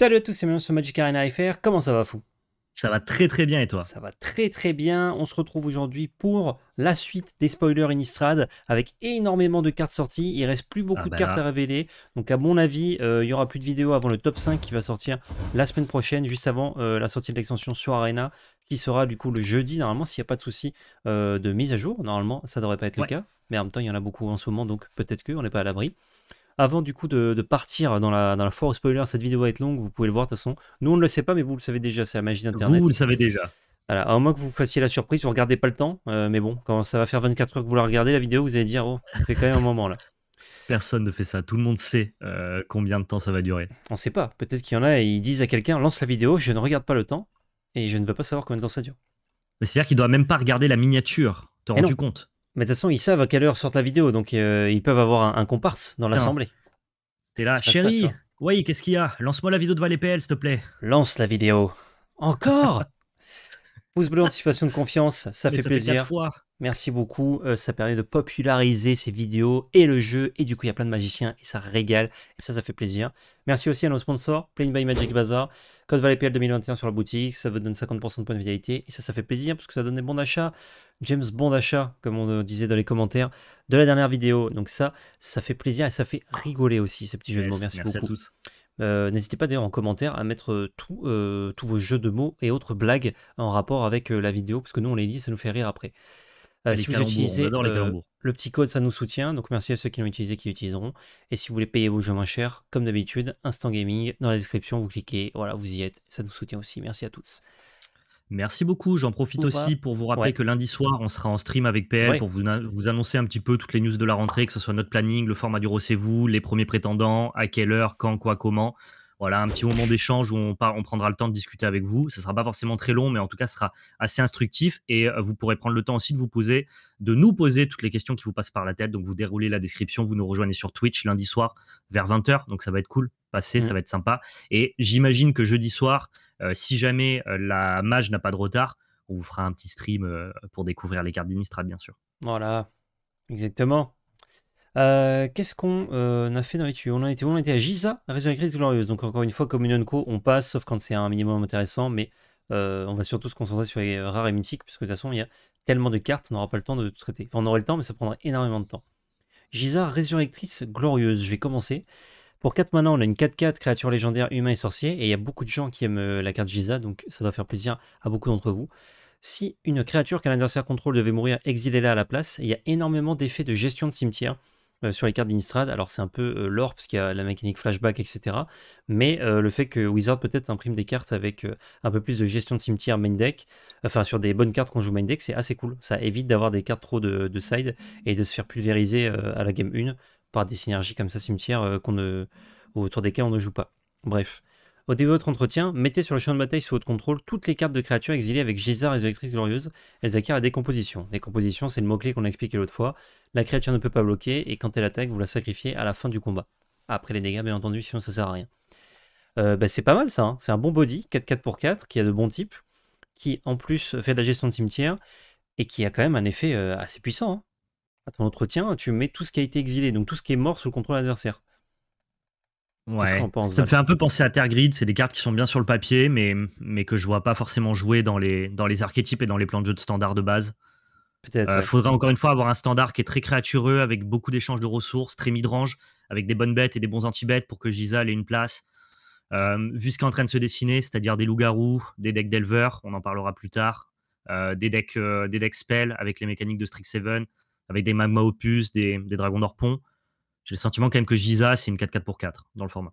Salut à tous, c'est bienvenue sur Magic Arena FR. Comment ça va, fou Ça va très très bien et toi Ça va très très bien. On se retrouve aujourd'hui pour la suite des spoilers Innistrad avec énormément de cartes sorties. Il reste plus beaucoup ah de bah cartes à révéler. Donc, à mon avis, euh, il y aura plus de vidéos avant le top 5 qui va sortir la semaine prochaine, juste avant euh, la sortie de l'extension sur Arena qui sera du coup le jeudi, normalement, s'il n'y a pas de souci euh, de mise à jour. Normalement, ça ne devrait pas être le cas. Mais en même temps, il y en a beaucoup en ce moment, donc peut-être qu'on n'est pas à l'abri. Avant du coup de, partir dans la, dans la spoiler, cette vidéo va être longue, vous pouvez le voir de toute façon. Nous on ne le sait pas, mais vous le savez déjà, c'est la magie d'Internet. Vous, le savez déjà. Voilà, à moins que vous fassiez la surprise, vous regardez pas le temps, euh, mais bon, quand ça va faire 24 heures que vous la regardez, la vidéo, vous allez dire, oh, ça fait quand même un moment là. Personne ne fait ça, tout le monde sait euh, combien de temps ça va durer. On ne sait pas, peut-être qu'il y en a et ils disent à quelqu'un, lance la vidéo, je ne regarde pas le temps, et je ne veux pas savoir combien de temps ça dure. C'est-à-dire qu'il doit même pas regarder la miniature, t'as eh rendu compte mais de toute façon, ils savent à quelle heure sort la vidéo, donc euh, ils peuvent avoir un, comparse dans l'assemblée. T'es là, chérie Oui, qu'est-ce qu'il y a Lance-moi la vidéo de Valet PL, s'il te plaît. Lance la vidéo. Encore Pouce bleu, anticipation de confiance, ça fait plaisir. Merci beaucoup, euh, ça permet de populariser ces vidéos et le jeu, et du coup il y a plein de magiciens, et ça régale, et ça, ça fait plaisir. Merci aussi à nos sponsors, Plain by Magic Bazaar, code PL 2021 sur la boutique, ça vous donne 50% de points de vitalité, et ça, ça fait plaisir, parce que ça donne des bons d'achat James Bond achat, comme on euh, disait dans les commentaires de la dernière vidéo. Donc ça, ça fait plaisir et ça fait rigoler aussi ces petits jeux de mots. Merci, beaucoup. à tous. Euh, n'hésitez pas d'ailleurs en commentaire à mettre euh, tous vos jeux de mots et autres blagues en rapport avec la vidéo, parce que nous on les lit, ça nous fait rire après. si vous utilisez le petit code, ça nous soutient, donc merci à ceux qui l'ont utilisé, qui l'utiliseront. Et si vous voulez payer vos jeux moins chers, comme d'habitude, Instant Gaming, dans la description, vous cliquez, voilà, vous y êtes, ça nous soutient aussi, merci à tous. Merci beaucoup. J'en profite aussi pour vous rappeler que lundi soir, on sera en stream avec PL pour vous, vous annoncer un petit peu toutes les news de la rentrée, que ce soit notre planning, le format du Rossez-vous, les premiers prétendants, à quelle heure, quand, quoi, comment. Voilà, un petit moment d'échange où on, on prendra le temps de discuter avec vous. Ce sera pas forcément très long, mais en tout cas, ce sera assez instructif et euh, vous pourrez prendre le temps aussi de vous poser, de nous poser toutes les questions qui vous passent par la tête. Donc, vous déroulez la description, vous nous rejoignez sur Twitch lundi soir vers 20h. Donc, ça va être cool. Passer, ça mmh. va être sympa. Et j'imagine que jeudi soir, euh, si jamais euh, la mage n'a pas de retard, on vous fera un petit stream euh, pour découvrir les cartes d'Innistrad, bien sûr. Voilà, exactement. Qu'est-ce qu'on a fait dans les tuyaux on a, été, on à Giza, Résurrectrice Glorieuse. Donc, encore une fois, comme une Co, on passe, sauf quand c'est un minimum intéressant, mais on va surtout se concentrer sur les rares et mythiques, puisque de toute façon, il y a tellement de cartes, on n'aura pas le temps de tout traiter. Enfin, on aurait le temps, mais ça prendra énormément de temps. Giza, Résurrectrice Glorieuse, je vais commencer. Pour 4 maintenant, on a une 4-4 créature légendaire, humain et sorcier. Et il y a beaucoup de gens qui aiment euh, la carte Giza, donc ça doit faire plaisir à beaucoup d'entre vous. Si une créature qu'un adversaire contrôle devait mourir, exilée la à la place. il y a énormément d'effets de gestion de cimetière. Euh, sur les cartes d'Inistrad. Alors c'est un peu lore euh, l'or parce qu'il y a la mécanique flashback, etc. Mais le fait que Wizard peut-être imprime des cartes avec un peu plus de gestion de cimetière main deck, enfin sur des bonnes cartes qu'on joue main deck, c'est assez cool. Ça évite d'avoir des cartes trop de, de, side et de se faire pulvériser à la game 1 par des synergies comme ça cimetière euh, qu'on ne, autour desquelles on ne joue pas. Bref. Au début de votre entretien, mettez sur le champ de bataille sous votre contrôle toutes les cartes de créatures exilées avec Gézard et les électriques glorieuses. Elles acquièrent la décomposition. Décomposition, c'est le mot-clé qu'on a expliqué l'autre fois. La créature ne peut pas bloquer et quand elle attaque, vous la sacrifiez à la fin du combat. Après les dégâts, bien entendu, sinon ça sert à rien. Euh, bah, c'est pas mal ça, hein. c'est un bon body, 4-4 pour 4, qui a de bons types, qui en plus fait de la gestion de cimetière et qui a quand même un effet euh, assez puissant. Hein à ton entretien, tu mets tout ce qui a été exilé, donc tout ce qui est mort sous le contrôle adversaire. Ouais. ça me fait un peu penser à Terre Grid. C'est des cartes qui sont bien sur le papier, mais, mais que je vois pas forcément jouer dans les, dans les archétypes et dans les plans de jeu de standard de base. Peut-être. Euh, faudrait encore une fois avoir un standard qui est très créatureux, avec beaucoup d'échanges de ressources, très midrange, avec des bonnes bêtes et des bons anti-bêtes pour que Giza ait une place. Euh, vu ce qui est en train de se dessiner, c'est-à-dire des loups-garous, des decks d'éleveurs, on en parlera plus tard, euh, des, decks, des decks spells avec les mécaniques de Strict 7, avec des Magma Opus, des, Dragons d'Orpon. J'ai le sentiment quand même que Giza, c'est une 4-4 pour 4 dans le format.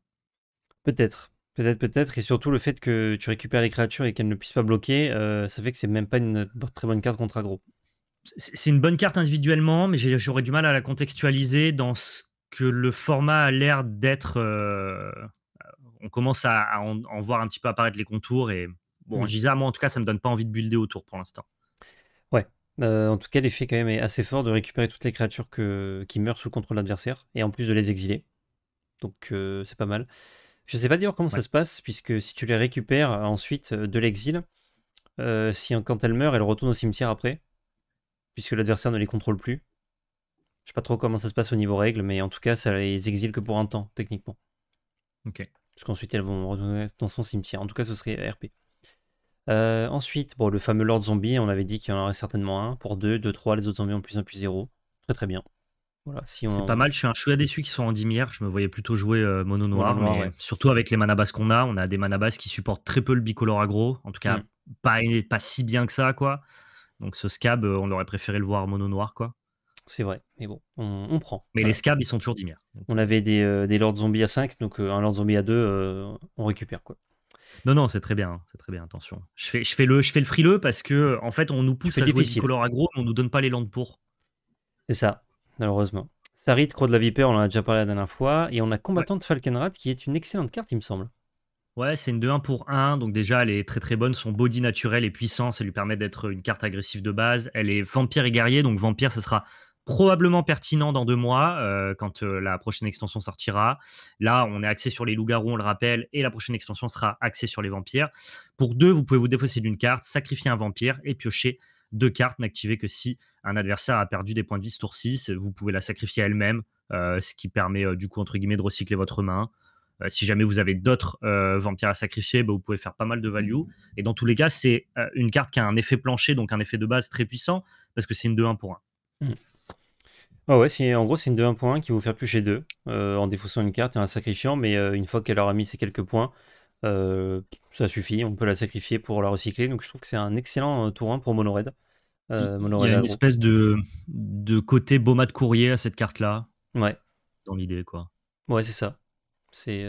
Peut-être, peut-être, peut-être. Et surtout le fait que tu récupères les créatures et qu'elles ne puissent pas bloquer, euh, ça fait que c'est même pas une très bonne carte contre aggro. C'est une bonne carte individuellement, mais j'aurais du mal à la contextualiser dans ce que le format a l'air d'être. Euh, on commence à, en, voir un petit peu apparaître les contours. Et bon, hmm. Giza, moi en tout cas, ça me donne pas envie de builder autour pour l'instant. Ouais, euh, en tout cas, l'effet quand même est assez fort de récupérer toutes les créatures que, qui meurent sous le contrôle de l'adversaire, et en plus de les exiler. Donc euh, c'est pas mal. Je sais pas dire comment ça se passe, puisque si tu les récupères ensuite euh, de l'exil, si hein, quand elles meurent, elles retournent au cimetière après, puisque l'adversaire ne les contrôle plus. Je sais pas trop comment ça se passe au niveau règles, mais en tout cas, ça les exile que pour un temps, techniquement. Ok. Parce qu'ensuite, elles vont retourner dans son cimetière. En tout cas, ce serait RP. Euh, ensuite, bon, le fameux Lord Zombie, on avait dit qu'il y en aurait certainement un. Pour 2, 2, 3, les autres zombies en plus 1, plus 0. Très très bien. Voilà, si on... C'est pas mal, je suis un à déçu qu'ils sont en Dimir Je me voyais plutôt jouer euh, mono noir. Surtout avec les manabas qu'on a, on a des manabas qui supportent très peu le bicolore agro. En tout cas, mm. pas, pas si bien que ça, quoi. Donc ce scab, euh, on aurait préféré le voir mono noir, quoi. C'est vrai, mais bon, on, prend. Mais les scabs, ils sont toujours Dimir On avait des, Lord des lords zombies à 5, donc un lord zombie à 2, on récupère, quoi. Non, non, c'est très bien, hein, c'est très bien, attention. Je fais, je fais, le, je fais le frileux parce que en fait, on nous pousse à difficile. jouer du color agro, mais on nous donne pas les landes pour. C'est ça, malheureusement. Sarit, Croix de la Vipère, on en a déjà parlé la dernière fois, et on a combattant de Falkenrad qui est une excellente carte, il me semble. Ouais, c'est une 2-1 pour 1, donc déjà elle est très très bonne, son body naturel est puissant, ça lui permet d'être une carte agressive de base. Elle est vampire et guerrier, donc vampire, ça sera probablement pertinent dans deux mois euh, quand euh, la prochaine extension sortira. Là, on est axé sur les loups-garous, on le rappelle, et la prochaine extension sera axée sur les vampires. Pour deux, vous pouvez vous défausser d'une carte, sacrifier un vampire et piocher deux cartes n'activer que si un adversaire a perdu des points de vie ce tour 6. Vous pouvez la sacrifier elle-même, euh, ce qui permet du coup, entre guillemets, de recycler votre main. si jamais vous avez d'autres vampires à sacrifier, bah, vous pouvez faire pas mal de value. Mmh. Et dans tous les cas, c'est une carte qui a un effet plancher, donc un effet de base très puissant, parce que c'est une 2-1 pour 1. Ah ouais, c'est, en gros, c'est une 2-1.1 qui vous faire piocher 2 en défaussant une carte et en la sacrifiant, mais euh, une fois qu'elle aura mis ses quelques points, euh, ça suffit, on peut la sacrifier pour la recycler. Donc je trouve que c'est un excellent euh, tour 1 pour Monored. il y a une espèce de, de côté Boma de courrier à cette carte-là. Ouais. Dans l'idée, quoi. Ouais, c'est ça. C'est,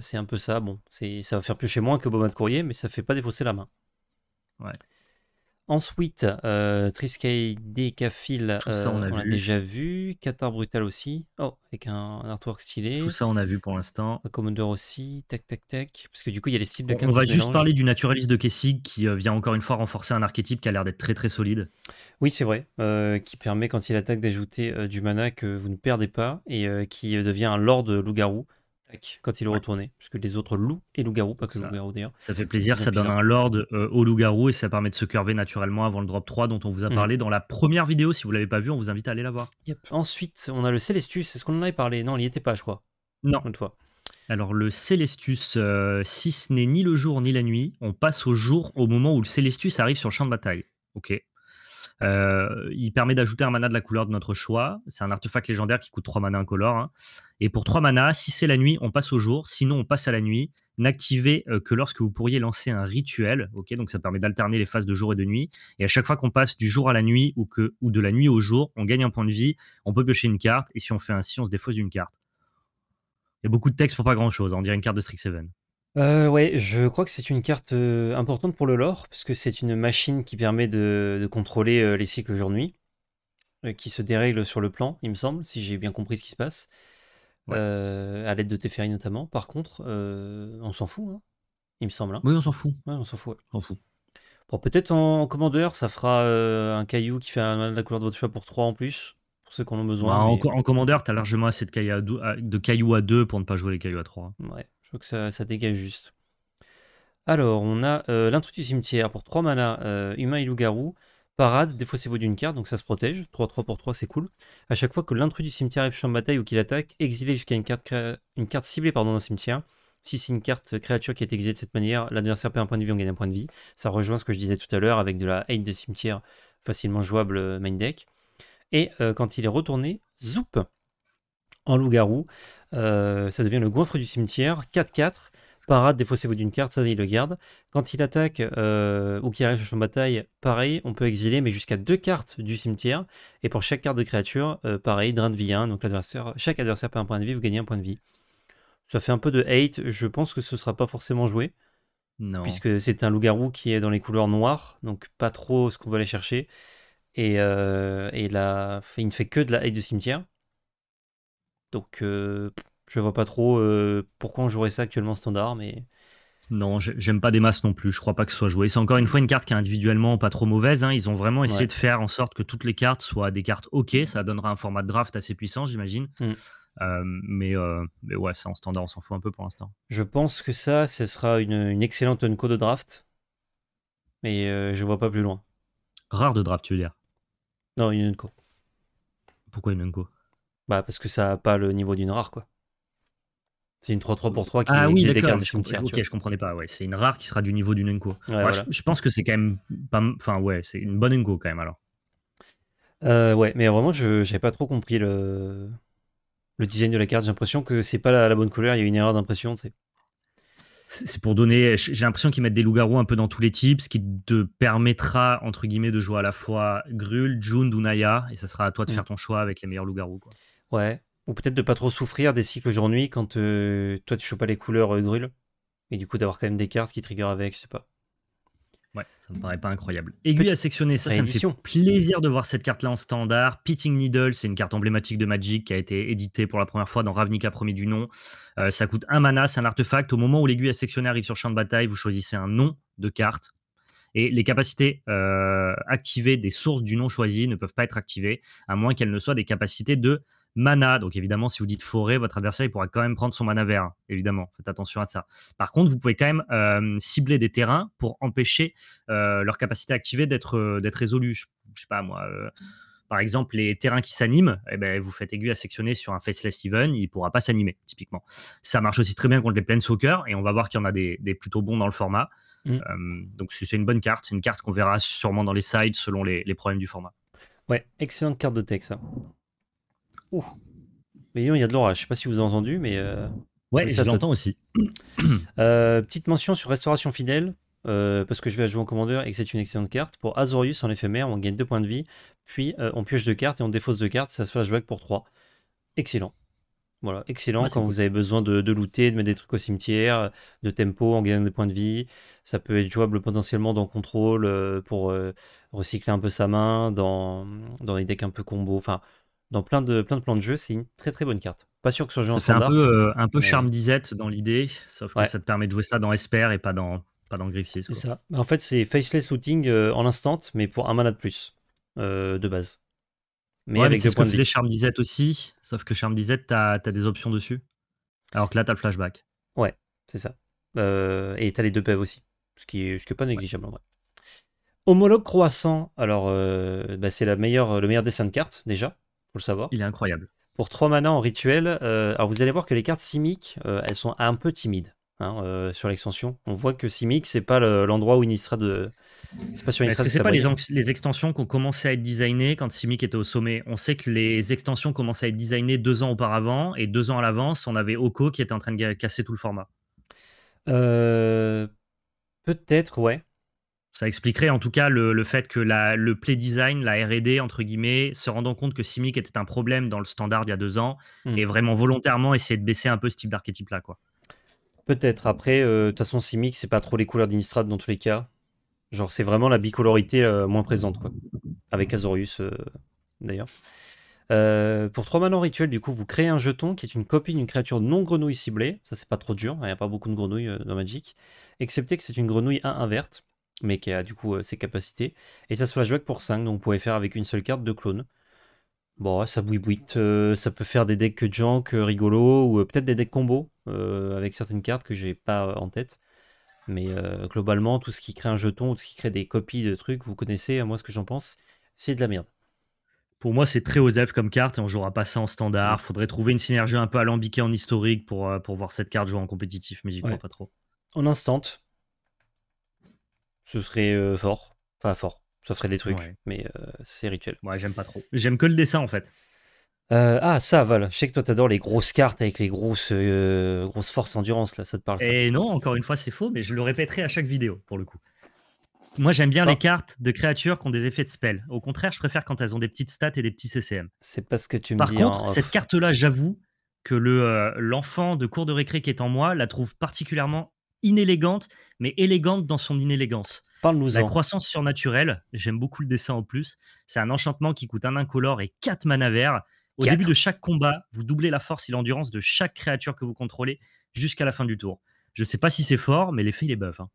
c'est un peu ça. Bon, c'est, ça va faire piocher moins que Boma de courrier, mais ça fait pas défausser la main. Ouais. Ensuite, euh, Triskay, euh, on, l'a déjà vu. Qatar Brutal aussi. Oh, avec un artwork stylé. Tout ça, on a vu pour l'instant. Commodore aussi. Tac, tac, tac. Parce que du coup, il y a les styles de 15 On va juste parler du naturaliste de Kessig qui euh, vient encore une fois renforcer un archétype qui a l'air d'être très, très solide. Oui, c'est vrai. Euh, qui permet, quand il attaque, d'ajouter du mana que vous ne perdez pas et qui devient un lord loup-garou quand il est retourné. puisque les autres loups et loups-garous, pas que loups-garous d'ailleurs. Ça fait plaisir, ça donne un lord euh, au loup-garou et ça permet de se curver naturellement avant le drop 3 dont on vous a mm. parlé dans la première vidéo. Si vous l'avez pas vu, on vous invite à aller la voir. Ensuite, on a le Célestus. Est-ce qu'on en avait parlé Non, il n'y était pas, je crois. Non. Une fois. Alors le Célestus, euh, si ce n'est ni le jour ni la nuit, on passe au jour au moment où le Célestus arrive sur le champ de bataille. Ok. Euh, il permet d'ajouter un mana de la couleur de notre choix. C'est un artefact légendaire qui coûte 3 mana incolore. Hein. Et pour 3 mana, si c'est la nuit, on passe au jour. Sinon, on passe à la nuit. N'activez euh, que lorsque vous pourriez lancer un rituel. Ok, donc ça permet d'alterner les phases de jour et de nuit. Et à chaque fois qu'on passe du jour à la nuit ou, que, ou de la nuit au jour, on gagne un point de vie. On peut piocher une carte. Et si on fait ainsi, on se défausse une carte. Il y a beaucoup de textes pour pas grand chose. Hein. On dirait une carte de Strixhaven. Euh, ouais, je crois que c'est une carte euh, importante pour le lore, parce que c'est une machine qui permet de, contrôler euh, les cycles jour-nuit, euh, qui se dérègle sur le plan, il me semble, si j'ai bien compris ce qui se passe, à l'aide de Teferi notamment. Par contre, on s'en fout, hein, il me semble. Hein. Oui, on s'en fout. on s'en fout. fout. Bon, peut-être en, commandeur, ça fera un caillou qui fait la couleur de votre choix pour 3 en plus, pour ceux qui en ont besoin. Bah, en, commandeur, t'as largement assez de à, de cailloux à 2 pour ne pas jouer les cailloux à 3. Ouais. Je crois que ça, dégage juste. Alors, on a euh, l'intrus du cimetière pour 3 mana euh, humain et loup-garou. Parade, c'est vous d'une carte, donc ça se protège. 3-3 pour 3, c'est cool. À chaque fois que l'intrus du cimetière arrive sur bataille ou qu'il attaque, exilé jusqu'à une carte, ciblée une carte ciblée d'un cimetière. Si c'est une carte créature qui est exilée de cette manière, l'adversaire perd un point de vie, on gagne un point de vie. Ça rejoint ce que je disais tout à l'heure avec de la hate de cimetière facilement jouable euh, main deck. Et quand il est retourné, zoup En loup-garou, euh, ça devient le goinfre du cimetière. 4-4. Parade, défaussez-vous d'une carte, ça il le garde. Quand il attaque euh, ou qu'il arrive sur de bataille, pareil, on peut exiler, mais jusqu'à deux cartes du cimetière. Et pour chaque carte de créature, euh, pareil, drain de vie 1. Donc chaque adversaire perd un point de vie, vous gagnez un point de vie. Ça fait un peu de hate, je pense que ce sera pas forcément joué. Puisque c'est un loup-garou qui est dans les couleurs noires, donc pas trop ce qu'on va aller chercher. Et, il ne fait que de la hate de cimetière. Donc, euh, je vois pas trop euh, pourquoi on jouerait ça actuellement standard, mais. Non, j'aime pas des masses non plus. Je crois pas que ce soit joué. C'est encore une fois une carte qui est individuellement pas trop mauvaise. Hein. Ils ont vraiment essayé de faire en sorte que toutes les cartes soient des cartes OK. Ça donnera un format de draft assez puissant, j'imagine. Mm. Euh, mais, mais, ouais, c'est en standard, on s'en fout un peu pour l'instant. Je pense que ça, ce sera une, une excellente unco de draft. Mais je vois pas plus loin. Rare de draft, tu veux dire Non, une unco. Pourquoi une unco bah, parce que ça n'a pas le niveau d'une rare, quoi. C'est une 3-3 pour 3 qui ah, est oui, des cartes Ok, je comprenais pas. Ouais. C'est une rare qui sera du niveau d'une Unko. je, pense que c'est quand même pas. Enfin, ouais, c'est une bonne Unko quand même alors. Euh, ouais, mais vraiment, je n'ai pas trop compris le, le design de la carte. J'ai l'impression que c'est pas la, bonne couleur. Il y a une erreur d'impression, tu C'est pour donner. J'ai l'impression qu'ils mettent des loups-garous un peu dans tous les types, ce qui te permettra, entre guillemets, de jouer à la fois Grul, June, naya et ça sera à toi de mm. faire ton choix avec les meilleurs loups-garous. Ouais. Ou peut-être de pas trop souffrir des cycles aujourd'hui quand euh, toi tu chopes pas les couleurs euh, grules. Et du coup d'avoir quand même des cartes qui trigger avec, je sais pas. Ouais, ça me paraît pas incroyable. Aiguille à sectionner, ça, c'est un plaisir de voir cette carte-là en standard. Pitting Needle, c'est une carte emblématique de Magic qui a été éditée pour la première fois dans Ravnica premier du nom. Euh, ça coûte un mana, c'est un artefact. Au moment où l'aiguille à sectionner arrive sur champ de bataille, vous choisissez un nom de carte. Et les capacités activées des sources du nom choisi ne peuvent pas être activées, à moins qu'elles ne soient des capacités de mana. Donc évidemment, si vous dites forêt, votre adversaire il pourra quand même prendre son mana vert. Évidemment, faites attention à ça. Par contre, vous pouvez quand même euh, cibler des terrains pour empêcher euh, leur capacité activée d'être euh, d'être résolue. Je, sais pas moi. par exemple, les terrains qui s'animent, et eh ben, vous faites aiguille à sectionner sur un faceless even, il pourra pas s'animer, typiquement. Ça marche aussi très bien contre les soccer et on va voir qu'il y en a des, plutôt bons dans le format. Mmh. donc c'est une bonne carte, c'est une carte qu'on verra sûrement dans les sides selon les, problèmes du format. Ouais, excellente carte de texte. Ça. Ouh. Mais il y a de l'orage. Je ne sais pas si vous avez entendu, mais. Euh, ouais, ça je aussi. Euh, petite mention sur Restauration Fidèle. Euh, parce que je vais jouer en commandeur et que c'est une excellente carte. Pour Azorius en éphémère, on gagne 2 points de vie, puis on pioche 2 cartes et on défausse 2 cartes, ça se fait pour 3. Excellent. Voilà, excellent quand vous avez besoin de, looter, de mettre des trucs au cimetière, de tempo, en gagnant des points de vie. Ça peut être jouable potentiellement dans contrôle pour recycler un peu sa main, dans, dans decks un peu combo. Enfin, dans plein de, plein de plans de jeu, c'est une très très bonne carte. Pas sûr que ce soit en standard. Euh, un peu, un peu charme disette dans l'idée, sauf que ça te permet de jouer ça dans Esper et pas dans, pas dans Griffier. C'est ça. En fait, c'est Faceless Looting euh, en l'instant mais pour un mana de plus euh, de base. Mais avec ce que faisait Charme Disette aussi, sauf que Charme Disette, t'as as des options dessus. Alors que là, t'as le flashback. Ouais, c'est ça. et t'as les deux PEV aussi, ce qui est pas négligeable en vrai. Homologue croissant, alors bah, c'est meilleure, le meilleur dessin de carte déjà, savoir. Il est incroyable. Pour 3 manas en rituel, euh, alors vous allez voir que les cartes simic euh, elles sont un peu timides hein, euh, sur l'extension. On voit que simic c'est pas l'endroit il où sera De... C'est pas sur ce c'est pas les, extensions qui ont commencé à être designées quand simic était au sommet On sait que les extensions commençaient à être designées deux ans auparavant et deux ans à l'avance, on avait Oko qui était en train de casser tout le format. Peut-être, ouais. Ça expliquerait en tout cas le, fait que le play design, la RD, entre guillemets, se rendant compte que Simic était un problème dans le standard il y a deux ans, hmm. et vraiment volontairement essayer de baisser un peu ce type d'archétype-là. quoi. Peut-être. Après, euh, de toute façon, Simic, c'est pas trop les couleurs d'Inistrad dans tous les cas. Genre, c'est vraiment la bicolorité euh, moins présente, quoi. Avec Azorius, euh, d'ailleurs. pour trois manants rituels, du coup, vous créez un jeton qui est une copie d'une créature non grenouille ciblée. Ça, c'est pas trop dur, il hein, n'y a pas beaucoup de grenouilles dans Magic. Excepté que c'est une grenouille 1 inverte mais qui a du coup euh, ses capacités. Et ça se flashback pour 5, donc vous pouvez faire avec une seule carte de clone Bon, ça bouille euh, ça peut faire des decks junk euh, rigolo ou peut-être des decks combo avec certaines cartes que j'ai pas en tête. Mais globalement, tout ce qui crée un jeton ou tout ce qui crée des copies de trucs, vous connaissez, moi ce que j'en pense, c'est de la merde. Pour moi, c'est très OZF comme carte et on jouera pas ça en standard. Faudrait trouver une synergie un peu alambiquée en historique pour, pour voir cette carte jouer en compétitif, mais j'y crois pas trop. En instant, ce serait euh, fort. Enfin, fort. Ça ferait des trucs, mais euh, c'est rituel. Ouais, j'aime pas trop. J'aime que le dessin, en fait. Euh, ah, ça, voilà. je sais que toi, t'adores les grosses cartes avec les grosses, grosses forces endurance, là, ça te parle. Et non, encore une fois, c'est faux, mais je le répéterai à chaque vidéo, pour le coup. Moi, j'aime bien ah. les cartes de créatures qui ont des effets de spell. Au contraire, je préfère quand elles ont des petites stats et des petits CCM. C'est parce que tu me dis. Par contre, cette carte-là, j'avoue que le l'enfant de cours de récré qui est en moi la trouve particulièrement inélégante mais élégante dans son inélégance. Parle-nous-en. La croissance surnaturelle, j'aime beaucoup le dessin en plus. C'est un enchantement qui coûte un incolore et quatre mana verts. Au début de chaque combat, vous doublez la force et l'endurance de chaque créature que vous contrôlez jusqu'à la fin du tour. Je ne sais pas si c'est fort, mais l'effet il est buff. Hein.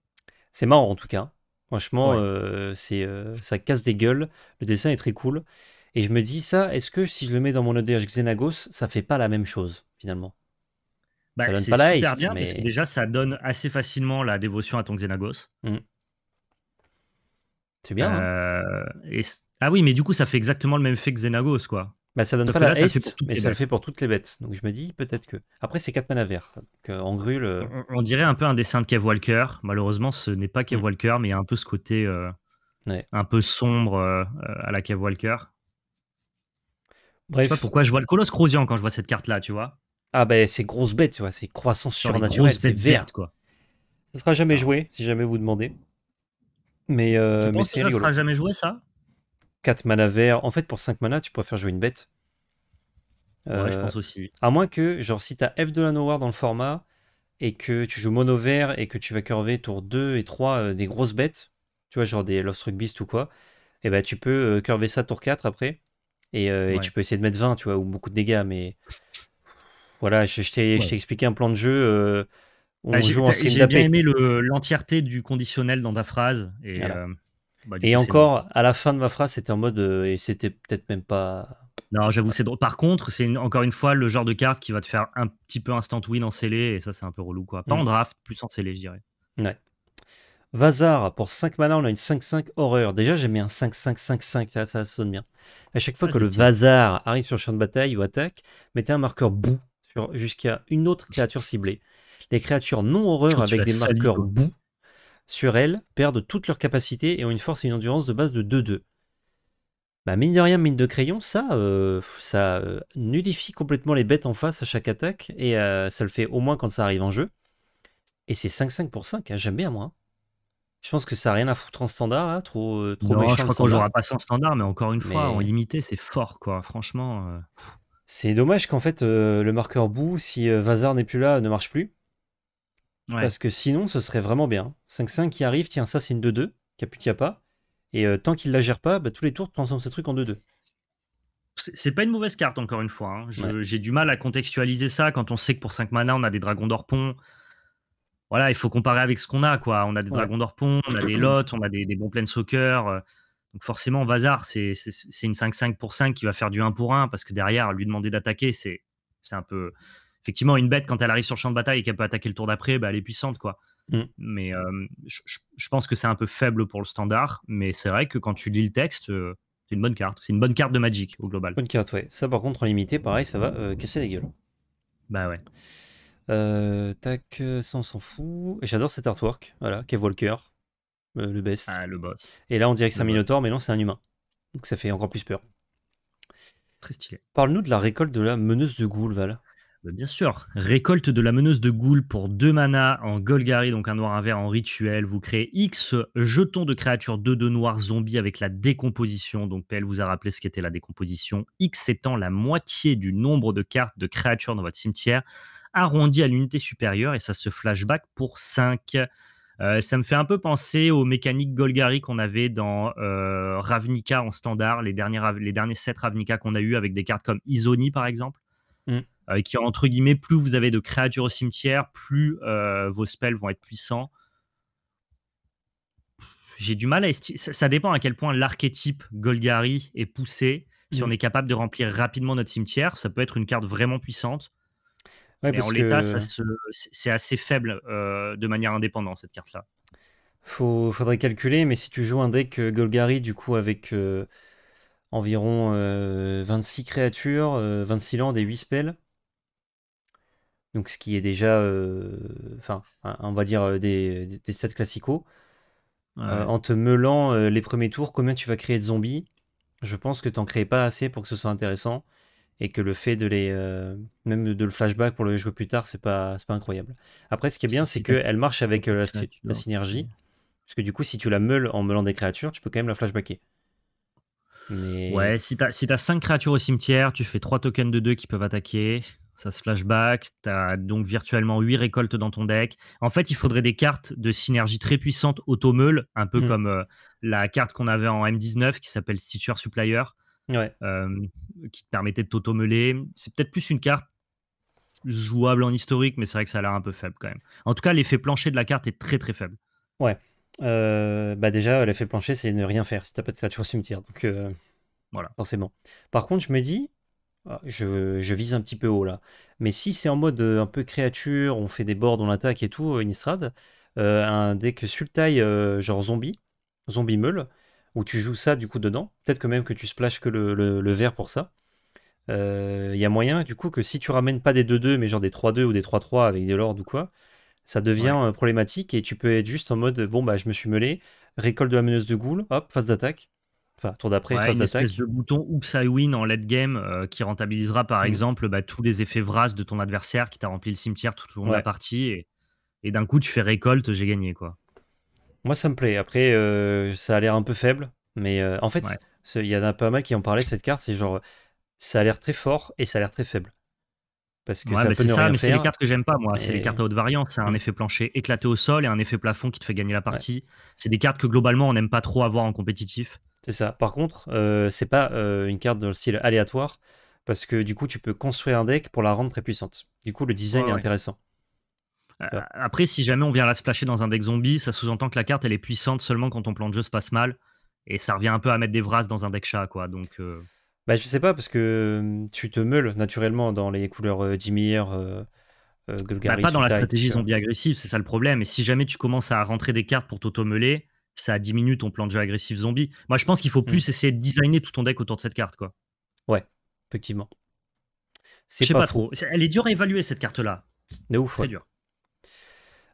C'est marrant en tout cas. Franchement, euh, c'est euh, ça casse des gueules. Le dessin est très cool. Et je me dis ça, est-ce que si je le mets dans mon ODH e Xenagos, ça fait pas la même chose finalement bah, ça donne pas la super bien mais... parce que déjà ça donne assez facilement la dévotion à ton Xenagos. Mm. C'est bien. Hein. Euh, ah oui, mais du coup ça fait exactement le même effet que Xenagos quoi. Bah, ça donne pas la là, mais ça le fait pour toutes les bêtes. Donc je me dis peut-être que. Après, c'est 4 mana vert en On, dirait un peu un dessin de Kev Walker. Malheureusement, ce n'est pas Kev mm. Walker, mais il y a un peu ce côté euh, un peu sombre euh, à la Kev Walker. Bref. Je sais pas pourquoi je vois le colosse Crozian quand je vois cette carte-là, tu vois. Ah ben c'est grosse bête, tu vois, c'est croissance surnaturelle, c'est vert. quoi. Ça sera jamais ah. joué, si jamais vous demandez. Mais, euh, mais c'est ça Ça sera jamais joué, ça 4 mana vert. En fait, pour 5 mana, tu préfères jouer une bête. Ouais, je euh, pense aussi. À moins que, genre, si t'as F de la Noir dans le format et que tu joues mono vert et que tu vas curver tour 2 et 3 euh, des grosses bêtes, tu vois, genre des Lost Struck Beast ou quoi, et eh ben tu peux euh, curver ça tour 4 après. Et, et, tu peux essayer de mettre 20, tu vois, ou beaucoup de dégâts, mais voilà, je, je t'ai expliqué un plan de jeu. Euh, ah, j'ai bien aimé l'entièreté du conditionnel dans ta phrase. Et, euh, bah, et encore, à la fin de ma phrase, c'était en mode. Euh, et c'était peut-être même pas. Non, j'avoue, c'est drôle. Par contre, c'est encore une fois le genre de carte qui va te faire un petit peu instant win en scellé. Et ça, c'est un peu relou. quoi. Pas mmh. en draft, plus en scellé, je dirais. Ouais. Vazar, pour 5 mana, on a une 5-5 horreur. Déjà, j'ai mis un 5-5-5-5, ça, sonne bien. À chaque fois ah, que le Vazar arrive sur le champ de bataille ou attaque, mettez un marqueur bou jusqu'à une autre créature ciblée. Les créatures non horreur avec des marqueurs boue sur elles perdent toutes leurs capacités et ont une force et une endurance de base de 2-2. Bah mine de rien, mine de crayon, ça, euh, ça euh, nudifie complètement les bêtes en face à chaque attaque et euh, ça le fait au moins quand ça arrive en jeu. Et c'est 5-5 pour 5, à hein, j'aime bien moi. Hein. Je pense que ça n'a rien à foutre en standard, trop, trop Je crois qu'on jouera pas sans standard, mais encore une fois, en limité, c'est fort, quoi. Franchement. C'est dommage qu'en fait, euh, le marqueur boue, si euh, Vazar n'est plus là, ne marche plus. Parce que sinon, ce serait vraiment bien. 5-5 qui arrive, tiens, ça c'est une 2-2, qui a plus qu'il a pas. Et euh, tant qu'il la gère pas, bah, tous les tours, tu transformes ces trucs en 2-2. C'est pas une mauvaise carte, encore une fois. Hein. J'ai du mal à contextualiser ça quand on sait que pour 5 mana, on a des dragons d'orpon. Voilà, il faut comparer avec ce qu'on a, quoi. On a des dragons pont, on a des lots, on a des, des bons soccer donc forcément, Vazar, c'est une 5-5 pour 5 qui va faire du 1 pour 1 parce que derrière, lui demander d'attaquer, c'est un peu. Effectivement, une bête, quand elle arrive sur le champ de bataille et qu'elle peut attaquer le tour d'après, bah, elle est puissante. quoi. Mm. Mais euh, je, pense que c'est un peu faible pour le standard. Mais c'est vrai que quand tu lis le texte, euh, c'est une bonne carte. C'est une bonne carte de Magic au global. Bonne carte, ouais. Ça, par contre, en limité, pareil, ça va euh, casser les gueules. Bah ouais. tac, ça, on s'en fout. J'adore cet artwork, voilà, qui Walker. Euh, le best. Ah, boss. Et là, on dirait que c'est un Minotaur, mais non, c'est un humain. Donc ça fait encore plus peur. Très stylé. Parle-nous de la récolte de la meneuse de Ghoul, Val. Bah, bien sûr, récolte de la meneuse de Ghoul pour deux mana en Golgari, donc un noir, un vert en rituel. Vous créez X jetons de créatures 2 de noirs zombies avec la décomposition. Donc PL vous a rappelé ce qu'était la décomposition. X étant la moitié du nombre de cartes de créatures dans votre cimetière, arrondi à l'unité supérieure et ça se flashback pour 5. Euh, ça me fait un peu penser aux mécaniques Golgari qu'on avait dans euh, Ravnica en standard, les, derniers, les derniers Ravnica qu'on a eu avec des cartes comme Isoni par exemple, mm. Euh, qui entre guillemets, plus vous avez de créatures au cimetière, plus vos spells vont être puissants. J'ai du mal à estimer. Ça, dépend à quel point l'archétype Golgari est poussé. Si mm. on est capable de remplir rapidement notre cimetière, ça peut être une carte vraiment puissante parce l'état, c'est assez faible euh, de manière indépendante, cette carte-là. Faut, faudrait calculer, mais si tu joues un deck euh, Golgari, du coup, avec euh, environ 26 créatures, 26 lands et 8 spells, donc ce qui est déjà, enfin, on va dire des, stats classicaux, en te meulant les premiers tours, combien tu vas créer de zombies je pense que tu n'en crées pas assez pour que ce soit intéressant et que le fait de les euh, même de le flashback pour le jouer plus tard c'est pas pas incroyable après ce qui est bien c'est que qu'elle marche avec euh, la, synergie parce que du coup si tu la meules en meulant des créatures tu peux quand même la flashbacker ouais si t'as si as 5 créatures au cimetière tu fais 3 tokens de 2 qui peuvent attaquer ça se flashback, tu as donc virtuellement 8 récoltes dans ton deck. En fait, il faudrait des cartes de synergie très puissantes auto-meule, un peu mm. comme euh, la carte qu'on avait en M19 qui s'appelle Stitcher Supplier, ouais. qui te permettait de t'automeler. C'est peut-être plus une carte jouable en historique, mais c'est vrai que ça a l'air un peu faible quand même. En tout cas, l'effet plancher de la carte est très très faible. Ouais. bah déjà, euh, l'effet plancher, c'est ne rien faire si t'as pas de créature au cimetière. Donc euh, voilà. Forcément. Par contre, je me dis, ah, je, je, vise un petit peu haut là. Mais si c'est en mode euh, un peu créature, on fait des boards, on attaque et tout, euh, une estrade, euh, un deck Sultai genre zombie, zombie meule, où tu joues ça du coup dedans. Peut-être que même que tu splashes que le, le, vert pour ça. Il euh, y a moyen du coup que si tu ramènes pas des 2-2 mais genre des 3-2 ou des 3-3 avec des lords ou quoi, ça devient euh, problématique et tu peux être juste en mode bon bah je me suis mêlé, récolte de la menace de ghoul, hop, phase d'attaque. Enfin, tour d'après, phase d'attaque. bouton Oops I win en late game euh, qui rentabilisera par mm. exemple bah, tous les effets vras de ton adversaire qui t'a rempli le cimetière tout au long de la partie et d'un coup tu fais récolte, j'ai gagné quoi. Moi, ça me plaît. Après, euh, ça a l'air un peu faible, mais euh, en fait, il y en a pas mal qui en de cette carte. C'est genre, ça a l'air très fort et ça a l'air très faible. Parce que ça c'est les cartes que j'aime pas, moi. C'est les cartes à haute variance. C'est un mm. effet plancher éclaté au sol et un effet plafond qui te fait gagner la partie. C'est des cartes que globalement, on n'aime pas trop avoir en compétitif. C'est ça. Par contre, euh, c'est pas une carte dans le style aléatoire parce que du coup, tu peux construire un deck pour la rendre très puissante. Du coup, le design est intéressant. Euh, après, si jamais on vient la splasher dans un deck zombie, ça sous-entend que la carte elle est puissante seulement quand ton plan de jeu se passe mal. Et ça revient un peu à mettre des vrasses dans un deck chat, quoi. Donc. Euh, bah, je sais pas, parce que euh, tu te meules naturellement dans les couleurs Dimir euh, bah, pas dans la stratégie zombie agressive, c'est ça le problème. Et si jamais tu commences à rentrer des cartes pour t'auto-meuler, ça diminue ton plan de jeu agressif zombie. Moi, je pense qu'il faut hmm. plus essayer de designer tout ton deck autour de cette carte, quoi. Ouais, effectivement. C'est pas, pas trop. Elle est dure à évaluer cette carte-là. De ouf. Très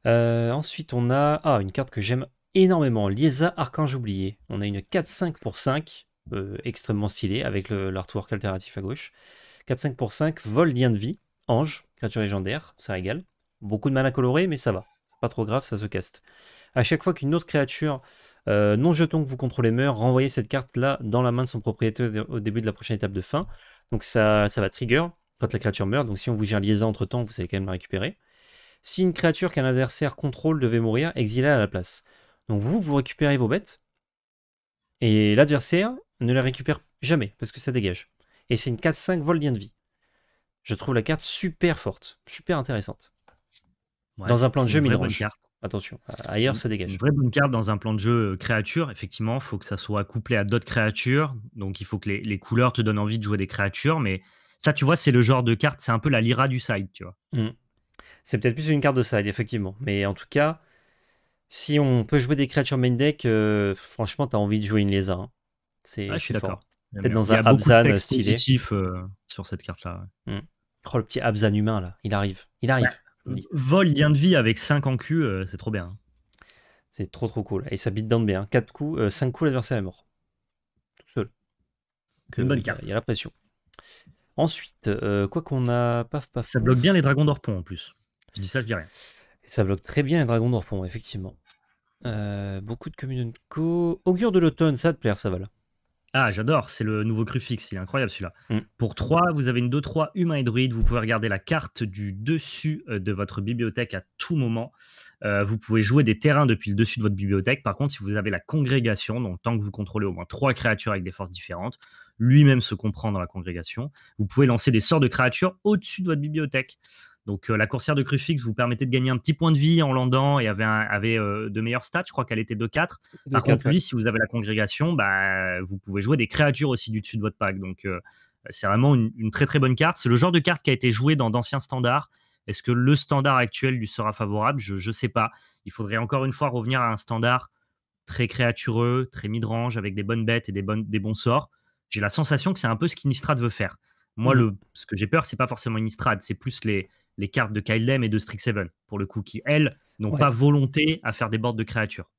euh, ensuite, on a ah, une carte que j'aime énormément, Liesa Archange Oublié. On a une 4-5 pour 5, euh, extrêmement stylée, avec l'artwork alternatif à gauche. 4-5 pour 5, Vol Lien de Vie, Ange, créature légendaire, ça régale. Beaucoup de mana colorer mais ça va. C'est pas trop grave, ça se caste. À chaque fois qu'une autre créature euh, non jeton que vous contrôlez meurt, renvoyez cette carte-là dans la main de son propriétaire au début de la prochaine étape de fin. Donc ça, ça va trigger quand la créature meurt. Donc si on vous gère Liesa entre temps, vous savez quand même la récupérer. Si une créature qu'un adversaire contrôle devait mourir, exilée à la place. Donc vous, vous récupérez vos bêtes, et l'adversaire ne la récupère jamais, parce que ça dégage. Et c'est une 4-5 vol lien de vie. Je trouve la carte super forte, super intéressante. dans un plan de jeu mid Attention, ailleurs ça dégage. Une vraie bonne carte dans un plan de jeu euh, créature. Effectivement, il faut que ça soit couplé à d'autres créatures. Donc il faut que les, couleurs te donnent envie de jouer des créatures. Mais ça, tu vois, c'est le genre de carte, c'est un peu la Lyra du side, tu vois. Mm. C'est peut-être plus une carte de side, effectivement. Mais en tout cas, si on peut jouer des créatures main deck, euh, franchement, t'as envie de jouer une lézard. Hein. C'est, je suis d'accord. Peut-être dans un Abzan stylé. Euh, sur cette carte-là. Mm. Oh, le petit Abzan humain, là. Il arrive. Il arrive. Vol lien de vie avec 5 en cul, euh, c'est trop bien. Hein. C'est trop, trop cool. Et ça dans down bien. Hein. coups, 5 coups, l'adversaire est mort. Tout seul. Que, bonne carte. Il y a la pression. Ensuite, euh, quoi qu'on a, paf, paf. Ça bloque bien les dragons d'Orpon en plus. Je dis ça, je dis rien. Ça bloque très bien les dragons d'Orpon, effectivement. Euh, beaucoup de communion co. Augure de l'automne, ça te plaire, ça va là. Ah, j'adore, c'est le nouveau crufix, il est incroyable celui-là. Mm. Pour 3, vous avez une 2-3 humain et druide, vous pouvez regarder la carte du dessus euh, de votre bibliothèque à tout moment. vous pouvez jouer des terrains depuis le dessus de votre bibliothèque. Par contre, si vous avez la congrégation, donc tant que vous contrôlez au moins 3 créatures avec des forces différentes, lui-même se comprend dans la congrégation. Vous pouvez lancer des sorts de créatures au-dessus de votre bibliothèque. Donc euh, la coursière de crucifix vous permettait de gagner un petit point de vie en landant et avait, avait euh, de meilleurs stats. Je crois qu'elle était 2 4. Par contre, lui, si vous avez la congrégation, bah, vous pouvez jouer des créatures aussi du dessus de votre pack. Donc euh, c'est vraiment une, très très bonne carte. C'est le genre de carte qui a été jouée dans d'anciens standards. Est-ce que le standard actuel lui sera favorable Je ne sais pas. Il faudrait encore une fois revenir à un standard très créatureux, très midrange, avec des bonnes bêtes et des bons sorts j'ai la sensation que c'est un peu ce qu'Inistrad veut faire. Moi, mmh. le, ce que j'ai peur, c'est pas forcément Inistrad, c'est plus les, cartes de Kylem et de Strixhaven, pour le coup, qui, elles, n'ont pas volonté à faire des boards de créatures.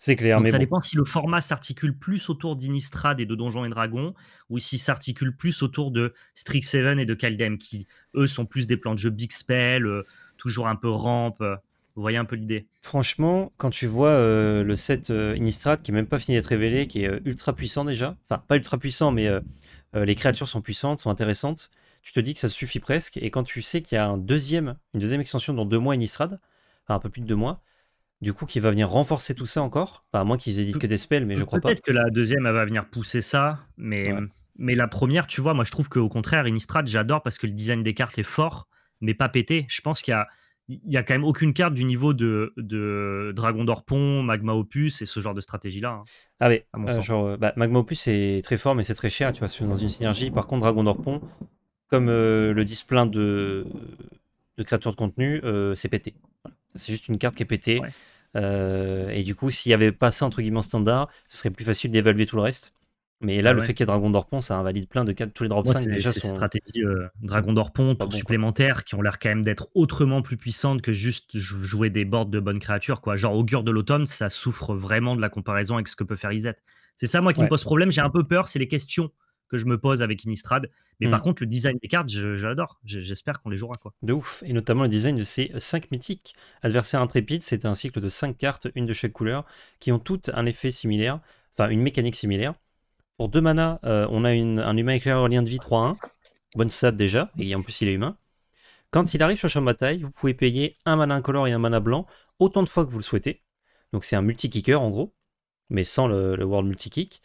C'est clair. mais ça dépend si le format s'articule plus autour d'Inistrad et de Donjons et Dragons, ou s'il s'articule plus autour de Strixhaven et de Kaldem, qui, eux, sont plus des plans de jeu Big Spell, euh, toujours un peu rampe. Euh. Vous voyez un peu l'idée Franchement, quand tu vois euh, le set euh, Innistrad qui n'est même pas fini d'être révélé, qui est euh, ultra puissant déjà, enfin pas ultra puissant, mais les créatures sont puissantes, sont intéressantes, tu te dis que ça suffit presque. Et quand tu sais qu'il y a un deuxième, une deuxième extension dans deux mois Innistrad, enfin un peu plus de deux mois, du coup qui va venir renforcer tout ça encore, à moins qu'ils dit que des spells, mais je crois pas. Peut-être que la deuxième elle va venir pousser ça, mais, mm, mais la première, tu vois, moi je trouve qu'au contraire, Innistrad j'adore parce que le design des cartes est fort, mais pas pété. Je pense qu'il y a il y a quand même aucune carte du niveau de, Dragon d'Orpon, Magma Opus et ce genre de stratégie-là. Hein, ah oui, euh, euh, bah, Magma Opus est très fort mais c'est très cher, tu vois, dans une synergie. Par contre, Dragon d'Orpon, comme euh, le disent plein de, de créatures de contenu, c'est pété. C'est juste une carte qui est pétée. et du coup, s'il n'y avait pas ça entre guillemets standard, ce serait plus facile d'évaluer tout le reste. Mais là, ah le fait qu'il y ait Dragon d'Orpon, ça invalide plein de cas. Tous les drops 5 déjà sont. stratégies euh, Dragon d'Orpon supplémentaires qui ont l'air quand même d'être autrement plus puissantes que juste jouer des boards de bonnes créatures. Quoi. Genre, Augure de l'automne, ça souffre vraiment de la comparaison avec ce que peut faire Izette. C'est ça, moi, qui me pose problème. J'ai un peu peur, c'est les questions que je me pose avec Innistrad. Mais hmm. par contre, le design des cartes, j'adore. J'espère qu'on les jouera. Quoi. De ouf. Et notamment le design de ces 5 mythiques. Adversaire intrépide, c'est un cycle de 5 cartes, une de chaque couleur, qui ont toutes un effet similaire, enfin une mécanique similaire. Pour 2 mana, euh, on a un humain au lien de vie 3-1. Bonne stat déjà, et en plus il est humain. Quand il arrive sur le champ de bataille, vous pouvez payer un mana incolore et un mana blanc autant de fois que vous le souhaitez. Donc c'est un multi-kicker en gros, mais sans le, World Multi-Kick.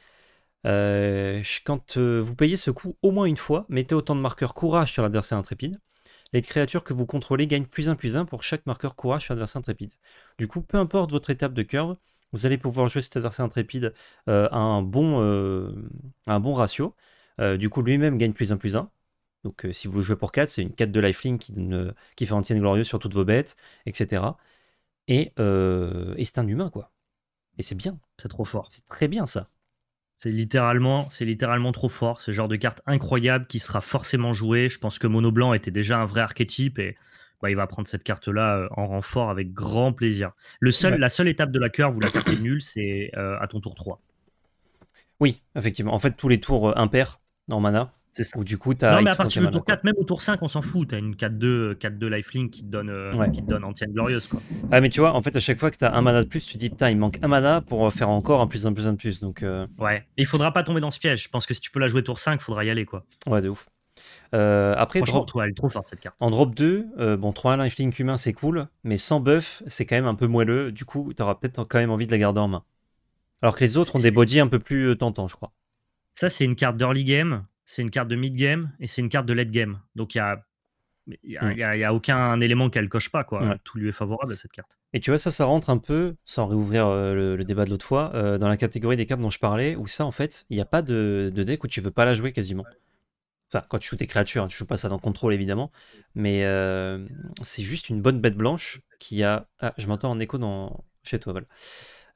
Euh, quand euh, vous payez ce coup au moins une fois, mettez autant de marqueurs courage sur l'adversaire intrépide. Les créatures que vous contrôlez gagnent plus 1 plus 1 pour chaque marqueur courage sur l'adversaire intrépide. Du coup, peu importe votre étape de curve, vous allez pouvoir jouer cet adversaire intrépide euh, à, un bon, euh, un bon ratio. Euh, du coup, lui-même gagne plus 1 plus 1. Donc, si vous le jouez pour 4, c'est une 4 de lifelink qui, ne, qui fait glorieux glorieuse sur toutes vos bêtes, etc. Et, c'est un humain, quoi. Et c'est bien. C'est trop fort. C'est très bien, ça. C'est littéralement, c'est littéralement trop fort. Ce genre de carte incroyable qui sera forcément jouée. Je pense que Mono Blanc était déjà un vrai archétype et bah, il va prendre cette carte-là euh, en renfort avec grand plaisir. La seule étape de la cœur, vous la carte nulle, c'est euh, à ton tour 3. Oui, effectivement. En fait, tous les tours euh, impairs en mana. C'est du coup, tu as non, mais à partir du tour 4, même au tour 5, on s'en fout. Tu as une 4-2, 4-2 lifelink qui te donne, donne Glorieuse. Ah, mais tu vois, en fait, à chaque fois que tu as un mana de plus, tu dis, putain, il manque un mana pour faire encore un plus, un plus, un plus. Donc, Ouais. il faudra pas tomber dans ce piège. Je pense que si tu peux la jouer tour 5, il faudra y aller. quoi. Ouais, de ouf. Euh, après, elle est cette carte. En drop 2, euh, bon, 3 à lifelink humain, c'est cool, mais sans buff, c'est quand même un peu moelleux. Du coup, tu auras peut-être quand même envie de la garder en main. Alors que les autres ont des bodies un peu plus euh, tentants, je crois. Ça, c'est une carte d'early game, c'est une carte de mid game et c'est une carte de late game. Donc, il y a il n'y hmm. a, aucun élément qu'elle coche pas, quoi. Tout lui est favorable à cette carte. Et tu vois, ça, ça rentre un peu, sans réouvrir le, débat de l'autre fois, dans la catégorie des cartes dont je parlais, où ça, en fait, il n'y a pas de, de, deck où tu veux pas la jouer quasiment quand tu joues tes créatures, hein, tu joues pas ça dans contrôle évidemment, mais euh, c'est juste une bonne bête blanche qui a. Ah, je m'entends en écho dans... chez toi, voilà.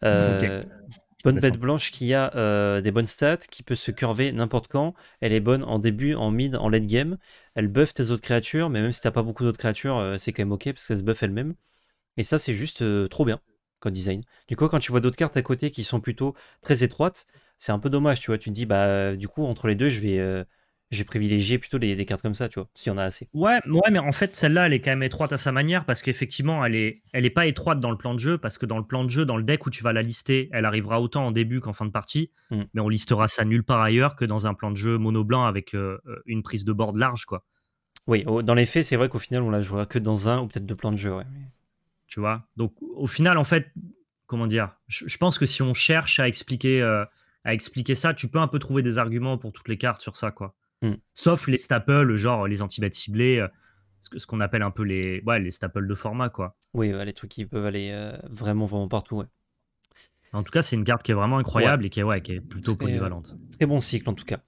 Euh, bonne bête blanche qui a euh, des bonnes stats, qui peut se curver n'importe quand. Elle est bonne en début, en mid, en late game. Elle buff tes autres créatures, mais même si t'as pas beaucoup d'autres créatures, c'est quand même ok parce qu'elle se buff elle-même. Et ça, c'est juste trop bien comme design. Du coup, quand tu vois d'autres cartes à côté qui sont plutôt très étroites, c'est un peu dommage, tu vois. Tu te dis, bah, du coup, entre les deux, je vais j'ai privilégié plutôt des, cartes comme ça, tu vois, s'il y en a assez. Ouais, ouais mais en fait, celle-là, elle est quand même étroite à sa manière parce qu'effectivement, elle est, elle est pas étroite dans le plan de jeu parce que dans le plan de jeu, dans le deck où tu vas la lister, elle arrivera autant en début qu'en fin de partie, hmm. mais on listera ça nulle part ailleurs que dans un plan de jeu mono-blanc avec euh, euh, une prise de board large, quoi. Oui, dans les faits, c'est vrai qu'au final, on la jouera que dans un ou peut-être deux plans de jeu, Tu vois Donc, au final, en fait, comment dire Je pense que si on cherche à expliquer, euh, à expliquer ça, tu peux un peu trouver des arguments pour toutes les cartes sur ça, quoi. Mm. Sauf les staples, genre les antibats ciblés, euh, ce qu'on appelle un peu les, les staples de format, quoi. Oui, les trucs qui peuvent aller euh, vraiment, vraiment partout, ouais. En tout cas, c'est une carte qui est vraiment incroyable et qui est, ouais, qui est plutôt polyvalente. Très bon cycle, en tout cas.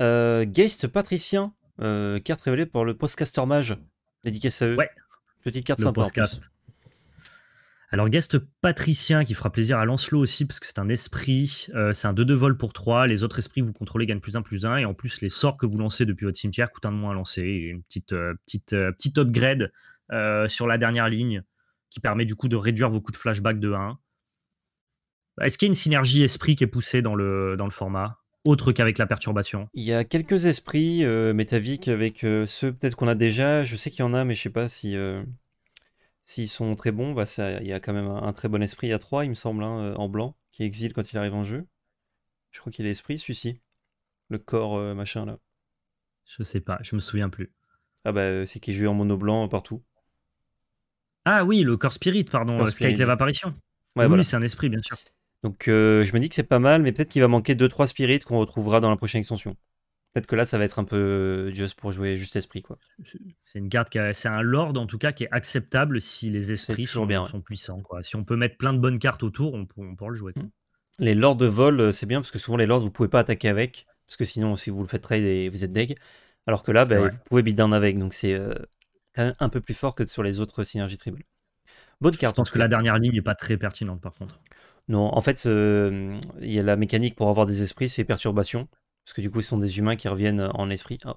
Euh, Geist Patricien, euh, carte révélée pour le Postcaster Mage, dédicace à eux. Ouais. Petite carte sympa. Alors, guest Patricien qui fera plaisir à Lancelot aussi, parce que c'est un esprit, euh, c'est un 2 2 vol pour 3. Les autres esprits que vous contrôlez gagnent plus 1 plus 1, et en plus, les sorts que vous lancez depuis votre cimetière coûtent un de moins à lancer. Et une petite, euh, petite, euh, petite upgrade sur la dernière ligne qui permet du coup de réduire vos coups de flashback de 1. Est-ce qu'il y a une synergie esprit qui est poussée dans le, dans le format autre qu'avec la perturbation Il y a quelques esprits métaviques avec ceux peut-être qu'on a déjà. Je sais qu'il y en a, mais je sais pas si S'ils sont très bons, bah, il y a quand même un, très bon esprit à 3, il me semble, hein, euh, en blanc, qui exile quand il arrive en jeu. Je crois qu'il est esprit, celui-ci. Le corps euh, machin là. Je sais pas, je me souviens plus. Ah bah euh, c'est qui joue en mono blanc partout. Ah oui, le corps spirit, pardon, Apparition. oui, c'est un esprit, bien sûr. Donc je me dis que c'est pas mal, mais peut-être qu'il va manquer 2-3 spirits qu'on retrouvera dans la prochaine extension. Peut-être que là, ça va être un peu juste pour jouer juste esprit. quoi. C'est une carte qui c'est un lord en tout cas qui est acceptable si les esprits sont, bien, puissants. Si on peut mettre plein de bonnes cartes autour, on peut, le jouer. Mm. Les lords de vol, euh, c'est bien parce que souvent les lords, vous pouvez pas attaquer avec. Parce que sinon, si vous le faites trade, vous êtes deg. Alors que là, bah, vous pouvez bidon avec. Donc c'est euh, un peu plus fort que sur les autres synergies tribales. Bonne carte. Je pense que la dernière ligne n'est pas très pertinente par contre. Non, en fait, il y a la mécanique pour avoir des esprits, c'est perturbation. Parce que du coup, ce sont des humains qui reviennent en esprit. Oh,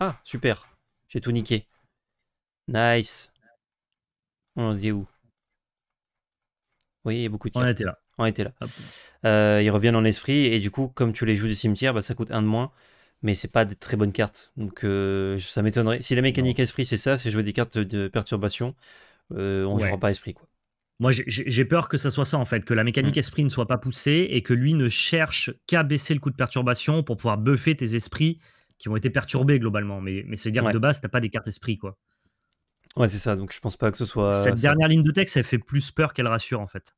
Ah, super. J'ai tout niqué. Nice. On en est où Oui, il y a beaucoup de cartes. On était là. On était là. Euh, ils reviennent en esprit et du coup, comme tu les joues du cimetière, bah, ça coûte un de moins. Mais c'est pas des très bonnes cartes. Donc euh, ça m'étonnerait. Si la mécanique esprit, c'est ça, c'est jouer des cartes de perturbation, euh, on ne jouera pas esprit. quoi. Moi, j'ai peur que ça soit ça, en fait, que la mécanique mmh. esprit ne soit pas poussée et que lui ne cherche qu'à baisser le coup de perturbation pour pouvoir buffer tes esprits qui ont été perturbés globalement. Mais, cest à dire que de base, t'as pas des cartes esprit, quoi. Ouais, c'est ça. Donc, je pense pas que ce soit. Cette dernière ligne de texte, elle fait plus peur qu'elle rassure, en fait.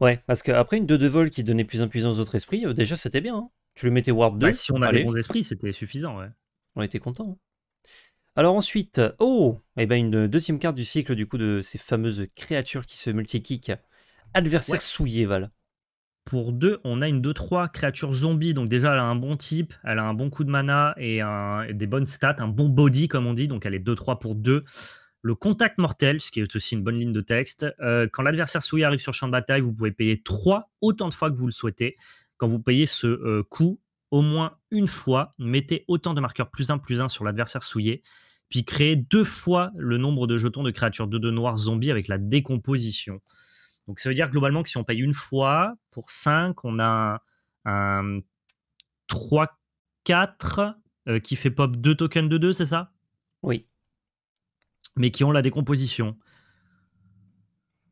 Ouais, parce qu'après une 2 2 vol qui donnait plus impuissance aux autres esprits, euh, déjà, c'était bien. Hein. Tu le mettais Ward 2. Bah, si on avait les bons esprits, c'était suffisant, ouais. On était content. Alors ensuite, oh, et eh ben une deuxième carte du cycle du coup de ces fameuses créatures qui se multi-kick. Adversaire souillé, Val. Pour 2, on a une 2-3 créature zombie, donc déjà elle a un bon type, elle a un bon coup de mana et, un, des bonnes stats, un bon body comme on dit, donc elle est 2-3 pour 2. Le contact mortel, ce qui est aussi une bonne ligne de texte. Euh, quand l'adversaire souillé arrive sur champ de bataille, vous pouvez payer 3 autant de fois que vous le souhaitez. Quand vous payez ce euh, coup, au moins une fois, mettez autant de marqueurs plus 1 plus 1 sur l'adversaire souillé, puis créez deux fois le nombre de jetons de créatures 2 de noirs zombies avec la décomposition. Donc ça veut dire globalement que si on paye une fois, pour 5, on a un, 3, 4 euh, qui fait pop 2 tokens de 2, c'est ça Oui. Mais qui ont la décomposition.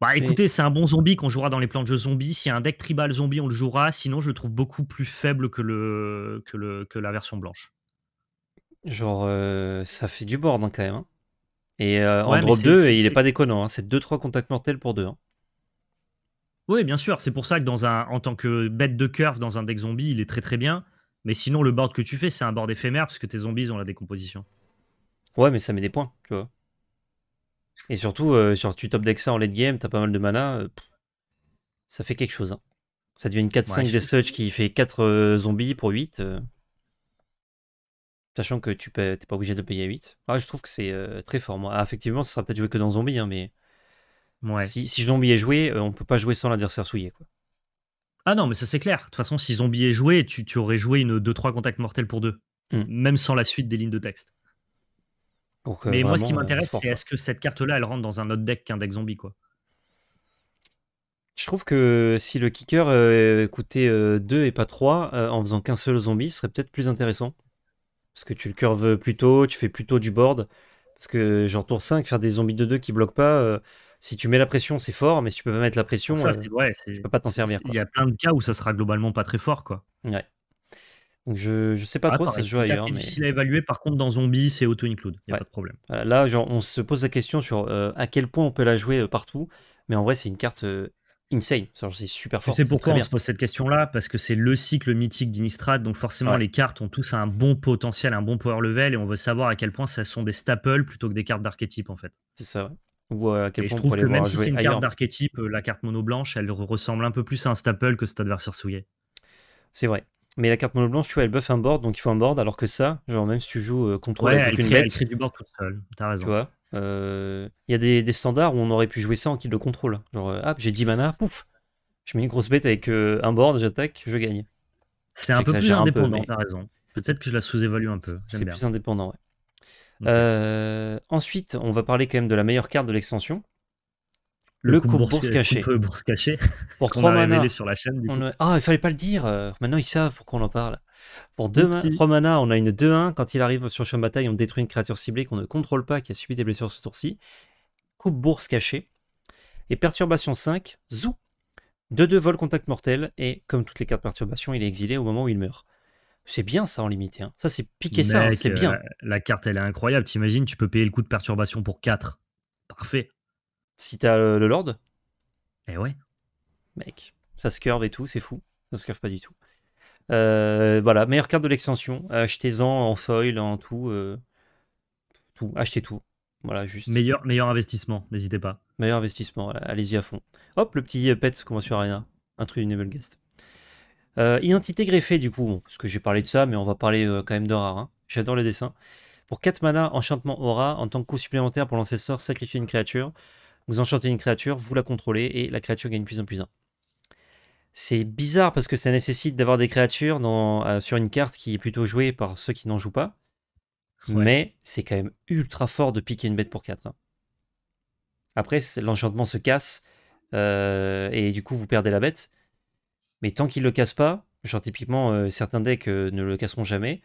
Bah écoutez, c'est un bon zombie qu'on jouera dans les plans de jeu zombies. S'il y a un deck tribal zombie, on le jouera. Sinon, je le trouve beaucoup plus faible que, le, que, la version blanche. Genre, euh, ça fait du board hein, quand même. Hein. Et euh, en drop 2, il n'est pas déconnant. Hein. C'est 2-3 contacts mortels pour 2. Oui, bien sûr. C'est pour ça que dans un, en tant que bête de curve dans un deck zombie, il est très très bien. Mais sinon, le board que tu fais, c'est un board éphémère parce que tes zombies ont la décomposition. Ouais, mais ça met des points, tu vois. Et surtout, sur euh, tu top deck ça en late game, t'as pas mal de mana, euh, ça fait quelque chose. Hein. Ça devient une 4-5 des search qui fait 4 euh, zombies pour 8. Sachant que tu pas obligé de payer à 8. Ah, je trouve que c'est très fort. Ah, effectivement, ça sera peut-être joué que dans zombies, hein, mais si, si zombie est joué, on peut pas jouer sans l'adversaire souillé. Quoi. Ah non, mais ça c'est clair. De toute façon, si zombie est joué, tu, aurais joué une 2-3 contacts mortels pour deux hmm. Même sans la suite des lignes de texte. Euh, mais moi, ce qui euh, m'intéresse, c'est est-ce que cette carte-là, elle rentre dans un autre deck qu'un deck zombie, quoi. Je trouve que si le kicker euh, coûtait 2 et pas 3 en faisant qu'un seul zombie, ce serait peut-être plus intéressant. Parce que tu le curves plutôt, tu fais plutôt du board. Parce que genre tour 5, faire des zombies de 2 qui bloquent pas, si tu mets la pression, c'est fort, mais si tu peux pas mettre la pression, ça, ouais, tu peux pas t'en servir. Il y a plein de cas où ça sera globalement pas très fort. quoi. Ouais je, je sais pas trop, si ça se joue ailleurs. C'est difficile à par contre, dans Zombie, c'est auto-include, il n'y a pas de problème. là, on se pose la question sur euh, à quel point on peut la jouer euh, partout, mais en vrai, c'est une carte euh, insane, c'est super fort. C'est pourquoi on se pose cette question-là Parce que c'est le cycle mythique d'Inistrad, donc forcément, les cartes ont tous un bon potentiel, un bon power level, et on veut savoir à quel point ça sont des staples plutôt que des cartes d'archétype, en fait. C'est ça, Ou à quel et point je trouve que même si c'est une carte d'archétype, la carte mono blanche, elle ressemble un peu plus à un staple que cet adversaire souillé. C'est vrai. Mais la carte mono blanche, tu vois, elle buff un board, donc il faut un board, alors que ça, genre même si tu joues euh, contrôle contre avec une bête. Elle crée du board raison. Euh, il y a des, standards où on aurait pu jouer ça en kill de contrôle. Genre, euh, hop, j'ai 10 mana, pouf Je mets une grosse bête avec un board, j'attaque, je gagne. C'est un peu plus indépendant, t'as raison. Peut-être que je la sous-évalue un peu. C'est plus indépendant, ouais. ensuite, on va parler quand même de la meilleure carte de l'extension, le, coup, bourse, caché cachée. Coup Pour 3 sur la chaîne. Ah, il fallait pas le dire. Maintenant, ils savent pourquoi on en parle. Pour 2 3 manas, on a une 2-1. Quand il arrive sur champ de bataille, on détruit une créature ciblée qu'on ne contrôle pas, qui a subi des blessures ce tour-ci. Coupe bourse caché Et perturbation 5, zou. 2-2 vol contact mortel. Et comme toutes les cartes perturbation, il est exilé au moment où il meurt. C'est bien ça en limité. Hein. Ça, c'est piqué ça. Hein. c'est bien. Euh, la, carte, elle est incroyable. T'imagines, tu peux payer le coup de perturbation pour 4. Parfait. Si t'as euh, le, Lord. Eh ouais. Mec, ça se curve et tout, c'est fou. Ça se curve pas du tout. Euh, voilà, meilleure carte de l'extension. Achetez-en en foil, en tout. Euh, tout, achetez tout. Voilà, juste. Meilleur, meilleur investissement, n'hésitez pas. Meilleur investissement, allez-y à fond. Hop, le petit pet sur arena. Un truc du guest. identité greffée, du coup, parce que j'ai parlé de ça, mais on va parler quand même de rare. Hein. J'adore le dessin. Pour 4 mana, enchantement aura, en tant que coût supplémentaire pour sort, sacrifier une créature. Vous enchantez une créature, vous la contrôlez et la créature gagne plus 1 plus 1. C'est bizarre parce que ça nécessite d'avoir des créatures euh, sur une carte qui est plutôt jouée par ceux qui n'en jouent pas. Mais c'est quand même ultra fort de piquer une bête pour 4. Hein. Après, l'enchantement se casse euh, et du coup vous perdez la bête. Mais tant qu'il ne le casse pas, genre typiquement euh, certains decks ne le casseront jamais,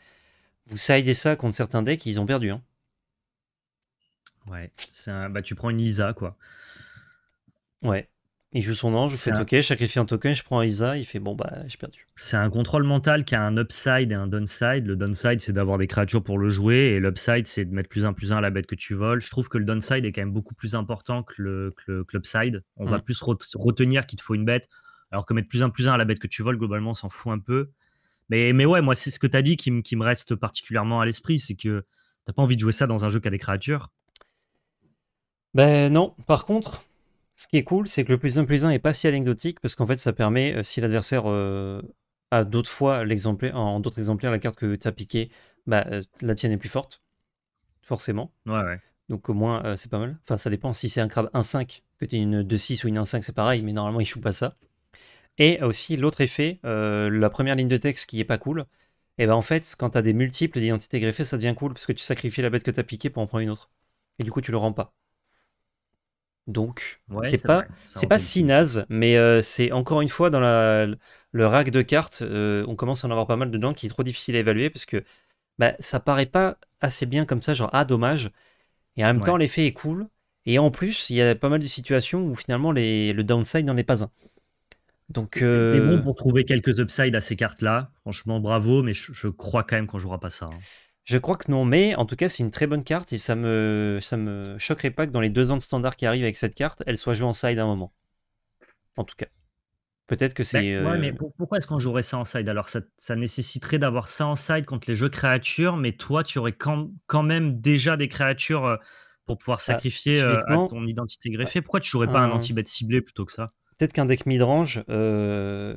vous sidez ça contre certains decks, ils ont perdu. Hein. Ouais, un... bah, tu prends une lisa quoi. Ouais. Il joue son ange, c'est ok, je sacrifie un token, je prends lisa il fait bon bah j'ai perdu. C'est un contrôle mental qui a un upside et un downside. Le downside c'est d'avoir des créatures pour le jouer et l'upside c'est de mettre plus un plus un à la bête que tu voles. Je trouve que le downside est quand même beaucoup plus important que le, que l'upside. On va mm. plus retenir qu'il te faut une bête alors que mettre plus un plus un à la bête que tu voles globalement s'en fout un peu. Mais, mais ouais, moi c'est ce que tu as dit qui, qui, me reste particulièrement à l'esprit, c'est que t'as pas envie de jouer ça dans un jeu qui a des créatures. Ben non, par contre, ce qui est cool, c'est que le plus 1 plus 1 n'est pas si anecdotique, parce qu'en fait, ça permet, euh, si l'adversaire euh, a d'autres fois l'exemplaire, en d'autres exemplaires, la carte que tu as piquée, bah, euh, la tienne est plus forte, forcément. Ouais, ouais. Donc au moins, c'est pas mal. Enfin, ça dépend si c'est un crabe 1-5, que tu es une 2-6 ou une 1-5, c'est pareil, mais normalement, il joue pas ça. Et aussi, l'autre effet, la première ligne de texte qui est pas cool, et eh ben en fait, quand tu as des multiples d'identités greffées, ça devient cool, parce que tu sacrifies la bête que tu as piquée pour en prendre une autre. Et du coup, tu le rends pas. Donc, c'est pas, c'est pas si naze, mais euh, c'est encore une fois dans le rack de cartes, euh, on commence à en avoir pas mal dedans qui est trop difficile à évaluer parce que bah, ça paraît pas assez bien comme ça, genre ah dommage. Et en même temps, l'effet est cool. Et en plus, il y a pas mal de situations où finalement le downside n'en est pas un. Donc, euh, bon pour trouver quelques upsides à ces cartes-là. Franchement, bravo, mais je, crois quand même qu'on jouera pas ça. Hein. Je crois que non, mais en tout cas, c'est une très bonne carte et ça me, ça me choquerait pas que dans les deux ans de standard qui arrivent avec cette carte, elle soit jouée en side à un moment. En tout cas. Peut-être que c'est. Ben, euh, mais pourquoi est-ce qu'on jouerait ça en side Alors, ça, ça nécessiterait d'avoir ça en side contre les jeux créatures, mais toi, tu aurais quand, quand même déjà des créatures euh, pour pouvoir ah, sacrifier euh, ton identité greffée. Ah, pourquoi tu jouerais pas un anti bête ciblé plutôt que ça Peut-être qu'un deck midrange, il,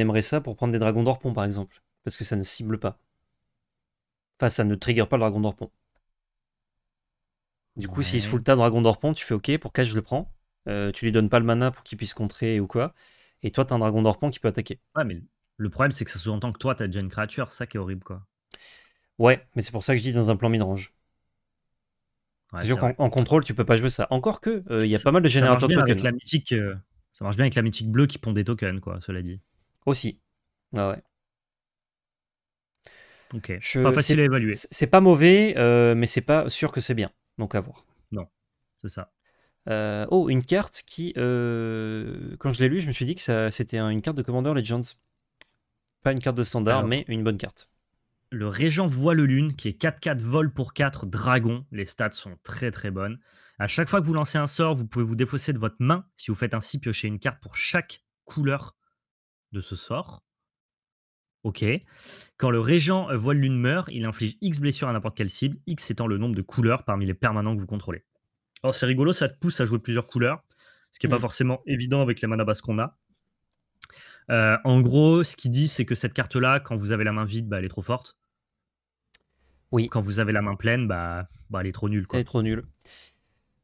aimerait ça pour prendre des dragons d'orpon par exemple, parce que ça ne cible pas. Enfin, ça ne trigger pas le dragon d'orpon. Du coup, s'il se fout le tas de dragon d'orpon, tu fais OK, pour cash, je le prends. Euh, tu lui donnes pas le mana pour qu'il puisse contrer ou quoi. Et toi, t'as un dragon d'orpon qui peut attaquer. Ouais, mais le problème, c'est que ça sous-entend que toi, t'as déjà une créature. Ça qui est horrible, quoi. Ouais, mais c'est pour ça que je dis dans un plan midrange. Ouais, c'est sûr qu'en contrôle, tu peux pas jouer ça. Encore que, euh, il y a pas mal de générateurs de tokens. la euh, ça marche bien avec la mythique bleue qui pond des tokens, quoi, cela dit. Aussi. Ah ouais. Ok. pas facile à évaluer. C'est pas mauvais, euh, mais c'est pas sûr que c'est bien. Donc à voir. Non, c'est ça. Euh, oh, une carte qui, euh, quand je l'ai lu, je me suis dit que c'était une carte de Commander Legends. Pas une carte de standard, mais une bonne carte. Le Régent voit le Lune, qui est 4-4 vol pour 4 dragon. Les stats sont très très bonnes. À chaque fois que vous lancez un sort, vous pouvez vous défausser de votre main. Si vous faites ainsi, piocher une carte pour chaque couleur de ce sort. Ok. Quand le régent euh, voile lune meurt, il inflige X blessures à n'importe quelle cible, X étant le nombre de couleurs parmi les permanents que vous contrôlez. Alors c'est rigolo, ça te pousse à jouer plusieurs couleurs, ce qui n'est pas hmm. forcément évident avec les manabas qu'on a. Euh, en gros, ce qu'il dit, c'est que cette carte-là, quand vous avez la main vide, bah, elle est trop forte. Oui. Quand vous avez la main pleine, bah, bah elle est trop nulle. Elle est trop nulle.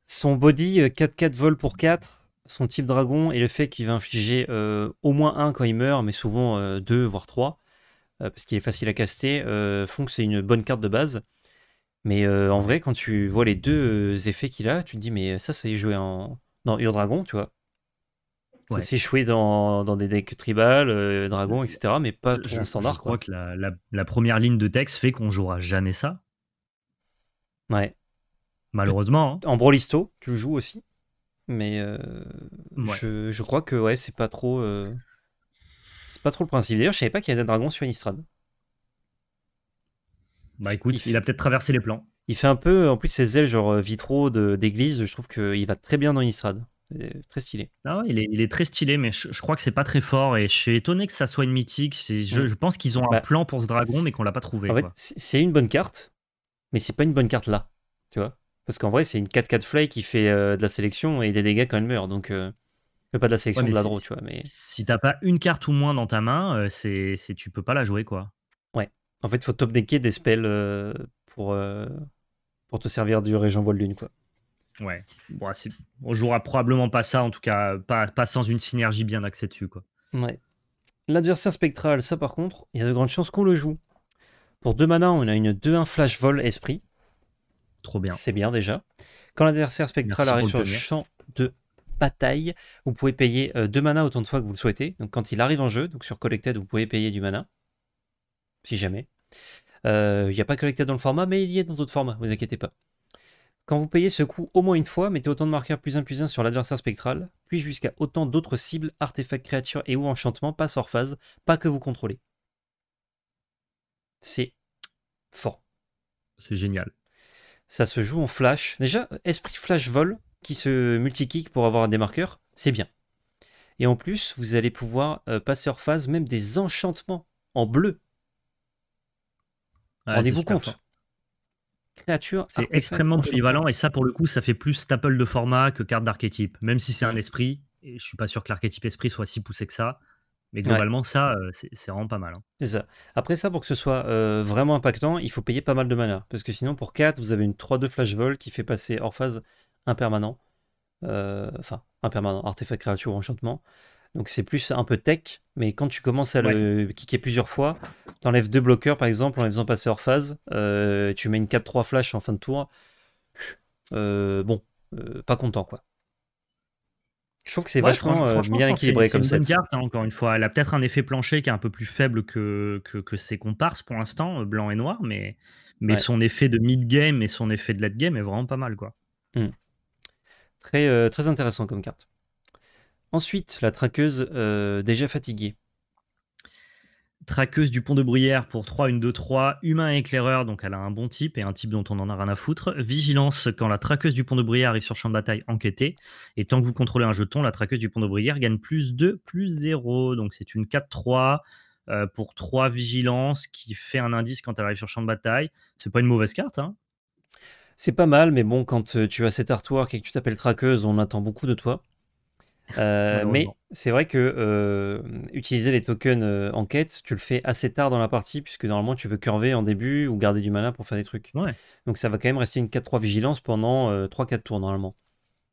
Son body, 4-4 euh, vol pour 4, son type dragon et le fait qu'il va infliger au moins 1 quand il meurt, mais souvent 2, voire 3. Euh, parce qu'il est facile à caster, euh, font que c'est une bonne carte de base. Mais euh, en vrai, quand tu vois les deux effets qu'il a, tu te dis, mais ça, ça y est joué en... dans Ur-Dragon, tu vois. Ça s'est joué dans, des decks tribal, dragon, etc., mais pas trop en standard. Je crois que la, première ligne de texte fait qu'on jouera jamais ça. Ouais. Malheureusement. Hein. En Brolisto, tu le joues aussi. Mais je, crois que ouais, c'est pas trop. C'est pas trop le principe. D'ailleurs, je savais pas qu'il y avait un dragon sur Innistrad. Bah écoute, il, a peut-être traversé les plans. Il fait un peu, en plus, ses ailes, genre euh, vitraux d'église, je trouve qu'il va très bien dans Innistrad. Très stylé. Ah il, est, très stylé, mais je, crois que c'est pas très fort et je suis étonné que ça soit une mythique. Je, je, pense qu'ils ont un bah. plan pour ce dragon, mais qu'on l'a pas trouvé. En fait, c'est une bonne carte, mais c'est pas une bonne carte là. Tu vois Parce qu'en vrai, c'est une 4-4 fly qui fait euh, de la sélection et des dégâts quand elle meurt. Donc. Euh, pas de la sélection de la tu Mais... Si t'as pas une carte ou moins dans ta main, euh, c'est, c'est, tu peux pas la jouer, quoi. Ouais. En fait, il faut top decker des spells euh, pour, euh, pour te servir du régent Vol lune, quoi. Ouais. Bon, c'est... On jouera probablement pas ça, en tout cas, pas, pas sans une synergie bien axée dessus, quoi. Ouais. L'adversaire spectral, ça par contre, il y a de grandes chances qu'on le joue. Pour deux manas, on a une 2-1 flash vol esprit. Trop bien. C'est bien déjà. Quand l'adversaire spectral arrive sur le champ de bataille. Vous pouvez payer euh, deux mana autant de fois que vous le souhaitez. Donc quand il arrive en jeu, donc sur Collected, vous pouvez payer du mana. Si jamais. Euh, il n'y a pas Collected dans le format, mais il y est dans d'autres formats, vous inquiétez pas. Quand vous payez ce coup au moins une fois, mettez autant de marqueurs plus 1 plus 1 sur l'adversaire spectral, puis jusqu'à autant d'autres cibles, artefacts, créatures et ou enchantements, pas hors phase, pas que vous contrôlez. C'est fort. C'est génial. Ça se joue en flash. Déjà, esprit flash vol, qui se multi-kick pour avoir un démarqueur, c'est bien. Et en plus, vous allez pouvoir euh, passer hors phase même des enchantements en bleu. Rendez-vous compte. Créature. C'est extrêmement polyvalent et ça, pour le coup, ça fait plus staple de format que carte d'archétype. Même si c'est un esprit, et je suis pas sûr que l'archétype esprit soit si poussé que ça. Mais globalement, ça, euh, c'est vraiment pas mal. Hein. C'est ça. Après ça, pour que ce soit euh, vraiment impactant, il faut payer pas mal de mana. Parce que sinon, pour 4, vous avez une 3-2 Flash Vol qui fait passer hors phase impermanent, euh, enfin, permanent, artefact, créature, ou enchantement. Donc c'est plus un peu tech, mais quand tu commences à le kicker plusieurs fois, t'enlèves deux bloqueurs par exemple en les faisant passer hors phase, euh, tu mets une 4-3 flash en fin de tour. Euh, bon, euh, pas content quoi. Je trouve que c'est vachement bien équilibré comme ça. Hein, encore une fois. Elle a peut-être un effet plancher qui est un peu plus faible que, que, ses comparses pour l'instant, blanc et noir, mais, mais son effet de mid-game et son effet de late-game est vraiment pas mal quoi. Hmm. Euh, très, intéressant comme carte. Ensuite, la traqueuse euh, déjà fatiguée. Traqueuse du pont de Bruyère pour 3, 1, 2, 3. Humain éclaireur, donc elle a un bon type et un type dont on en a rien à foutre. Vigilance, quand la traqueuse du pont de Bruyère arrive sur champ de bataille, enquêtée. Et tant que vous contrôlez un jeton, la traqueuse du pont de Bruyère gagne plus 2, plus 0. Donc c'est une 4-3 euh, pour 3 vigilance qui fait un indice quand elle arrive sur champ de bataille. C'est pas une mauvaise carte, hein. C'est pas mal, mais bon, quand euh, tu as cet artwork et que tu t'appelles traqueuse, on attend beaucoup de toi. Euh, mais c'est vrai que euh, utiliser les tokens en quête, tu le fais assez tard dans la partie, puisque normalement tu veux curver en début ou garder du mana pour faire des trucs. Ouais. Donc ça va quand même rester une 4-3 vigilance pendant 3-4 tours normalement.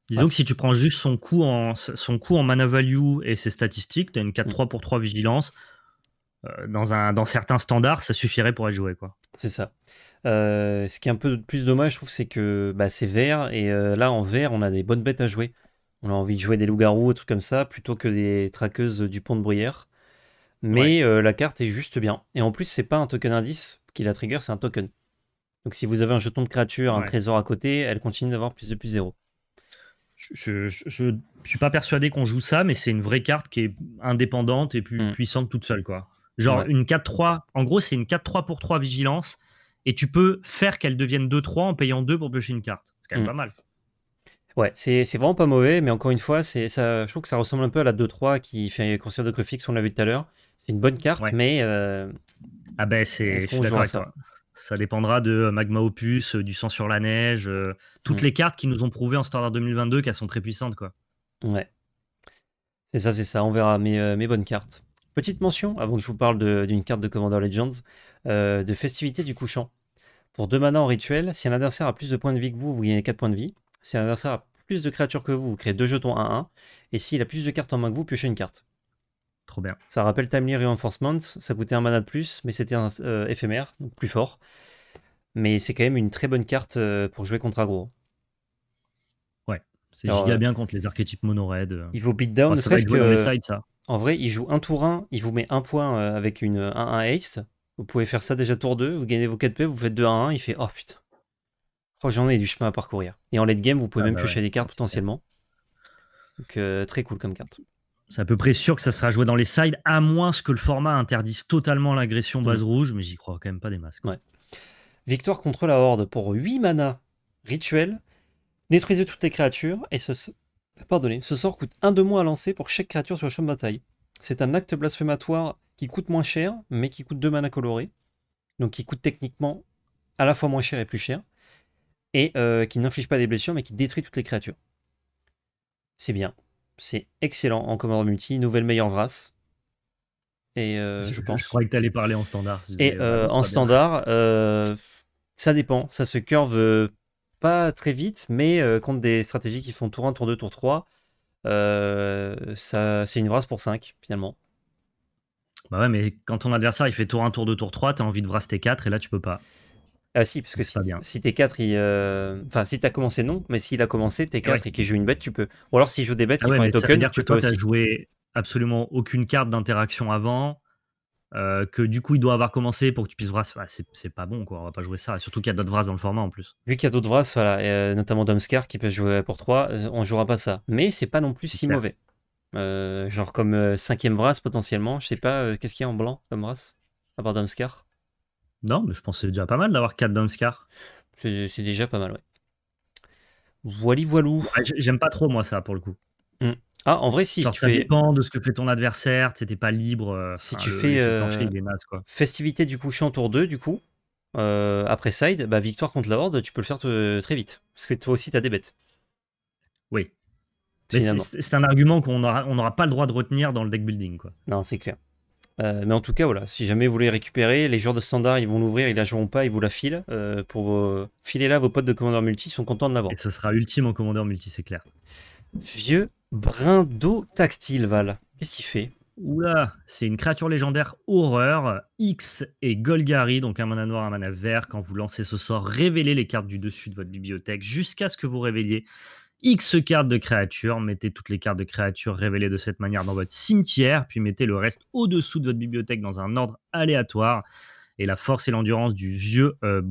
Disons ah, que si tu prends juste son coût en, son en mana value et ses statistiques, tu as une 4-3 mm. pour 3 vigilance. Dans, un, dans certains standards, ça suffirait pour être joué. C'est ça. Euh, ce qui est un peu plus dommage, je trouve, c'est que bah, c'est vert, et euh, là, en vert, on a des bonnes bêtes à jouer. On a envie de jouer des loups-garous, des trucs comme ça, plutôt que des traqueuses du pont de bruyère. Mais euh, la carte est juste bien. Et en plus, c'est pas un token indice qui la trigger, c'est un token. Donc si vous avez un jeton de créature, un trésor à côté, elle continue d'avoir plus de plus zéro. Je, suis pas persuadé qu'on joue ça, mais c'est une vraie carte qui est indépendante et plus hmm. puissante toute seule, quoi. Genre une 4-3, en gros, c'est une 4-3 pour 3 vigilance et tu peux faire qu'elle devienne 2-3 en payant 2 pour piocher une carte. C'est quand même mm. pas mal. Ouais, c'est vraiment pas mauvais, mais encore une fois, c'est ça, je trouve que ça ressemble un peu à la 2-3 qui fait un concert de fixe on l'a vu tout à l'heure. C'est une bonne carte, mais. Euh, ah ben, c'est. je suis Ça dépendra de euh, Magma Opus, euh, du sang sur la neige, toutes mm. les cartes qui nous ont prouvé en Standard 2022 qu'elles sont très puissantes, quoi. Ouais. C'est ça, c'est ça, on verra mes, mes bonnes cartes. Petite mention, avant que je vous parle d'une carte de Commander Legends, euh, de festivité du couchant. Pour deux manas en rituel, si un adversaire a plus de points de vie que vous, vous gagnez 4 points de vie. Si un adversaire a plus de créatures que vous, vous créez deux jetons 1-1. Et s'il a plus de cartes en main que vous, piochez une carte. Trop bien. Ça rappelle Timely Reinforcement, ça coûtait un mana de plus, mais c'était un euh, éphémère, donc plus fort. Mais c'est quand même une très bonne carte euh, pour jouer contre aggro. Ouais, c'est giga bien contre les archétypes mono Il vaut beatdown, enfin, c'est En vrai, il joue un tour 1, il vous met un point avec une 1-1 Ace, vous pouvez faire ça déjà tour 2, vous gagnez vos 4 p, vous faites 2 à 1, il fait oh putain. Oh, j'en ai du chemin à parcourir. Et en late game, vous pouvez ah même bah piocher des cartes potentiellement. Donc euh, très cool comme carte. C'est à peu près sûr que ça sera joué dans les sides, à moins que le format interdise totalement l'agression base mm. rouge, mais j'y crois quand même pas des masques. Ouais. Victoire contre la Horde pour 8 mana. Rituel. Détruisez toutes les créatures et ce, Pardonnez, ce sort coûte 1 de moins à lancer pour chaque créature sur le champ de bataille. C'est un acte blasphématoire qui coûte moins cher, mais qui coûte deux mana colorés. Donc qui coûte techniquement à la fois moins cher et plus cher. Et euh, qui n'inflige pas des blessures, mais qui détruit toutes les créatures. C'est bien. C'est excellent en Commodore Multi. Nouvelle meilleure race. Et euh, je, pense. Je croyais que tu allais parler en standard. Et ah, euh, en standard, ça dépend. Ça se curve pas très vite, mais contre des stratégies qui font tour 1, tour 2, tour 3, ça, c'est une race pour 5 finalement. Bah ouais, mais quand ton adversaire il fait tour 1, tour 2, tour 3, t'as envie de T 4 et là tu peux pas. Ah si, parce que si, si t'es 4, il, euh, enfin si t'as commencé non, mais s'il a commencé t'es 4 et qu'il joue une bête, tu peux. Ou alors s'il joue des bêtes ah qui font des tokens, dire que toi, t'as joué absolument aucune carte d'interaction avant, euh, que du coup il doit avoir commencé pour que tu puisses vras. Bah, c'est pas bon quoi, on va pas jouer ça. Surtout qu'il y a d'autres vras dans le format en plus. Vu qu'il y a d'autres vras, voilà, et, euh, notamment Domscar qui peut jouer pour 3, on jouera pas ça. Mais c'est pas non plus si mauvais. Euh, genre comme 5 euh, cinquième race potentiellement. Je sais pas, euh, qu'est-ce qu'il y a en blanc comme race À part d'Umscar Non, mais je pense que c'est déjà pas mal d'avoir 4 d'Umscar C'est c'est déjà pas mal, ouais. Voili voilou. J'aime pas trop, moi, ça, pour le coup. Hmm. Ah, en vrai, si, ça dépend de ce que fait ton adversaire, t'étais pas libre. Si tu fais, festivité du couchant tour 2, du coup, après side, bah victoire contre la horde, tu peux le faire très vite. Parce que toi aussi, t'as des bêtes. Oui. C'est un argument qu'on n'aura aura pas le droit de retenir dans le deck building. Quoi. Non, c'est clair. Euh, mais en tout cas, voilà, si jamais vous voulez récupérer, les joueurs de standard, ils vont l'ouvrir, ils la joueront pas, ils vous la filent. Euh, pour vos... Filez là vos potes de commandeur multi, ils sont contents de l'avoir. Et ce sera ultime en commandeur multi, c'est clair. Vieux brin d'eau tactile, Val. Qu'est-ce qu'il fait Oula, c'est une créature légendaire horreur. X et Golgari, donc un mana noir, un mana vert. Quand vous lancez ce sort, révélez les cartes du dessus de votre bibliothèque jusqu'à ce que vous révéliez X cartes de créatures, mettez toutes les cartes de créatures révélées de cette manière dans votre cimetière, puis mettez le reste au-dessous de votre bibliothèque dans un ordre aléatoire. Et la force et l'endurance du vieux euh,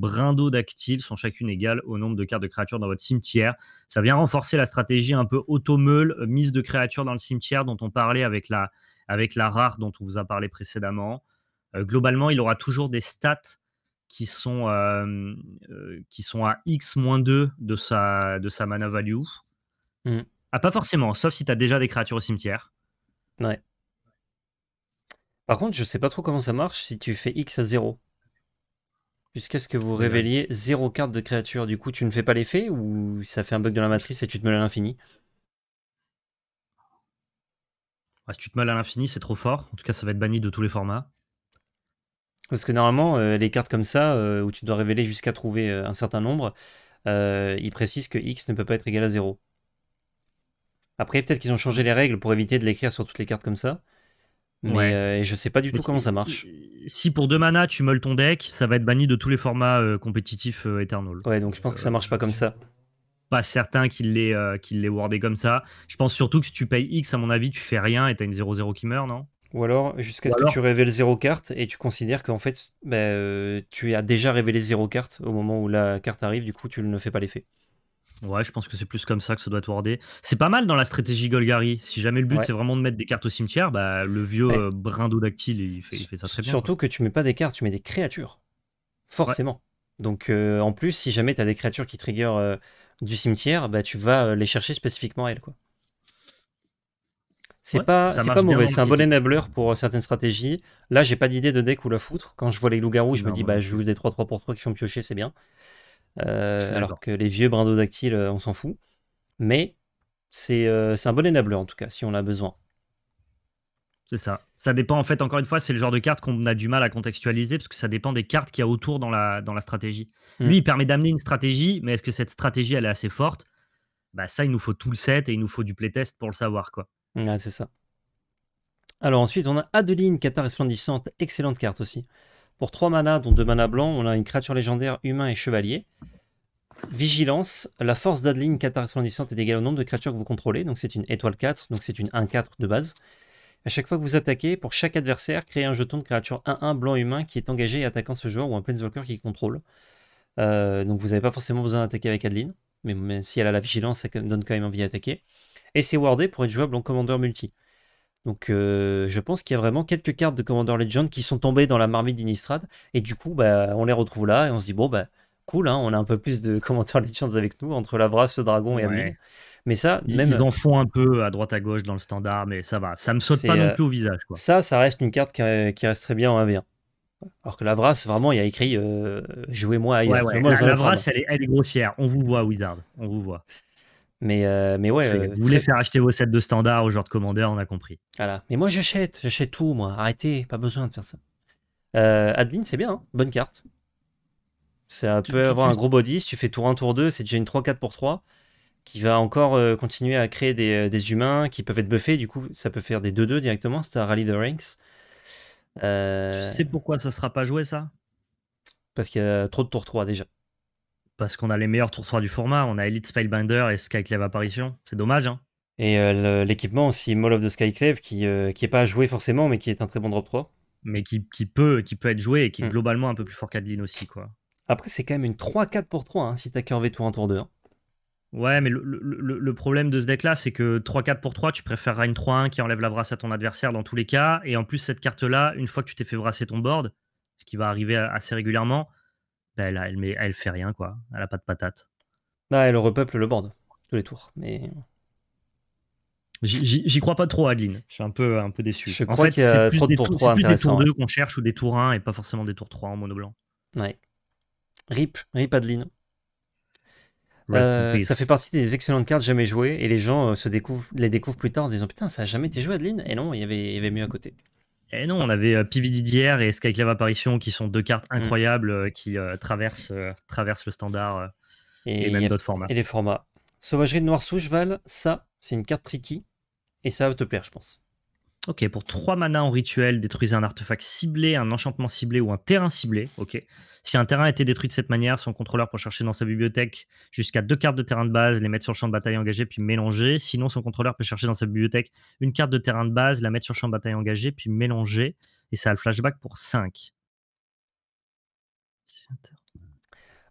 dactyle sont chacune égales au nombre de cartes de créatures dans votre cimetière. Ça vient renforcer la stratégie un peu auto-meule, euh, mise de créatures dans le cimetière dont on parlait avec la, avec la rare dont on vous a parlé précédemment. Euh, globalement, il aura toujours des stats qui sont, qui sont à X-2 de sa, de sa mana value. Mmh. Ah, pas forcément, sauf si tu as déjà des créatures au cimetière. Ouais. Par contre, je sais pas trop comment ça marche si tu fais X à 0. Jusqu'à ce que vous révéliez 0 carte de créatures. Du coup, tu ne fais pas l'effet ou ça fait un bug de la matrice et tu te mets à l'infini ah, Si tu te mets à l'infini, c'est trop fort. En tout cas, ça va être banni de tous les formats. Parce que normalement, euh, les cartes comme ça, euh, où tu dois révéler jusqu'à trouver euh, un certain nombre, ils précisent que x ne peut pas être égal à 0. Après, peut-être qu'ils ont changé les règles pour éviter de l'écrire sur toutes les cartes comme ça. Mais ouais. je sais pas du tout comment ça marche. Si pour deux manas tu meules ton deck, ça va être banni de tous les formats compétitifs éternels. Eternal. Ouais, donc je pense que ça marche pas comme ça. Pas certain qu'il l'ait qu'il wardé comme ça. Je pense surtout que si tu payes X, à mon avis, tu fais rien et t'as une 0-0 qui meurt, non ou alors jusqu'à ce que tu révèles zéro carte et tu considères qu'en fait bah, euh, tu as déjà révélé zéro carte au moment où la carte arrive, du coup tu ne fais pas l'effet. Ouais, je pense que c'est plus comme ça que ça doit être C'est pas mal dans la stratégie Golgari. Si jamais le but c'est vraiment de mettre des cartes au cimetière, bah, le vieux euh, brin d'eau il fait, ça très bien. Surtout que tu mets pas des cartes, tu mets des créatures. Forcément. Donc euh, en plus, si jamais tu as des créatures qui trigger du cimetière, bah, tu vas les chercher spécifiquement à elles. Quoi. C'est pas, c'est pas mauvais, c'est un bon enableur pour euh, certaines stratégies. Là, j'ai pas d'idée de deck où la foutre. Quand je vois les loups-garous, je me dis, bah, je joue des 3-3 pour 3 qui font piocher, c'est bien. Euh, alors que les vieux brindodactyles, euh, on s'en fout. Mais c'est un bon énableur en tout cas, si on a besoin. C'est ça. Ça dépend en fait, encore une fois, c'est le genre de carte qu'on a du mal à contextualiser parce que ça dépend des cartes qu'il y a autour dans la, dans la stratégie. Hmm. Lui, il permet d'amener une stratégie, mais est-ce que cette stratégie, elle est assez forte Bah, ça, il nous faut tout le set et il nous faut du playtest pour le savoir, quoi. Ah, c'est ça. Alors ensuite, on a Adeline, Cata resplendissante, excellente carte aussi. Pour 3 manas, dont 2 mana blancs, on a une créature légendaire, humain et chevalier. Vigilance, la force d'Adeline, Cata resplendissante est égale au nombre de créatures que vous contrôlez, donc c'est une étoile 4, donc c'est une 1-4 de base. À chaque fois que vous attaquez, pour chaque adversaire, créez un jeton de créature 1-1 blanc humain qui est engagé et attaquant ce joueur ou un planeswalker qui contrôle. Euh, donc vous n'avez pas forcément besoin d'attaquer avec Adeline, mais, même si elle a la vigilance, ça donne quand même envie d'attaquer et c'est wardé pour être jouable en commandeur multi. Donc euh, je pense qu'il y a vraiment quelques cartes de Commander Legend qui sont tombées dans la marmite d'Inistrad, et du coup bah, on les retrouve là, et on se dit, bon, bah, cool, hein, on a un peu plus de Commander Legends avec nous, entre Lavras, Dragon et Amine. Mais ça, même... Ils en font un peu à droite à gauche dans le standard, mais ça va, ça me saute pas non euh, plus au visage. Ça, ça reste une carte qui, reste très bien en 1v1. Alors que Lavras, vraiment, il y a écrit euh, Jouez-moi ailleurs. la, Lavras, elle est, elle est, grossière. On vous voit, Wizard. On vous voit. Mais, euh, mais ouais. Euh, vous voulez faire acheter vos sets de standard au genre de commandeur, on a compris. Voilà. Mais moi, j'achète, j'achète tout, moi. Arrêtez, pas besoin de faire ça. Euh, Adeline, c'est bien, hein. bonne carte. Ça peut avoir un gros body. Si tu fais tour 1, tour 2, c'est déjà une 3-4 pour 3 qui va encore euh, continuer à créer des, humains qui peuvent être buffés. Du coup, ça peut faire des 2-2 directement. C'est un rally de ranks. Tu sais pourquoi ça sera pas joué, ça Parce qu'il y a trop de tour 3 déjà parce qu'on a les meilleurs tours 3 du format. On a Elite Spellbinder et Skyclave Apparition. C'est dommage. Hein. et euh, l'équipement aussi, Mall of the Skyclave, qui n'est euh, pas à jouer forcément, mais qui est un très bon drop 3. Mais qui, peut, être joué et qui est mm. globalement un peu plus fort qu'Adeline aussi. quoi. Après, c'est quand même une 3-4 pour 3 hein, si t'as curvé tour en tour 2. Hein. Ouais, mais le, problème de ce deck-là, c'est que 3-4 pour 3, tu préfères une 3-1 qui enlève la brasse à ton adversaire dans tous les cas. Et en plus, cette carte-là, une fois que tu t'es fait brasser ton board, ce qui va arriver assez régulièrement, bah, elle, elle, fait rien, quoi. Elle a pas de patate. Bah, elle repeuple le board, tous les tours. Mais. J'y crois pas trop, Adeline. Je suis un peu, un peu déçu. Je crois qu'il C'est des tours 2 qu'on cherche ou des tours 1 et pas forcément des tours 3 en mono blanc. Ouais. Rip, Rip Adeline. Euh, ça fait partie des excellentes cartes jamais jouées et les gens euh, se découvrent, les découvrent plus tard en disant putain ça a jamais été joué Adeline et non il y avait, il y avait mieux à côté. Et eh non, on avait euh, PVD d'hier et Skyclave Apparition qui sont deux cartes mm. incroyables euh, qui euh, traversent, le standard et, même d'autres formats. Et les formats. Sauvagerie de Noir Soucheval, ça, c'est une carte tricky et ça va te plaire, je pense. Ok, pour 3 mana en rituel, détruisez un artefact ciblé, un enchantement ciblé ou un terrain ciblé. Ok. Si un terrain a été détruit de cette manière, son contrôleur peut chercher dans sa bibliothèque jusqu'à deux cartes de terrain de base, les mettre sur champ de bataille engagé, puis mélanger. Sinon, son contrôleur peut chercher dans sa bibliothèque une carte de terrain de base, la mettre sur champ de bataille engagé, puis mélanger. Et ça a le flashback pour 5.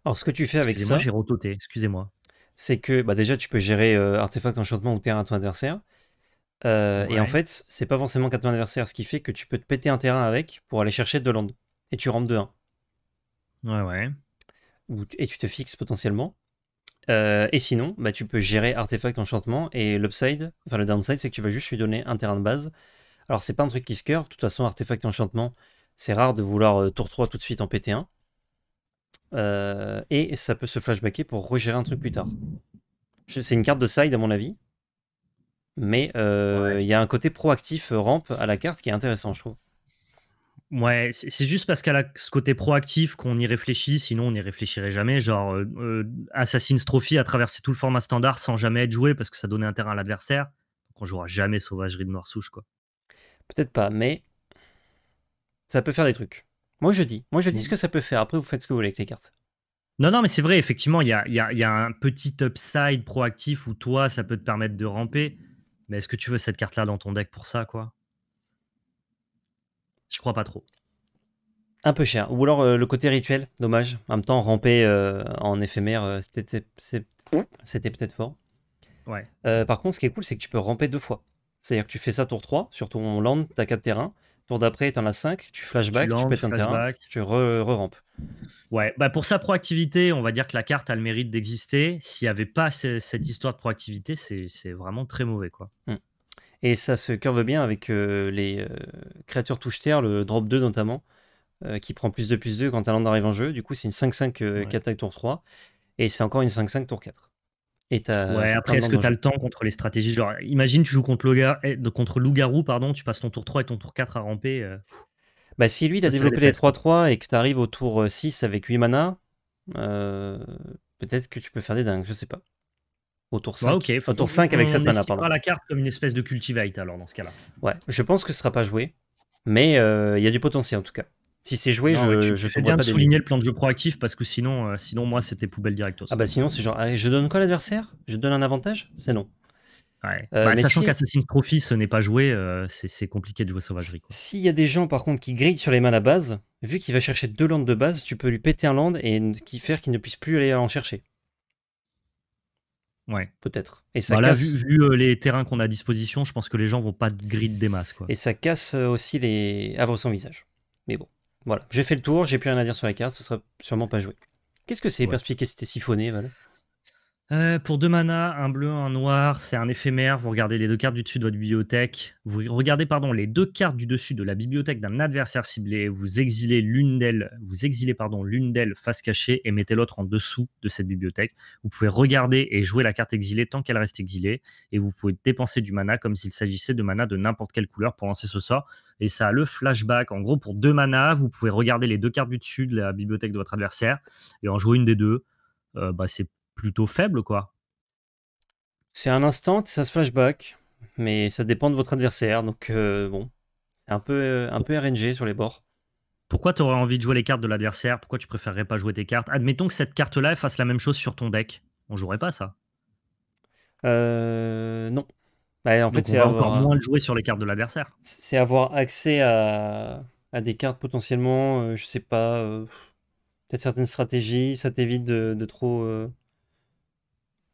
Alors, ce que tu fais avec ça. j'ai excusez-moi. C'est que bah, déjà, tu peux gérer euh, artefact, enchantement ou terrain à ton adversaire. Euh, et en fait, c'est pas forcément ton adversaire ce qui fait que tu peux te péter un terrain avec pour aller chercher de landes. Et tu rentres de 1 Ouais, ouais. et tu te fixes potentiellement. Euh, et sinon, bah, tu peux gérer artefact enchantement. Et l'upside, enfin le downside, c'est que tu vas juste lui donner un terrain de base. Alors, c'est pas un truc qui se curve. De toute façon, artefact enchantement, c'est rare de vouloir euh, tour 3 tout de suite en péter 1 et ça peut se flashbacker pour regérer un truc plus tard. C'est une carte de side à mon avis, mais euh, il y a un côté proactif euh, rampe à la carte qui est intéressant, je trouve. Ouais, c'est juste parce a ce côté proactif qu'on y réfléchit, sinon on n'y réfléchirait jamais. Genre, euh, Assassin's Trophy a traversé tout le format standard sans jamais être joué parce que ça donnait un terrain à l'adversaire. Donc on jouera jamais Sauvagerie de souche quoi. Peut-être pas, mais ça peut faire des trucs. Moi je dis, moi je dis ce mm. que ça peut faire. Après, vous faites ce que vous voulez avec les cartes. Non, non, mais c'est vrai, effectivement, il y a, y a, un petit upside proactif où toi, ça peut te permettre de ramper. Mais est-ce que tu veux cette carte-là dans ton deck pour ça, quoi Je crois pas trop. Un peu cher. Ou alors euh, le côté rituel, dommage. En même temps, ramper euh, en éphémère, euh, c'était peut-être fort. Ouais. par contre, ce qui est cool, c'est que tu peux ramper deux fois. C'est-à-dire que tu fais ça tour 3 sur ton land, t'as 4 terrains tour d'après, t'en as 5, tu flashback, tu, pètes un terrain, tu re-rampes. ouais, bah pour sa proactivité, on va dire que la carte a le mérite d'exister. S'il n'y avait pas cette histoire de proactivité, c'est vraiment très mauvais. quoi. Hum. Et ça se curve bien avec euh, les euh, créatures touche-terre, le drop 2 notamment, euh, qui prend plus de plus 2 quand Talent arrive en jeu. Du coup, c'est une 5-5 ouais. qui tour 3, et c'est encore une 5-5 tour 4. Et ouais, après, est-ce que tu as le temps contre les stratégies Genre, imagine, tu joues contre, le eh, contre loup-garou, pardon, tu passes ton tour 3 et ton tour 4 à ramper. Euh, bah, si lui, il a développé les 3-3 et que tu arrives au tour 6 euh, avec 8 mana, euh, peut-être que tu peux faire des dingues, je sais pas. Au tour 5, bah, au tour 5 avec 7 mana, pardon. la carte comme une espèce de cultivate, alors, dans ce cas-là. Ouais, je pense que ce sera pas joué, mais il y a du potentiel en tout cas. Si c'est joué, je, fais bien pas souligner le plan de jeu proactif parce que sinon, euh, sinon moi, c'était poubelle directo Ah bah sinon, c'est genre, je donne quoi à l'adversaire Je donne un avantage C'est non. Ouais. Euh, bah, sachant qu'Assassin's Trophy, ce n'est pas joué, euh, c'est compliqué de jouer sauvagerie. S'il y a des gens, par contre, qui grillent sur les mains à base, vu qu'il va chercher deux landes de base, tu peux lui péter un land et qui faire qu'il ne puisse plus aller en chercher. Ouais. Peut-être. Et ça bah casse... vu, les terrains qu'on a à disposition, je pense que les gens vont pas grid des masses. Et ça casse aussi les... avant son visage. Mais bon. Voilà, j'ai fait le tour, j'ai plus rien à dire sur la carte, ce sera sûrement pas joué. Qu'est-ce que c'est ouais. perspicacité siphonné, Val euh, pour deux manas, un bleu, un noir, c'est un éphémère. Vous regardez les deux cartes du dessus de votre bibliothèque. Vous regardez pardon, les deux cartes du dessus de la bibliothèque d'un adversaire ciblé. Vous exilez l'une d'elles, vous exilez pardon l'une d'elles face cachée et mettez l'autre en dessous de cette bibliothèque. Vous pouvez regarder et jouer la carte exilée tant qu'elle reste exilée et vous pouvez dépenser du mana comme s'il s'agissait de mana de n'importe quelle couleur pour lancer ce sort. Et ça a le flashback. En gros, pour deux manas, vous pouvez regarder les deux cartes du dessus de la bibliothèque de votre adversaire et en jouer une des deux. Euh, bah, c'est plutôt faible, quoi. C'est un instant, ça se flashback, mais ça dépend de votre adversaire, donc euh, bon, c'est un peu, euh, un peu RNG sur les bords. Pourquoi tu aurais envie de jouer les cartes de l'adversaire Pourquoi tu préférerais pas jouer tes cartes Admettons que cette carte-là fasse la même chose sur ton deck. On jouerait pas ça euh, Non. Bah, en fait, c'est encore moins de jouer sur les cartes de l'adversaire. C'est avoir accès à, à, des cartes potentiellement, je sais pas, peut-être certaines stratégies. Ça t'évite de, trop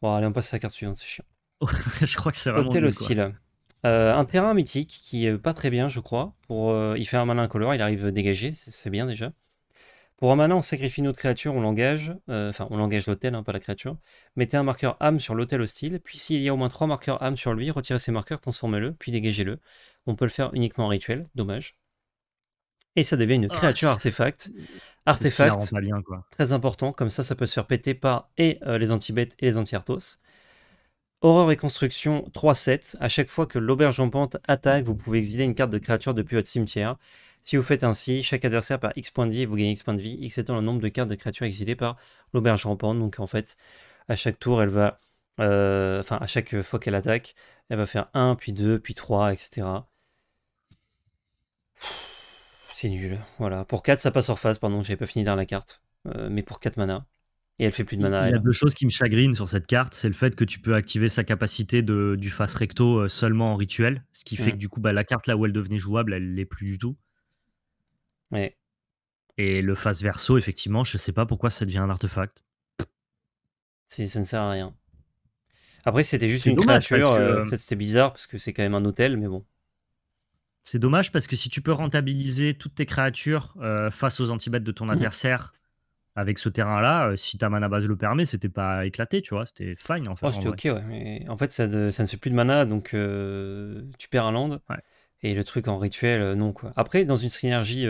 Oh, allez, on passe à la carte suivante, c'est chiant. je crois que c'est vraiment. Hôtel hostile. Euh, un terrain mythique qui est pas très bien, je crois. Pour, euh, il fait un malin incolore, il arrive dégagé, c'est bien déjà. Pour un mana, on sacrifie une autre créature, on l'engage, euh, enfin on l'engage l'hôtel, hein, pas la créature. Mettez un marqueur âme sur l'hôtel hostile, puis s'il y a au moins trois marqueurs âme sur lui, retirez ces marqueurs, transformez-le, puis dégagez-le. On peut le faire uniquement en rituel, dommage et ça devient une oh, créature artefact. Artefact, très important, comme ça, ça peut se faire péter par et euh, les anti-bêtes et les anti-arthos. Horreur et construction 3-7. À chaque fois que l'auberge rampante attaque, vous pouvez exiler une carte de créature depuis votre cimetière. Si vous faites ainsi, chaque adversaire perd X points de vie vous gagnez X points de vie, X étant le nombre de cartes de créatures exilées par l'auberge rampante. Donc en fait, à chaque tour, elle va. Euh, enfin, à chaque fois qu'elle attaque, elle va faire 1, puis 2, puis 3, etc. C'est nul. Voilà. Pour 4, ça passe en phase. Pardon, j'avais pas fini dans la carte. Euh, mais pour 4 mana. Et elle fait plus de mana. Il y a deux choses qui me chagrinent sur cette carte. C'est le fait que tu peux activer sa capacité de, du face recto euh, seulement en rituel. Ce qui fait mm. que du coup, bah, la carte là où elle devenait jouable, elle l'est plus du tout. Et le face verso, effectivement, je sais pas pourquoi ça devient un artefact. Si, ça ne sert à rien. Après, c'était juste une créature. Euh, c'était bizarre parce que c'est quand même un hôtel, mais bon. C'est dommage parce que si tu peux rentabiliser toutes tes créatures euh, face aux anti antibêtes de ton mmh. adversaire avec ce terrain-là, euh, si ta mana base le permet, c'était pas éclaté, tu vois, c'était fine oh, en fait. Oh, c'était ok, ouais, mais en fait, ça, ne fait plus de mana, donc euh, tu perds un land. Et le truc en rituel, non, Après, dans une synergie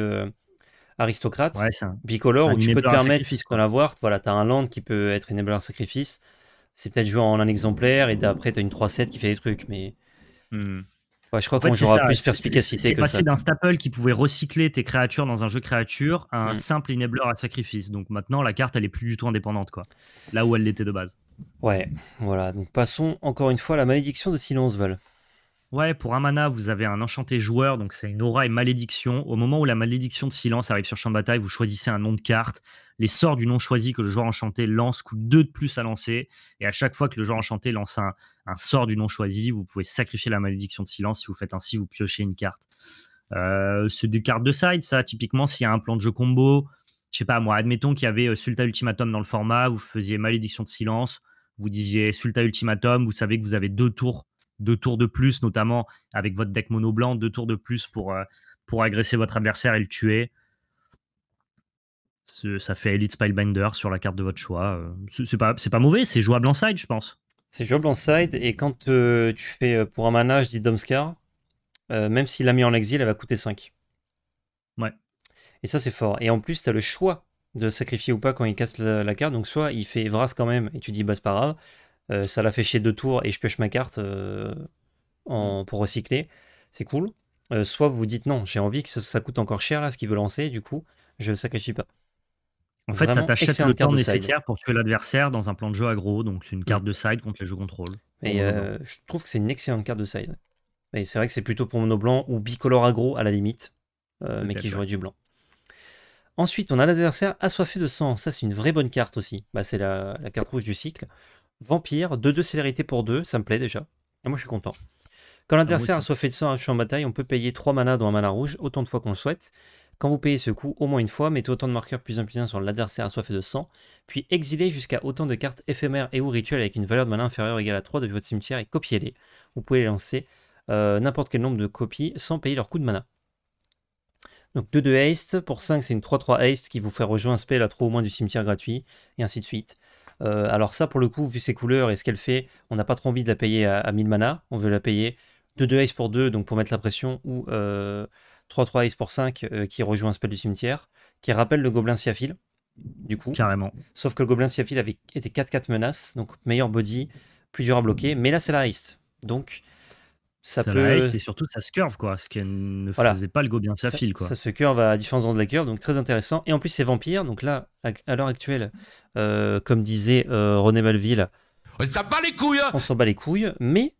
aristocrate, bicolore, où tu peux te permettre d'en avoir, voilà, t'as un land qui peut être enabler sacrifice, c'est peut-être joué en un exemplaire, et après, t'as une 3-7 qui fait des trucs, mais. Mmh je crois qu'on jouera plus perspicacité. C'est passé d'un staple qui pouvait recycler tes créatures dans un jeu créature à un mm. simple enabler à sacrifice. Donc maintenant, la carte, elle est plus du tout indépendante, quoi. Là où elle l'était de base. Ouais, voilà. Donc passons encore une fois à la malédiction de Silence Val. Ouais, pour un mana, vous avez un enchanté joueur, donc c'est une aura et malédiction. Au moment où la malédiction de silence arrive sur champ de bataille, vous choisissez un nom de carte les sorts du nom choisi que le joueur enchanté lance coûtent 2 de plus à lancer. Et à chaque fois que le joueur enchanté lance un, sort du nom choisi, vous pouvez sacrifier la malédiction de silence. Si vous faites ainsi, vous piochez une carte. Euh, c'est des cartes de side, ça. Typiquement, s'il y a un plan de jeu combo, je sais pas moi, admettons qu'il y avait euh, Sulta Ultimatum dans le format, vous faisiez malédiction de silence, vous disiez Sulta Ultimatum, vous savez que vous avez deux tours, deux tours de plus, notamment avec votre deck mono blanc, deux tours de plus pour, euh, pour agresser votre adversaire et le tuer ça fait Elite Spilebinder sur la carte de votre choix. Euh, c'est pas, pas mauvais, c'est jouable en side, je pense. C'est jouable en side, et quand euh, tu fais euh, pour un mana, je dis Domscar, même s'il l'a mis en exil, elle va coûter 5. Ouais. Et ça, c'est fort. Et en plus, tu as le choix de sacrifier ou pas quand il casse la, carte. Donc, soit il fait Vras quand même, et tu dis, bah, c'est pas grave, ça l'a fait chez deux tours, et je pioche ma carte mm. pour recycler. C'est cool. soit vous dites, non, j'ai envie que ça, coûte encore cher, là, ce qu'il veut lancer, du coup, je sacrifie pas. En fait, ça t'achète le temps nécessaire pour tuer l'adversaire dans un plan de jeu agro, donc c'est une mmh. carte de side contre les jeux contrôle. Et euh, je trouve que c'est une excellente carte de side. c'est vrai que c'est plutôt pour mono blanc ou bicolore agro, à la limite, euh, mais qui jouerait du blanc. Ensuite, on a l'adversaire assoiffé de sang. Ça, c'est une vraie bonne carte aussi. Bah, c'est la, carte rouge du cycle. Vampire, 2-2 célérité pour 2, ça me plaît déjà. Et moi, je suis content. Quand ah, l'adversaire assoiffé de sang arrive en bataille, on peut payer 3 manas dans un mana rouge autant de fois qu'on le souhaite. Quand vous payez ce coup au moins une fois, mettez autant de marqueurs plus un plus un sur l'adversaire fait de sang, puis exilez jusqu'à autant de cartes éphémères et ou rituelles avec une valeur de mana inférieure ou égale à 3 depuis votre cimetière et copiez-les. Vous pouvez les lancer euh, n'importe quel nombre de copies sans payer leur coût de mana. Donc 2-2 haste, pour 5 c'est une 3-3 haste qui vous fait rejoindre un spell à 3 au moins du cimetière gratuit, et ainsi de suite. Euh, alors ça pour le coup, vu ses couleurs et ce qu'elle fait, on n'a pas trop envie de la payer à, 1000 mana, on veut la payer 2-2 haste pour 2, donc pour mettre la pression, ou euh, 3-3 pour 5 qui rejoint un spell du cimetière, qui rappelle le gobelin Siafil, du coup. Carrément. Sauf que le gobelin Siafil avait été 4-4 menaces, donc meilleur body, plus dur à bloquer, mais là c'est la Heist. Donc ça, la peut. et surtout ça se curve, quoi, ce qui ne faisait pas le gobelin Siafil. quoi. ça se curve à différents endroits de la curve, donc très intéressant. Et en plus c'est vampire, donc là, à l'heure actuelle, euh, comme disait euh, René Malville. On s'en bat les couilles hein. On s'en bat les couilles, mais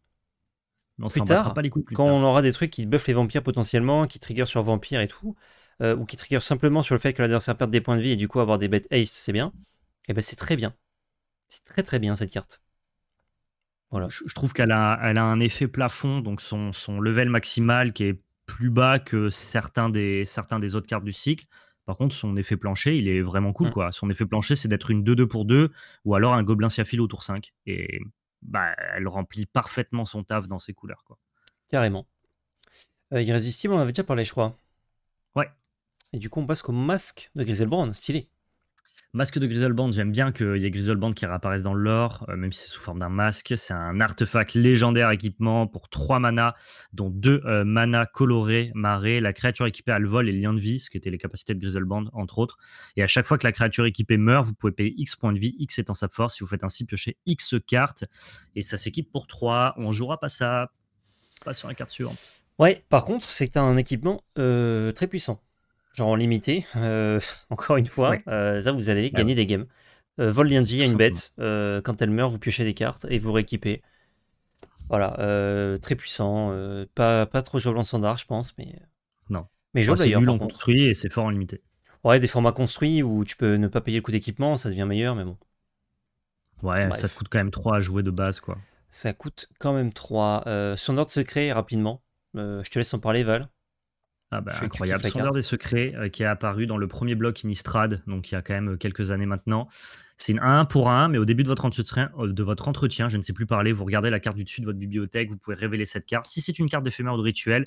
mais tard, quand on aura des trucs qui buffent les vampires potentiellement, qui trigger sur vampires et tout, euh, ou qui trigger simplement sur le fait que l'adversaire perde des points de vie et du coup avoir des bêtes ace, c'est bien. Et eh ben c'est très bien. C'est très très bien cette carte. Voilà. Je, trouve qu'elle a, elle a un effet plafond, donc son, son level maximal qui est plus bas que certains des, certains des autres cartes du cycle. Par contre, son effet plancher, il est vraiment cool. Mm. Quoi. Son effet plancher, c'est d'être une 2-2 pour 2 ou alors un gobelin siaphile au tour 5. Et bah, elle remplit parfaitement son taf dans ses couleurs. Quoi. Carrément. Euh, irrésistible, on en avait déjà parlé, je crois. Ouais. Et du coup, on passe au masque de Griselbrand, stylé. Masque de Griselband, j'aime bien qu'il y ait Griselband qui réapparaisse dans le lore, euh, même si c'est sous forme d'un masque. C'est un artefact légendaire équipement pour 3 mana, dont 2 euh, mana manas colorés, marrés. La créature équipée a le vol et le lien de vie, ce qui était les capacités de Griselband, entre autres. Et à chaque fois que la créature équipée meurt, vous pouvez payer X points de vie, X étant sa force. Si vous faites ainsi, piocher X cartes. Et ça s'équipe pour 3. On jouera pas ça, pas sur la carte suivante. Ouais, par contre, c'est un équipement euh, très puissant genre en limité, euh, encore une fois, euh, ça vous allez ah gagner des games. Euh, vol lien de vie à une bête, quand elle meurt, vous piochez des cartes et vous rééquipez. Voilà, très puissant, pas, trop jouable en standard, je pense, mais. Non. Mais jouable d'ailleurs. C'est construit et c'est fort en limité. Ouais, des formats construits où tu peux ne pas payer le coût d'équipement, ça devient meilleur, mais bon. Ouais, ça coûte quand même 3 à jouer de base, quoi. Ça coûte quand même 3. son ordre secret, rapidement, je te laisse en parler, Val. Ah bah, incroyable. Sondeur des secrets euh, qui est apparu dans le premier bloc Inistrad, donc il y a quand même euh, quelques années maintenant. C'est une 1 pour 1, mais au début euh, de votre, entretien, je ne sais plus parler, vous regardez la carte du dessus de votre bibliothèque, vous pouvez révéler cette carte. Si c'est une carte d'éphémère ou de rituel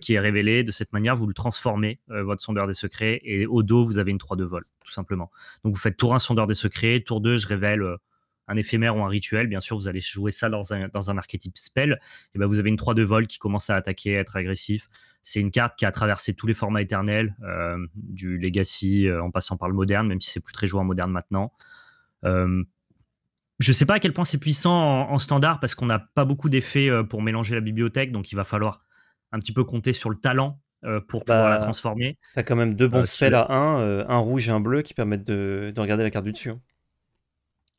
qui est révélée, de cette manière, vous le transformez, votre sondeur des secrets, et au dos, vous avez une 3 de vol, tout simplement. Donc vous faites tour 1, sondeur des secrets, tour 2, je révèle un éphémère ou un rituel, bien sûr, vous allez jouer ça dans un, archétype spell, et ben vous avez une 3 de vol qui commence à attaquer, à être agressif. C'est une carte qui a traversé tous les formats éternels, euh, du Legacy euh, en passant par le moderne, même si c'est plus très joué en moderne maintenant. Euh, je ne sais pas à quel point c'est puissant en, standard parce qu'on n'a pas beaucoup d'effets pour mélanger la bibliothèque, donc il va falloir un petit peu compter sur le talent pour bah, pouvoir la transformer. Tu as quand même deux bons spells à un, un rouge et un bleu qui permettent de, regarder la carte du dessus. Hein.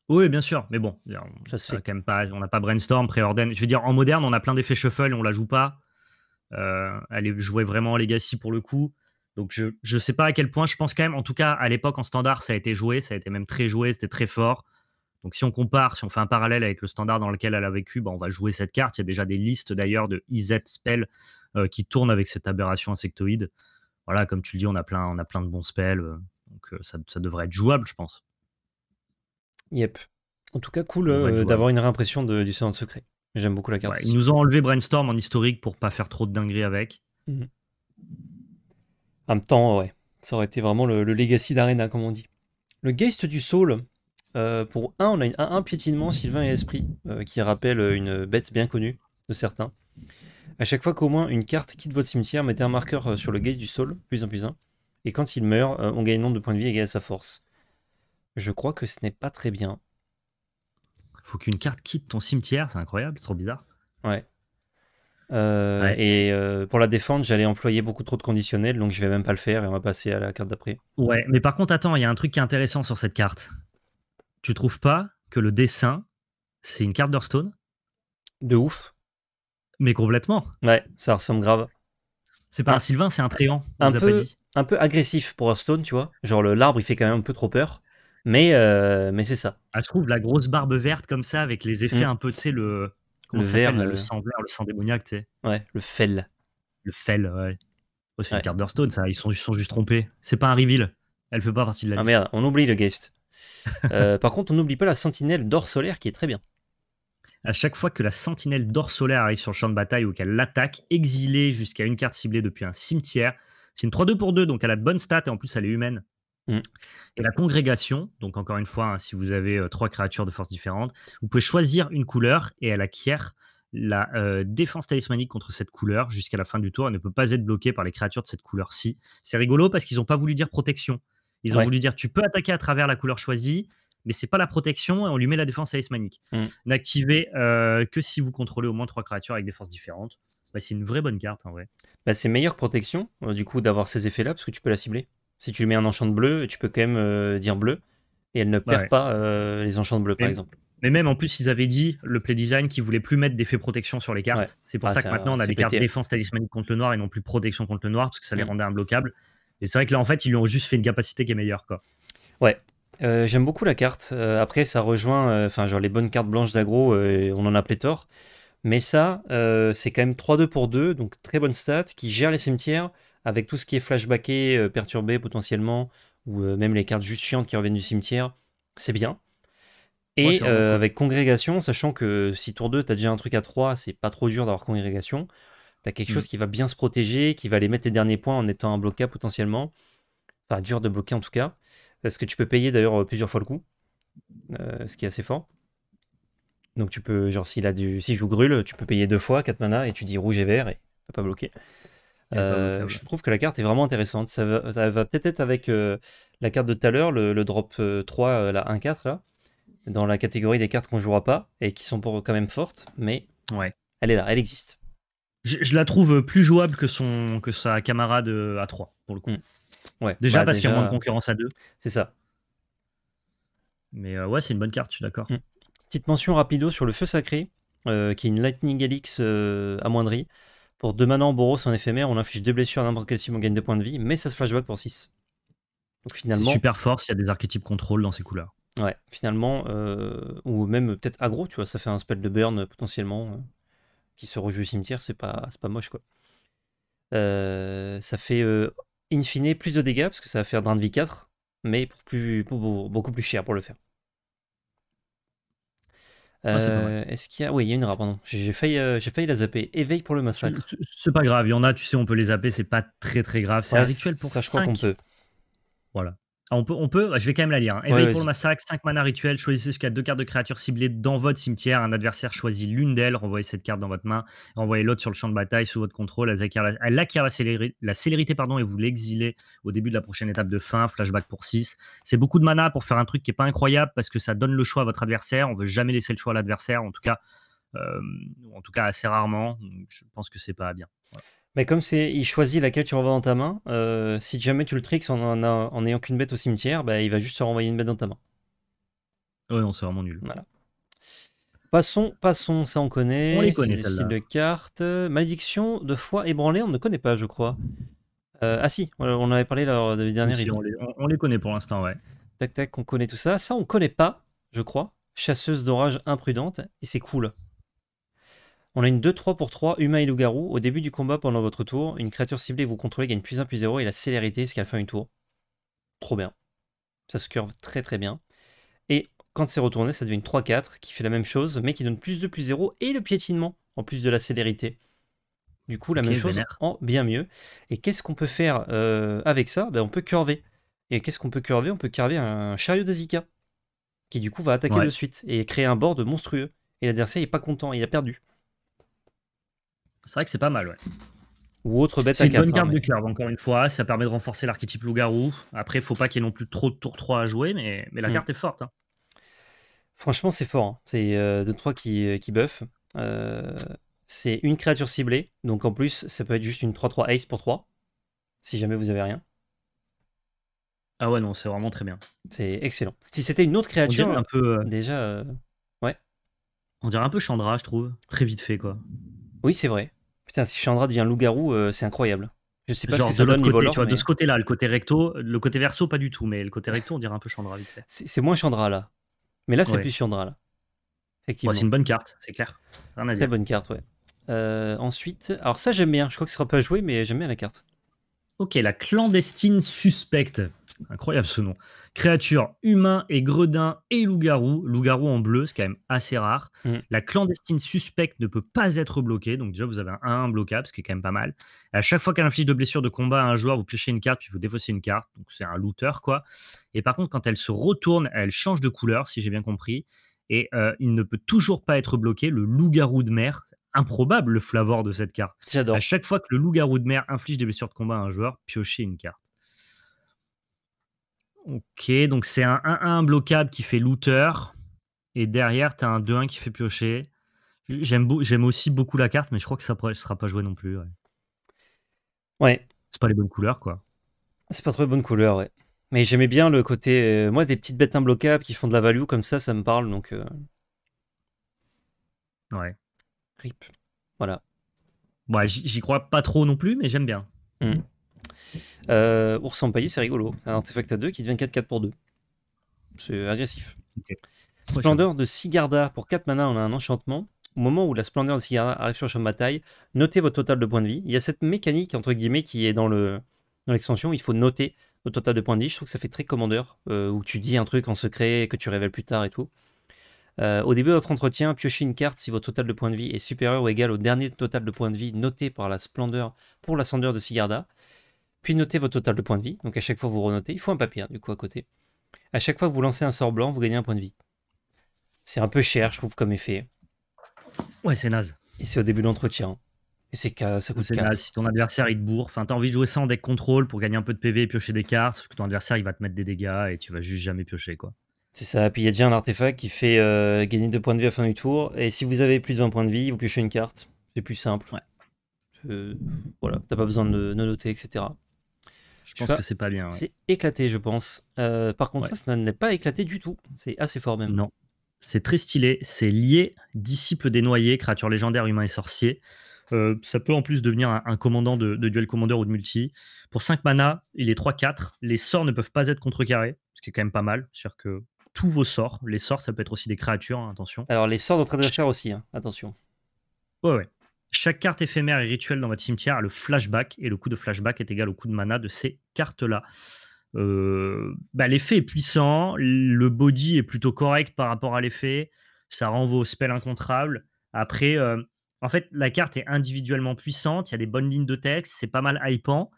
Oui, bien sûr, mais bon, ça, quand pas. On n'a pas brainstorm, pré Je veux dire, en moderne, on a plein d'effets shuffle et on la joue pas. Euh, elle jouait vraiment en Legacy pour le coup. Donc je ne sais pas à quel point, je pense quand même, en tout cas à l'époque en standard, ça a été joué, ça a été même très joué, c'était très fort. Donc si on compare, si on fait un parallèle avec le standard dans lequel elle a vécu, bah, on va jouer cette carte. Il y a déjà des listes d'ailleurs de IZ spell euh, qui tournent avec cette aberration insectoïde. Voilà, comme tu le dis, on a plein, on a plein de bons spells. Euh, donc ça, devrait être jouable, je pense. Yep. En tout cas, cool d'avoir une réimpression du de Secret. J'aime beaucoup la carte. ils nous ont enlevé Brainstorm en historique pour pas faire trop de dingueries avec. Mhm. En même temps, ouais. Ça aurait été vraiment le, legacy d'Arena, comme on dit. Le Geist du Soul, euh, pour 1, on a un, piétinement, Sylvain et Esprit, euh, qui rappelle une bête bien connue de certains. À chaque fois qu'au moins une carte quitte votre cimetière, mettez un marqueur euh, sur le Geist du Soul, plus un plus un. Et quand il meurt, on gagne un nombre de points de vie égal à sa force. Je crois que ce n'est pas très bien faut qu'une carte quitte ton cimetière, c'est incroyable, c'est trop bizarre. Ouais. Euh, et euh, pour la défendre, j'allais employer beaucoup trop de conditionnels, donc je vais même pas le faire et on va passer à la carte d'après. Ouais, mais par contre, attends, il y a un truc qui est intéressant sur cette carte. Tu trouves pas que le dessin, c'est une carte d'Hearthstone De ouf. Mais complètement. Ouais, ça ressemble grave. C'est pas un, Sylvain, c'est un tréant. Un peu, un peu agressif pour Hearthstone, tu vois. Genre l'arbre, il fait quand même un peu trop peur. Mais, euh, mais c'est ça. Elle ah, trouve la grosse barbe verte comme ça, avec les effets mm. un peu, tu sais, le, le le... sang vert, le sang démoniaque, tu sais. Ouais, le fel. Le fel, ouais. Oh, c'est une carte ça. Ils sont, sont juste trompés. C'est pas un reveal. Elle fait pas partie de la ah, merde, on oublie le guest. Euh, par contre, on n'oublie pas la sentinelle d'or solaire qui est très bien. À chaque fois que la sentinelle d'or solaire arrive sur le champ de bataille ou qu'elle l'attaque, exilée jusqu'à une carte ciblée depuis un cimetière, c'est une 3-2 pour 2, donc elle a de bonnes stats et en plus elle est humaine. Mmh. Et la congrégation, donc encore une fois, hein, si vous avez euh, trois créatures de forces différentes, vous pouvez choisir une couleur et elle acquiert la euh, défense talismanique contre cette couleur jusqu'à la fin du tour. Elle ne peut pas être bloquée par les créatures de cette couleur-ci. C'est rigolo parce qu'ils n'ont pas voulu dire protection. Ils ont voulu dire tu peux attaquer à travers la couleur choisie, mais c'est pas la protection et on lui met la défense talismanique. Mmh. N'activez euh, que si vous contrôlez au moins trois créatures avec des forces différentes. Bah, c'est une vraie bonne carte en vrai. Bah, c'est meilleure protection du coup d'avoir ces effets là parce que tu peux la cibler. Si tu lui mets un enchant bleu, tu peux quand même euh, dire bleu. Et elle ne perd pas euh, les enchants bleus, par exemple. Mais même en plus, ils avaient dit, le play design, qu'ils voulaient plus mettre d'effet protection sur les cartes. C'est pour ah, ça que maintenant, on a des cartes défense talismanique contre le noir et non plus protection contre le noir, parce que ça les mm. rendait imbloquables. Et c'est vrai que là, en fait, ils lui ont juste fait une capacité qui est meilleure. Quoi. Ouais, euh, j'aime beaucoup la carte. après, ça rejoint, enfin, genre les bonnes cartes blanches d'agro, on en a pléthore. Mais ça, c'est quand même 3-2 pour 2, donc très bonne stat, qui gère les cimetières, avec tout ce qui est flashbacké, euh, perturbé potentiellement, ou euh, même les cartes juste chiantes qui reviennent du cimetière, c'est bien. Et euh, avec congrégation, sachant que si tour 2, t'as déjà un truc à 3, c'est pas trop dur d'avoir congrégation. T'as quelque mm. chose qui va bien se protéger, qui va aller mettre les derniers points en étant un blocage potentiellement. Enfin, dur de bloquer en tout cas. Parce que tu peux payer d'ailleurs plusieurs fois le coup, ce qui est assez fort. Donc tu peux, genre, s'il a du, si joue Grul, tu peux payer deux fois 4 mana et tu dis rouge et vert et pas bloqué. Euh, je trouve que la carte est vraiment intéressante. Ça va, peut-être être avec euh, la carte de tout à l'heure, le, drop 3, euh, la 1-4, là, dans la catégorie des cartes qu'on jouera pas et qui sont pour, quand même fortes, mais ouais. elle est là, elle existe. Je, la trouve plus jouable que, son, que sa camarade à 3, pour le coup. Mm. Ouais, déjà bah, parce qu'il y a moins de concurrence à 2. C'est ça. Mais ouais, c'est une bonne carte, je suis d'accord. Mm. Petite mention rapido sur le feu sacré, qui est une Lightning Helix amoindrie. Pour deux mana en Boros en éphémère, on inflige deux blessures à n'importe quel cible, on gagne des points de vie, mais ça se flashback pour 6. Donc finalement. Super force, il y a des archétypes contrôle dans ces couleurs. Ouais, finalement, euh, ou même peut-être aggro, tu vois, ça fait un spell de burn potentiellement euh, qui se rejoue au cimetière, c'est pas, pas moche quoi. Euh, ça fait in fine plus de dégâts parce que ça va faire drain de vie 4, mais pour, plus, beaucoup plus cher pour le faire. Ah, euh, est-ce qu'il y a. Oui, il y a une rare, pardon. J'ai failli, euh, j'ai failli, la zapper. Éveil pour le massacre. C'est pas grave, il y en a, tu sais, on peut les zapper, c'est pas très très grave. C'est un rituel pour ça, je crois qu'on peut. Voilà on peut, on peut, je vais quand même la lire. Hein. pour le massacre, 5 mana rituel, choisissez jusqu'à deux cartes de créatures ciblées dans votre cimetière. Un adversaire choisit l'une d'elles, renvoyez cette carte dans votre main, renvoyez l'autre sur le champ de bataille sous votre contrôle. Elle acquiert la, célérité, pardon, et vous l'exilez au début de la prochaine étape de fin. Flashback pour 6. C'est beaucoup de mana pour faire un truc qui n'est pas incroyable parce que ça donne le choix à votre adversaire. On veut jamais laisser le choix à l'adversaire, en tout cas, euh, en tout cas assez rarement. Je pense que c'est pas bien. Mais comme c'est, il choisit laquelle tu renvoies dans ta main, euh, si jamais tu le tricks en, n'ayant qu'une bête au cimetière, bah, il va juste te renvoyer une bête dans ta main. Ouais, non, c'est vraiment nul. Voilà. Passons, passons, ça on connaît. On les connaît, de cartes. Malédiction de foi ébranlée, on ne connaît pas, je crois. Euh, ah si, on avait parlé lors de dernière si, on, les, on, les, connaît pour l'instant, ouais. Tac tac, on connaît tout ça. Ça, on connaît pas, je crois. Chasseuse d'orage imprudente, et c'est cool. On a une 2-3 pour 3 humain et loup-garou. Au début du combat, pendant votre tour, une créature ciblée que vous contrôlez gagne plus 1 plus 0 et la célérité jusqu'à la fin du tour. Trop bien. Ça se curve très très bien. Et quand c'est retourné, ça devient une 3-4 qui fait la même chose, mais qui donne plus 2 plus 0 et le piétinement, en plus de la célérité. Du coup, la même chose en bien mieux. Et qu'est-ce qu'on peut faire euh, avec ça ben, On peut curver. Et qu'est-ce qu'on peut curver On peut curver un chariot d'Azika, qui du coup va attaquer de suite et créer un board monstrueux. Et l'adversaire n'est pas content, il a perdu. C'est vrai que c'est pas mal, ouais. Ou autre bête à C'est une bonne carte hein, de curve, encore une fois. Ça permet de renforcer l'archétype loup-garou. Après, faut pas qu'il y ait non plus trop de tour 3 à jouer, mais, mais la mm. carte est forte. Hein. Franchement, c'est fort. Hein. C'est 2-3 euh, qui, euh, qui buff. Euh, c'est une créature ciblée. Donc en plus, ça peut être juste une 3-3 ace pour 3. Si jamais vous avez rien. Ah ouais, non, c'est vraiment très bien. C'est excellent. Si c'était une autre créature, déjà. Ouais. On dirait un peu Chandra, je trouve. Très vite fait, quoi. Oui, c'est vrai si Chandra devient loup-garou, euh, c'est incroyable. Je sais pas ce que ça de donne De ce côté-là, le côté recto, le côté verso, pas du tout, mais le côté recto, on dirait un peu Chandra vite fait. C'est moins Chandra là. Mais là, c'est plus Chandra là. c'est une bonne carte, c'est clair. Très bonne carte, ouais. Euh, ensuite, alors ça, j'aime bien. Je crois que ce sera pas joué, mais j'aime bien la carte. Ok, la clandestine suspecte. Incroyable ce nom. Créature, humain et gredin et loup-garou. Loup-garou en bleu, c'est quand même assez rare. Mm. La clandestine suspecte ne peut pas être bloquée. Donc, déjà, vous avez un 1 ce qui est quand même pas mal. À chaque fois qu'elle inflige de blessures de combat à un joueur, vous piochez une carte, puis vous défaussez une carte. Donc, c'est un looter, quoi. Et par contre, quand elle se retourne, elle change de couleur, si j'ai bien compris. Et euh, il ne peut toujours pas être bloqué. Le loup-garou de mer, improbable le flavor de cette carte. J'adore. À chaque fois que le loup-garou de mer inflige des blessures de combat à un joueur, piochez une carte. Ok, donc c'est un 1-1 qui fait looter. Et derrière, t'as un 2-1 qui fait piocher. J'aime, j'aime aussi beaucoup la carte, mais je crois que ça ne sera pas joué non plus. Ouais. C'est pas les bonnes couleurs, quoi. C'est pas trop les bonnes couleurs, ouais. Mais j'aimais bien le côté. Euh, moi, des petites bêtes imbloquables qui font de la value comme ça, ça me parle. Donc. Euh. Ouais. RIP. Voilà. Ouais, bah, j'y crois pas trop non plus, mais j'aime bien. Mmh. Euh, ours paillis, c'est rigolo. Un artefact à 2 qui devient 4-4 pour 2. C'est agressif. Splendeur de Sigarda. Pour 4 mana, on a un enchantement. Au moment où la splendeur de Sigarda arrive sur le champ de bataille, notez votre total de points de vie. Il y a cette mécanique, entre guillemets, qui est dans le dans l'extension. Il faut noter votre total de points de vie. Je trouve que ça fait très commandeur, euh, où tu dis un truc en secret que tu révèles plus tard et tout. Euh, au début de votre entretien, piochez une carte si votre total de points de vie est supérieur ou égal au dernier total de points de vie noté par la splendeur pour la splendeur de Sigarda puis notez votre total de points de vie. Donc à chaque fois vous renotez, il faut un papier hein, du coup à côté. À chaque fois vous lancez un sort blanc, vous gagnez un point de vie. C'est un peu cher, je trouve, comme effet. Ouais, c'est naze. Et c'est au début de l'entretien. Et c'est ça coûte naze. Si ton adversaire il te bourre, enfin t'as envie de jouer sans deck contrôle pour gagner un peu de PV et piocher des cartes, parce que ton adversaire il va te mettre des dégâts et tu vas juste jamais piocher quoi. C'est ça, puis il y a déjà un artefact qui fait euh, gagner deux points de vie à fin du tour, et si vous avez plus de 20 points de vie, vous piochez une carte. C'est plus simple. Ouais. Euh, voilà, t'as pas besoin de noter, etc. Je, pense que c'est pas bien. C'est éclaté, je pense. Euh, par contre, ça, ça n'est pas éclaté du tout. C'est assez fort même. Non. C'est très stylé. C'est lié, disciple des noyés, créature légendaire, humain et sorcier. Euh, ça peut en plus devenir un, commandant de, duel commandeur ou de multi. Pour 5 mana, il est 3-4. Les sorts ne peuvent pas être contrecarrés, ce qui est quand même pas mal. C'est-à-dire que tous vos sorts, les sorts, ça peut être aussi des créatures, hein, attention. Alors les sorts de très adversaire aussi, hein. attention. Ouais, ouais. Chaque carte éphémère et rituelle dans votre cimetière a le flashback, et le coût de flashback est égal au coût de mana de ces cartes-là. Euh, bah, l'effet est puissant, le body est plutôt correct par rapport à l'effet, ça rend vos spells incontrables. Après, euh, en fait, la carte est individuellement puissante, il y a des bonnes lignes de texte, c'est pas mal hypant,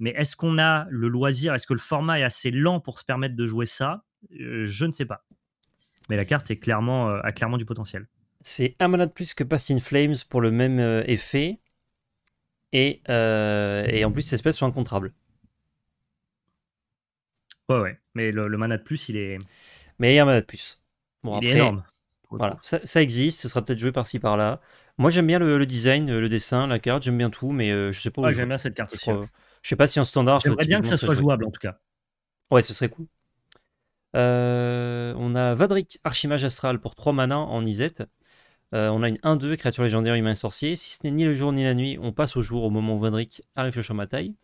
mais est-ce qu'on a le loisir, est-ce que le format est assez lent pour se permettre de jouer ça euh, Je ne sais pas. Mais la carte est clairement, a clairement du potentiel c'est un mana de plus que Past in Flames pour le même euh, effet. Euh, et, en plus, ces espèces sont incontrables. Ouais, ouais. Mais le, mana de plus, il est. Mais il y a un mana de plus. Bon, après, énorme. Voilà, ça, existe, ce sera peut-être joué par-ci par-là. Moi, j'aime bien le, design, euh, le dessin, la carte, j'aime bien tout, mais je sais pas ah, j'aime bien cette carte hein. Je, sais pas si en standard. J'aimerais bien que ça soit jouable en tout cas. Ouais, ce serait cool. on a Vadric, Archimage Astral pour 3 manas en Isette. Euh, on a une 1-2, créature légendaire, humain, sorcier. Si ce n'est ni le jour ni la nuit, on passe au jour au moment où Vendrick arrive sur de bataille.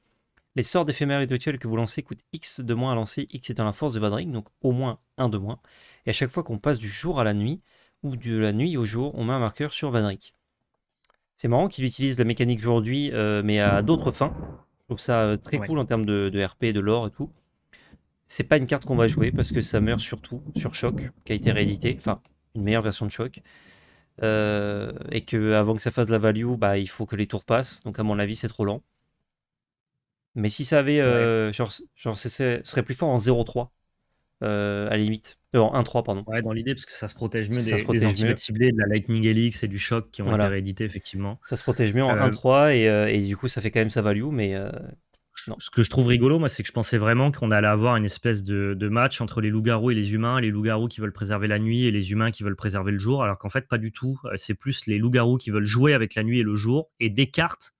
Les sorts d'éphémère et rituels que vous lancez coûtent X de moins à lancer, X étant la force de Vendrick donc au moins 1 de moins. Et à chaque fois qu'on passe du jour à la nuit, ou de la nuit au jour, on met un marqueur sur Vendrick C'est marrant qu'il utilise la mécanique aujourd'hui, euh, mais à d'autres fins. Je trouve ça euh, très cool en termes de, de RP, de lore et tout. C'est pas une carte qu'on va jouer parce que ça meurt surtout sur Choc, qui a été réédité, enfin une meilleure version de Choc. Euh, et que avant que ça fasse la value, bah, il faut que les tours passent. Donc à mon avis, c'est trop lent. Mais si ça avait, euh, genre, genre serait plus fort en 0-3 euh, à la limite, en 1-3 pardon. dans l'idée parce que ça se protège mieux des, ça de la Lightning Helix et du choc qui ont été réédités effectivement. Ça se protège mieux en 1-3 et, et, du coup ça fait quand même sa value, mais ce que je trouve rigolo, moi, c'est que je pensais vraiment qu'on allait avoir une espèce de, match entre les loups-garous et les humains, les loups-garous qui veulent préserver la nuit et les humains qui veulent préserver le jour, alors qu'en fait, pas du tout. Euh, c'est plus les loups-garous qui veulent jouer avec la nuit et le jour, et des cartes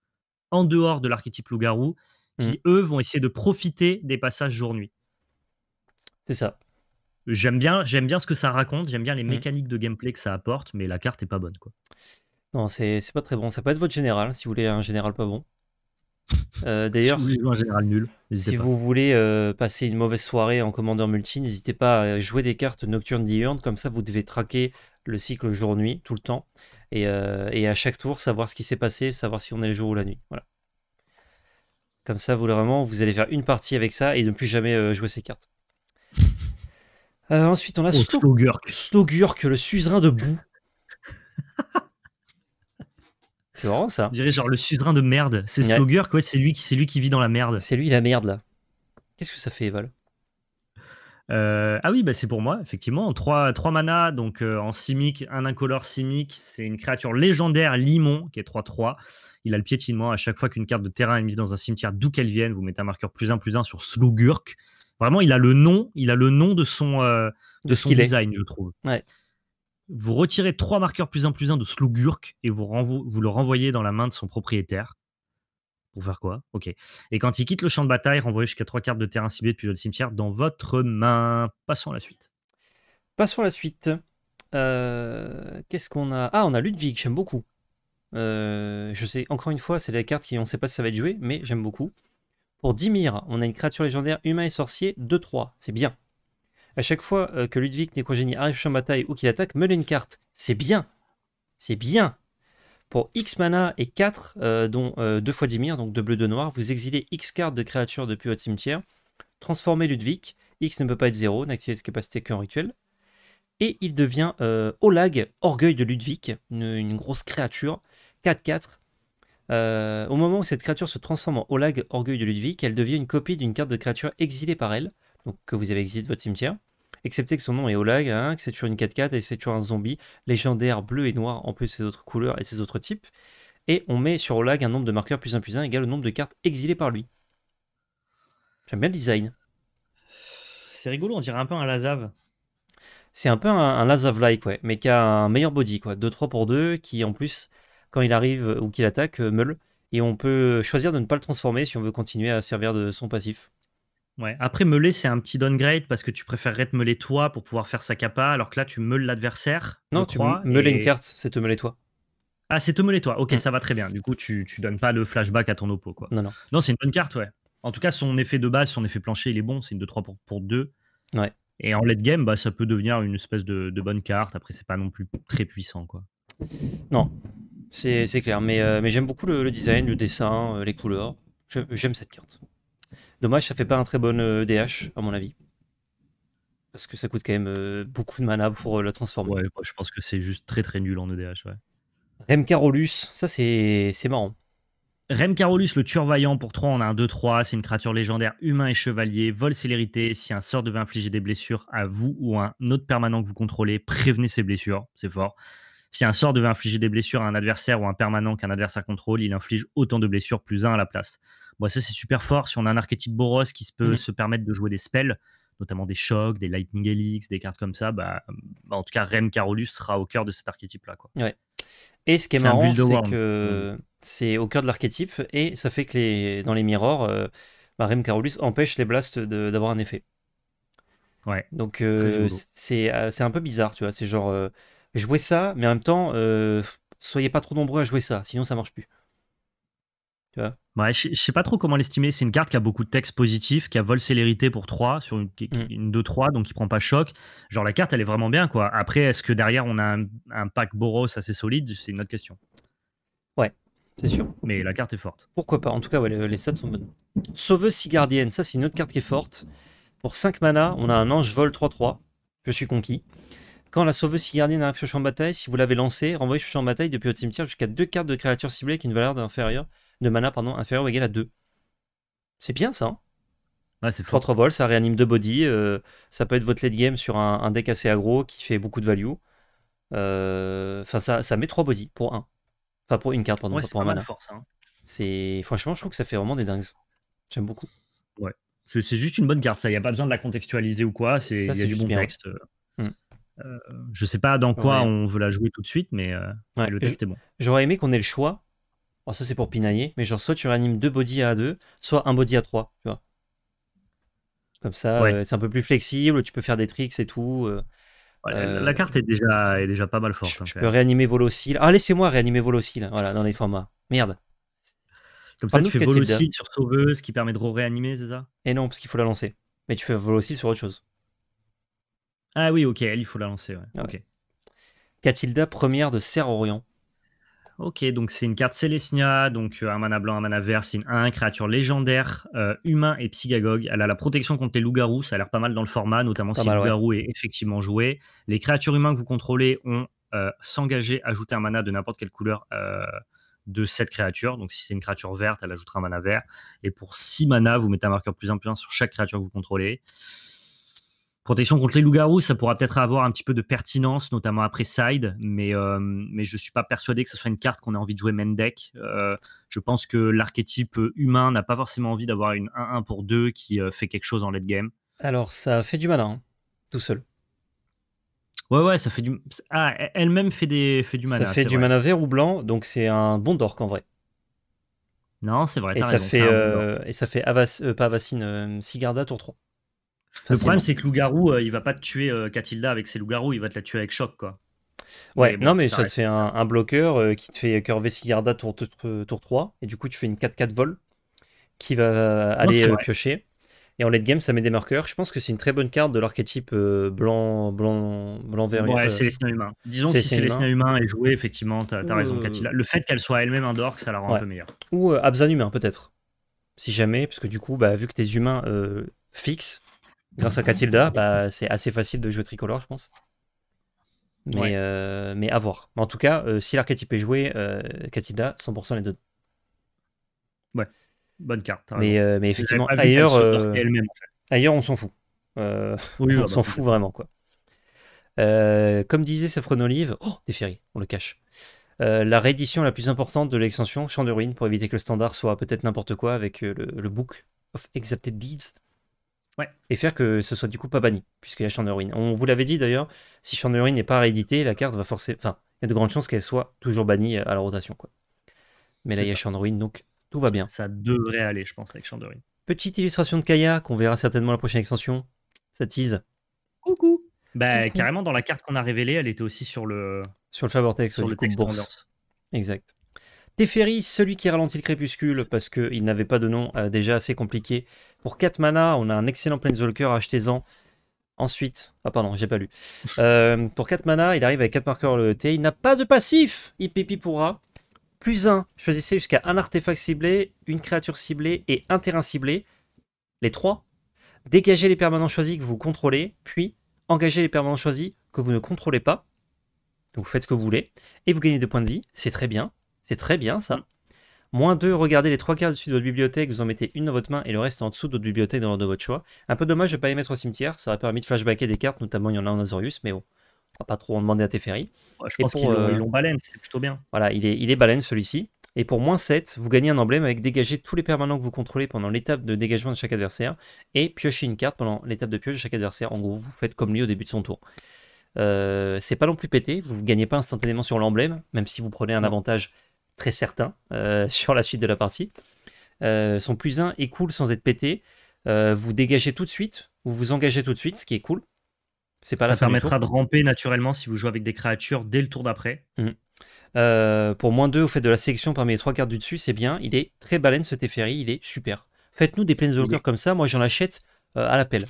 en dehors de l'archétype loup-garou, qui, mm. eux, vont essayer de profiter des passages jour-nuit. C'est ça. J'aime bien, j'aime bien ce que ça raconte, j'aime bien les mm. mécaniques de gameplay que ça apporte, mais la carte est pas bonne, quoi. Non, c'est pas très bon. Ça peut être votre général, si vous voulez un général pas bon. Euh, d'ailleurs, si vous, voulez euh, passer une mauvaise soirée en commandeur multi, n'hésitez pas à jouer des cartes nocturne diurnes. Comme ça, vous devez traquer le cycle jour-nuit tout le temps. Euh, et, à chaque tour, savoir ce qui s'est passé, savoir si on est le jour ou la nuit. Voilà. Comme ça, vous, vraiment, vous allez faire une partie avec ça et ne plus jamais jouer ces cartes. ensuite, on a oh, Slogurk, le suzerain de boue. C'est marrant ça. On dirait genre le suzerain de merde. C'est ouais. quoi. C'est lui, lui, qui vit dans la merde. C'est lui la merde là. Qu'est-ce que ça fait, Eval euh, ah oui, bah c'est pour moi, effectivement. 3, 3 mana donc euh, en simique, un incolore simique, c'est une créature légendaire, Limon, qui est 3-3. Il a le piétinement à chaque fois qu'une carte de terrain est mise dans un cimetière, d'où qu'elle vienne, vous mettez un marqueur plus 1 plus 1 sur Slugurk. Vraiment, il a le nom, il a le nom de son, euh, de, son design, je trouve. Ouais. Vous retirez trois marqueurs plus un plus un de Slugurk et vous, vous le renvoyez dans la main de son propriétaire. Pour faire quoi Ok. Et quand il quitte le champ de bataille, renvoyez jusqu'à trois cartes de terrain ciblé depuis le cimetière dans votre main. Passons à la suite. Passons à la suite. Euh, qu'est-ce qu'on a Ah, on a Ludwig, j'aime beaucoup. Euh, je sais, encore une fois, c'est la carte qui on ne sait pas si ça va être joué, mais j'aime beaucoup. Pour Dimir, on a une créature légendaire humain et sorcier 2-3. C'est bien. À chaque fois euh, que Ludwig génie arrive sur bataille ou qu'il attaque, menez une carte. C'est bien. C'est bien. Pour X mana et 4, euh, dont 2 euh, fois 10 mire, donc 2 bleus, 2 noir, vous exilez X cartes de créature depuis votre cimetière, transformez Ludwig, X ne peut pas être 0, n'activez cette capacité qu'en rituel, et il devient Olag, Orgueil de Ludwig, une, une grosse créature, 4-4. au moment où cette créature se transforme en Olag, Orgueil de Ludwig, elle devient une copie d'une carte de créature exilée par elle, donc que vous avez exilé de votre cimetière, excepté que son nom est Olag, hein, que c'est toujours une 4 4 et c'est toujours un zombie légendaire bleu et noir en plus ses autres couleurs et ses autres types. Et on met sur Olag un nombre de marqueurs plus 1 plus 1 égale au nombre de cartes exilées par lui. J'aime bien le design. C'est rigolo, on dirait un peu un Lazav. C'est un peu un, lazav like ouais, mais qui a un meilleur body, quoi. 2-3 pour 2, qui en plus, quand il arrive euh, ou qu'il attaque, euh, meule. Et on peut choisir de ne pas le transformer si on veut continuer à servir de son passif. Ouais. Après, meuler, c'est un petit downgrade parce que tu préférerais te meuler toi pour pouvoir faire sa capa, alors que là, tu meules l'adversaire. Non, tu crois, meuler une carte, c'est te meuler toi. Ah, c'est te meuler toi. Ok, mm. ça va très bien. Du coup, tu, tu donnes pas le flashback à ton oppo. Quoi. Non, non. Non, c'est une bonne carte, ouais. En tout cas, son effet de base, son effet plancher, il est bon. C'est une 2-3 pour, pour 2. Et en late game, bah, ça peut devenir une espèce de, bonne carte. Après, c'est pas non plus très puissant, quoi. Non, c'est clair. Mais, euh, mais j'aime beaucoup le, design, le dessin, euh, les couleurs. J'aime cette carte. Dommage, ça fait pas un très bon DH, euh, à mon avis. Parce que ça coûte quand même euh, beaucoup de mana pour euh, le la transformer. Ouais, moi, je pense que c'est juste très très nul en EDH, ouais. Remcarolus, ça c'est marrant. Remcarolus, le tueur vaillant pour 3, on a un 2-3, c'est une créature légendaire, humain et chevalier, vol célérité, si un sort devait infliger des blessures à vous ou à un autre permanent que vous contrôlez, prévenez ces blessures, c'est fort. Si un sort devait infliger des blessures à un adversaire ou un permanent qu'un adversaire contrôle, il inflige autant de blessures plus un à la place. Moi, ça, c'est super fort. Si on a un archétype Boros qui se peut mmh. se permettre de jouer des spells, notamment des chocs, des Lightning elix, des cartes comme ça, bah, bah, en tout cas, Rem Carolus sera au cœur de cet archétype-là. Ouais. Et ce qui est, marrant, c'est que mmh. c'est au cœur de l'archétype et ça fait que dans les mirrors, euh, bah, Rem Carolus empêche les blasts d'avoir un effet. Ouais. Donc euh, euh, c'est un peu bizarre, tu vois. C'est genre, jouez ça, mais en même temps, euh, soyez pas trop nombreux à jouer ça, sinon ça marche plus. Tu vois ouais, je, sais pas trop comment l'estimer. C'est une carte qui a beaucoup de textes positifs, qui a vol célérité pour 3 sur une, mm. une 2-3, donc qui prend pas choc. Genre la carte, elle est vraiment bien quoi. Après, est-ce que derrière on a un, pack Boros assez solide C'est une autre question. Ouais, c'est sûr. Mais la carte est forte. Pourquoi pas En tout cas, ouais, les, stats sont bonnes. Sauveuse Sigardienne, ça c'est une autre carte qui est forte. Pour 5 mana, on a un ange vol 3-3, je suis conquis. Quand la sauveuse gardienne arrive sur en champ bataille, si vous l'avez lancé, renvoyez sur en bataille depuis votre cimetière jusqu'à deux cartes de créatures ciblées avec une valeur inférieure, de mana inférieure ou égale à 2. C'est bien ça. 3 hein vols, ça réanime deux bodies, euh, ça peut être votre late game sur un, deck assez aggro qui fait beaucoup de value. Euh, enfin, ça, met 3 bodies pour un. Enfin, pour une carte, pardon, pour un mana. Force, hein. C'est Franchement, je trouve que ça fait vraiment des dingues. J'aime beaucoup. Ouais. C'est juste une bonne carte, ça. Il n'y a pas besoin de la contextualiser ou quoi. C'est du bon texte. Euh. Hmm. Euh, je sais pas dans quoi on veut la jouer tout de suite, mais euh, le test est bon. J'aurais aimé qu'on ait le choix. ça, c'est pour pinailler, mais genre, soit tu réanimes deux body à 2, soit un body à 3, tu vois. Comme ça, euh, c'est un peu plus flexible, tu peux faire des tricks et tout. La, carte est déjà, est déjà pas mal forte. Je, hein, peux réanimer Volocil. Ah, laissez-moi réanimer Volocil, hein, voilà, dans les formats. Merde. Comme ça, tu fais Volocil sur Sauveuse qui permet de réanimer, c'est ça Et non, parce qu'il faut la lancer. Mais tu fais Volocil sur autre chose. Ah oui, ok, elle, il faut la lancer. Ah ok. Catilda, première de Serre-Orient. Ok, donc c'est une carte Célestia, donc euh, un mana blanc, un mana vert, c'est une 1, créature légendaire, euh, humain et psychagogue. Elle a la protection contre les loups-garous, ça a l'air pas mal dans le format, notamment si le loup-garou est effectivement joué. Les créatures humaines que vous contrôlez ont euh, s'engagé à ajouter un mana de n'importe quelle couleur de cette créature. Donc si c'est une créature verte, elle ajoutera un mana vert. Et pour 6 mana, vous mettez un marqueur plus un sur chaque créature que vous contrôlez. Protection contre les loups-garous, ça pourra peut-être avoir un petit peu de pertinence, notamment après side, mais, euh, je ne suis pas persuadé que ce soit une carte qu'on ait envie de jouer main deck. Euh, je pense que l'archétype humain n'a pas forcément envie d'avoir une 1-1 pour 2 qui euh, fait quelque chose en late game. Alors, ça fait du malin, hein, tout seul. Ouais, ouais, ça fait du. Ah, elle-même fait, des... fait du mana. Ça fait du mana vert ou blanc, donc c'est un bon d'orc en vrai. Non, c'est vrai. Et ça, fait, et ça fait pas Avacine, Sigarda tour 3. Le problème, c'est que loup-garou, euh, il va pas te tuer euh, Katilda avec ses loups-garous, il va te la tuer avec choc, quoi. Ouais, non, mais ça, te fait un, bloqueur euh, qui te fait curver Sigarda tour, tour, 3, et du coup, tu fais une 4-4 vol qui va aller piocher. Et en late game, ça met des marqueurs. Je pense que c'est une très bonne carte de l'archétype blanc, blanc, blanc Ouais, c'est les humains. Disons que si c'est les humains et joué, effectivement, t'as raison, Katilda. Le fait qu'elle soit elle-même un dork, ça la rend un peu meilleure. Ou Abzan humain, peut-être. Si jamais, parce que du coup, bah, vu que tes humains fixe grâce à Catilda, bah, c'est assez facile de jouer tricolore, je pense. Mais, euh, à voir. En tout cas, euh, si l'archétype est joué, euh, Catilda, 100% les deux. Ouais, bonne carte. Mais, euh, effectivement, ailleurs, on s'en fout. Oui, on bah, s'en bah, fout vraiment, quoi. comme disait Saffron Olive, oh, ferries, on le cache. la réédition la plus importante de l'extension Champ de ruines pour éviter que le standard soit peut-être n'importe quoi avec le, Book of Exacted Deeds. Et faire que ce soit du coup pas banni, puisqu'il y a On vous l'avait dit d'ailleurs, si Chanderwin n'est pas réédité, la carte va forcer. Enfin, il y a de grandes chances qu'elle soit toujours bannie euh, à la rotation. quoi. Mais là, il y a Chanderwin, donc tout va bien. Ça devrait aller, je pense, avec Chanderwin. Petite illustration de Kaya, qu'on verra certainement la prochaine extension. Ça tease. Coucou. Bah, carrément, dans la carte qu'on a révélée, elle était aussi sur le. Sur le Favortex, sur le coup, bourse. Exact. Teferi, celui qui ralentit le crépuscule parce qu'il n'avait pas de nom euh, déjà assez compliqué. Pour 4 mana, on a un excellent Planeswalker, achetez-en. Ensuite, ah pardon, j'ai pas lu. Euh, pour 4 mana, il arrive avec 4 marqueurs le T. Il n'a pas de passif Ipipi pourra. Plus 1, choisissez jusqu'à un artefact ciblé, une créature ciblée et un terrain ciblé. Les 3. Dégagez les permanents choisis que vous contrôlez, puis engagez les permanents choisis que vous ne contrôlez pas. Donc vous faites ce que vous voulez. Et vous gagnez des points de vie, c'est très bien. C'est très bien ça. Mm. Moins 2, regardez les trois quarts dessus de votre bibliothèque, vous en mettez une dans votre main et le reste en dessous de votre bibliothèque dans l'ordre de votre choix. Un peu dommage de ne pas les mettre au cimetière, ça aurait permis de flashbacker des cartes, notamment il y en a en Azorius, mais bon, on va pas trop en demander à Teferi. je pense qu'ils l'ont euh, c'est plutôt bien. Voilà, il est, il est celui-ci. Et pour moins 7, vous gagnez un emblème avec dégager tous les permanents que vous contrôlez pendant l'étape de dégagement de chaque adversaire et piocher une carte pendant l'étape de pioche de chaque adversaire. En gros, vous faites comme lui au début de son tour. Euh, c'est pas non plus pété, vous ne gagnez pas instantanément sur l'emblème, même si vous prenez un avantage très certain euh, sur la suite de la partie. Euh, son plus 1 est cool sans être pété. Euh, vous dégagez tout de suite, ou vous engagez tout de suite, ce qui est cool. C'est pas ça la permettra de ramper naturellement si vous jouez avec des créatures dès le tour d'après. Mhm. pour moins 2, au fait de la sélection parmi les trois cartes du dessus, c'est bien. Il est très baleine ce Teferi, il est super. Faites-nous des de oui. comme ça. Moi, j'en achète euh, à l'appel.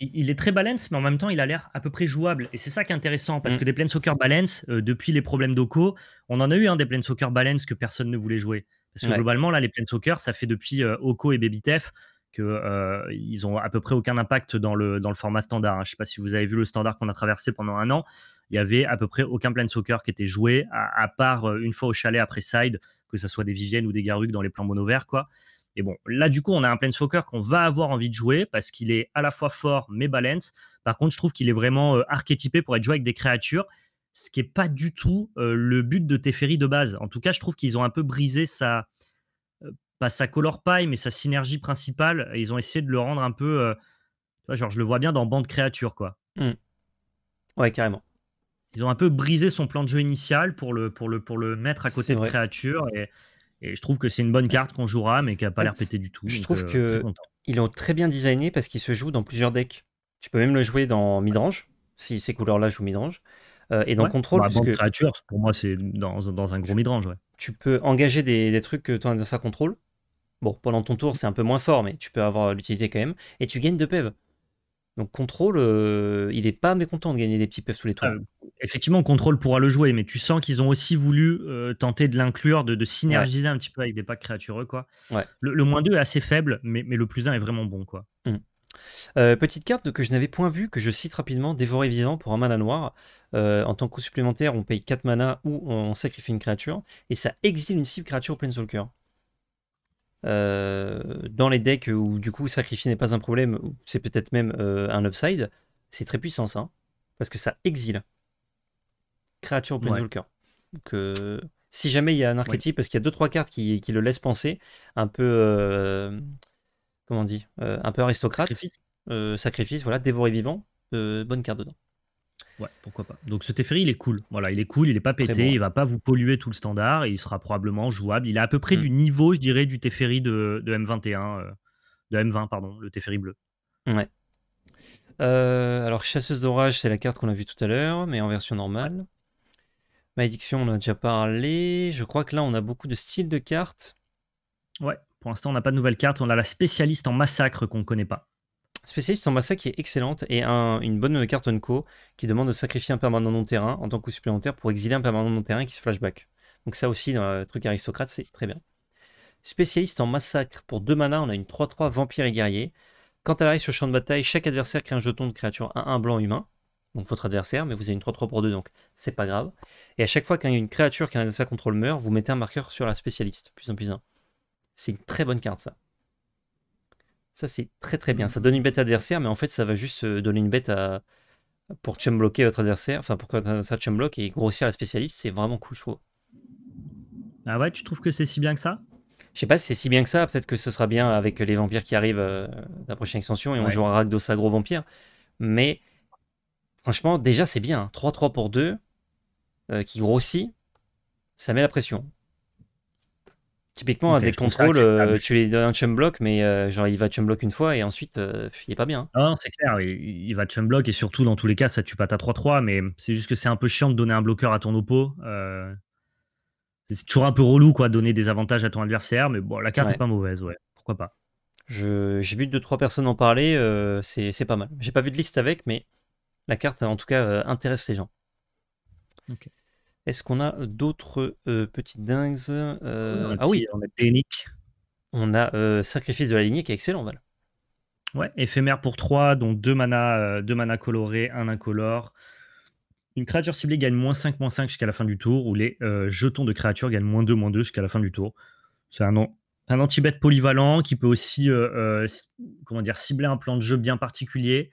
Il est très balance, mais en même temps, il a l'air à peu près jouable. Et c'est ça qui est intéressant, parce mm. que des soccer balance, euh, depuis les problèmes d'Oko, on en a eu un hein, des des soccer balance que personne ne voulait jouer. Parce que globalement, là, les soccer, ça fait depuis euh, Oko et Babytef que ils ont à peu près aucun impact dans le, dans le format standard. Hein. Je ne sais pas si vous avez vu le standard qu'on a traversé pendant un an. Il y avait à peu près aucun soccer qui était joué, à, part une fois au chalet après Side, que ce soit des Viviennes ou des Garugues dans les plans mono verts, quoi. Et bon, là, du coup, on a un Planeswalker qu'on va avoir envie de jouer parce qu'il est à la fois fort mais balance. Par contre, je trouve qu'il est vraiment euh, archétypé pour être joué avec des créatures, ce qui n'est pas du tout euh, le but de Teferi de base. En tout cas, je trouve qu'ils ont un peu brisé sa, euh, pas sa color pie, mais sa synergie principale. ils ont essayé de le rendre un peu. genre, je le vois bien dans Bande Créatures, quoi. Hmm. Ouais, carrément. Ils ont un peu brisé son plan de jeu initial pour le, pour le, pour le mettre à côté de créatures. Et et je trouve que c'est une bonne carte qu'on jouera, mais qui n'a pas l'air pété du tout. Je trouve euh, qu'ils ils l'ont très bien designé parce qu'il se joue dans plusieurs decks. Tu peux même le jouer dans midrange, si ces couleurs-là jouent midrange. Euh, et dans contrôle, bah, pour moi, c'est dans, un gros midrange. Ouais. Tu peux engager des, trucs que tu as dans sa contrôle. Bon, pendant ton tour, mm. c'est un peu moins fort, mais tu peux avoir euh, l'utilité quand même. Et tu gagnes de PEV. Donc contrôle, euh, il n'est pas mécontent de gagner des petits puffs sous les trous. Euh, effectivement, contrôle pourra le jouer, mais tu sens qu'ils ont aussi voulu euh, tenter de l'inclure, de, synergiser un petit peu avec des packs créatureux. Quoi. Ouais. Le, moins 2 est assez faible, mais, le plus 1 est vraiment bon. quoi. Mmh. petite carte que je n'avais point vue, que je cite rapidement, dévorer vivant pour un mana noir. en tant que coût supplémentaire, on paye 4 mana ou on sacrifie une créature, et ça exile une cible créature au Plainswalker. Euh, dans les decks où du coup sacrifier n'est pas un problème, c'est peut-être même euh, un upside, c'est très puissant ça, hein, parce que ça exile créature Planeswalker. Euh, si jamais il y a un archétype, parce qu'il y a 2-3 cartes qui, le laissent penser, un peu, comment on dit, un peu aristocrate, sacrifice, sacrifice voilà, dévorer vivant, bonne carte dedans. Ouais, pourquoi pas. Donc ce Teferi, il est cool. Voilà, il est cool, il est pas pété, il va pas vous polluer tout le standard, et il sera probablement jouable. Il est à peu près mm. du niveau, je dirais, du Teferi de, de M21, euh, de M20, pardon, le Teferi bleu. Ouais. Euh, alors Chasseuse d'orage, c'est la carte qu'on a vue tout à l'heure, mais en version normale. Malédiction, on en a déjà parlé. Je crois que là, on a beaucoup de styles de cartes. Ouais, pour l'instant, on n'a pas de nouvelles cartes. On a la spécialiste en massacre qu'on ne connaît pas. Spécialiste en Massacre qui est excellente et une bonne carte Unco qui demande de sacrifier un permanent non terrain en tant que supplémentaire pour exiler un permanent non terrain qui se flashback. Donc ça aussi dans le truc aristocrate c'est très bien. Spécialiste en massacre pour 2 mana, on a une 3-3 vampire et guerrier. Quand elle arrive sur le champ de bataille, chaque adversaire crée un jeton de créature 1-1 blanc humain, donc votre adversaire, mais vous avez une 3-3 pour 2 donc c'est pas grave. Et à chaque fois qu'il y a une créature qu'un adversaire contrôle meurt, vous mettez un marqueur sur la spécialiste, plus un plus 1. C'est une très bonne carte ça. Ça, c'est très très bien. Mmh. Ça donne une bête adversaire, mais en fait, ça va juste euh, donner une bête pour pour bloquer votre adversaire, enfin pour que chum bloque et grossir la spécialiste. C'est vraiment cool, je trouve. Ah ouais, tu trouves que c'est si bien que ça Je sais pas si c'est si bien que ça. Peut-être que ce sera bien avec les vampires qui arrivent euh, la prochaine extension et on jouera Ragdos à gros vampire. Mais franchement, déjà, c'est bien. 3-3 hein. pour 2 euh, qui grossit, ça met la pression. Typiquement, avec des contrôles, euh, tu les donnes un chum block, mais euh, genre il va chum block une fois et ensuite euh, il est pas bien. Non, c'est clair, il, va chum block et surtout dans tous les cas, ça tue pas ta 3-3, mais c'est juste que c'est un peu chiant de donner un bloqueur à ton oppo. c'est toujours un peu relou quoi, donner des avantages à ton adversaire, mais bon, la carte n'est est pas mauvaise, ouais, pourquoi pas. J'ai vu 2-3 personnes en parler, c'est pas mal. J'ai pas vu de liste avec, mais la carte en tout cas intéresse les gens. Ok. Est-ce qu'on a d'autres petites dingues Ah oui, on a on a Sacrifice de la lignée qui est excellent, Val. Ouais, éphémère pour 3, dont 2 manas, deux mana colorés, un incolore. Une créature ciblée gagne moins 5, moins 5 jusqu'à la fin du tour, ou les jetons de créatures gagnent moins 2, moins 2 jusqu'à la fin du tour. C'est un, un anti-bête polyvalent qui peut aussi comment dire, cibler un plan de jeu bien particulier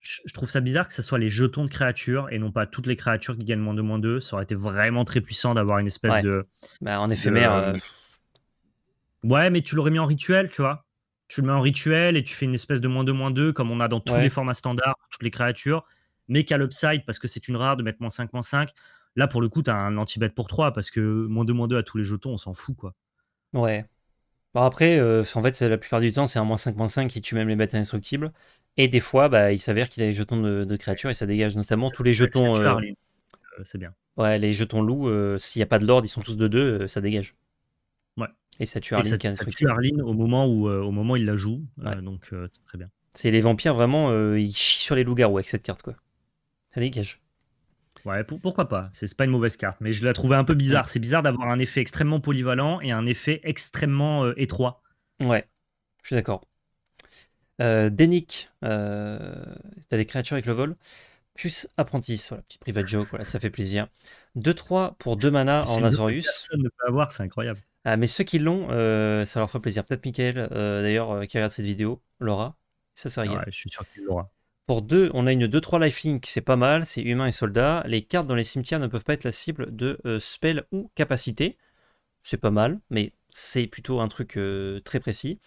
je trouve ça bizarre que ce soit les jetons de créatures et non pas toutes les créatures qui gagnent moins de moins 2. Ça aurait été vraiment très puissant d'avoir une espèce de. Bah, en éphémère. Euh. Mmh. Ouais, mais tu l'aurais mis en rituel, tu vois. Tu le mets en rituel et tu fais une espèce de moins de moins 2, comme on a dans tous les formats standards, toutes les créatures. Mais qu'à l'upside, parce que c'est une rare de mettre moins 5, moins 5. Là, pour le coup, t'as un anti-bet pour 3, parce que moins 2, moins 2 à tous les jetons, on s'en fout, quoi. Ouais. Bon, après, euh, en fait, la plupart du temps, c'est un moins 5, moins 5 qui tue même les bêtes indestructibles. Et des fois, bah, il s'avère qu'il a les jetons de, créatures et ça dégage notamment tous les jetons. Euh, euh, c'est bien. Ouais, les jetons loups, euh, s'il n'y a pas de l'ordre, ils sont tous de deux, ça dégage. Ouais. Et ça tue Arline. Ça, tue au moment où, au moment il la joue. donc, très bien. C'est les vampires, vraiment, ils chient sur les loups-garous avec cette carte, quoi. Ça dégage. Ouais, pourquoi pas C'est pas une mauvaise carte, mais je la trouvais un peu bizarre. C'est bizarre d'avoir un effet extrêmement polyvalent et un effet extrêmement étroit. Ouais, je suis d'accord euh, Denik, euh, t'as des créatures avec le vol, plus Apprentice, voilà, petit private joke, voilà, ça fait plaisir. 2-3 pour 2 mana ah, en Azorius. Personne ne peut avoir, c'est incroyable. Ah, mais ceux qui l'ont, euh, ça leur fera plaisir. Peut-être Michael, euh, d'ailleurs, euh, qui regarde cette vidéo, Laura, ça, sert à Ouais, je suis sûr l'aura. Pour 2, on a une 2-3 lifelink, c'est pas mal, c'est humain et soldat. Les cartes dans les cimetières ne peuvent pas être la cible de spell ou capacité. C'est pas mal, mais c'est plutôt un truc très précis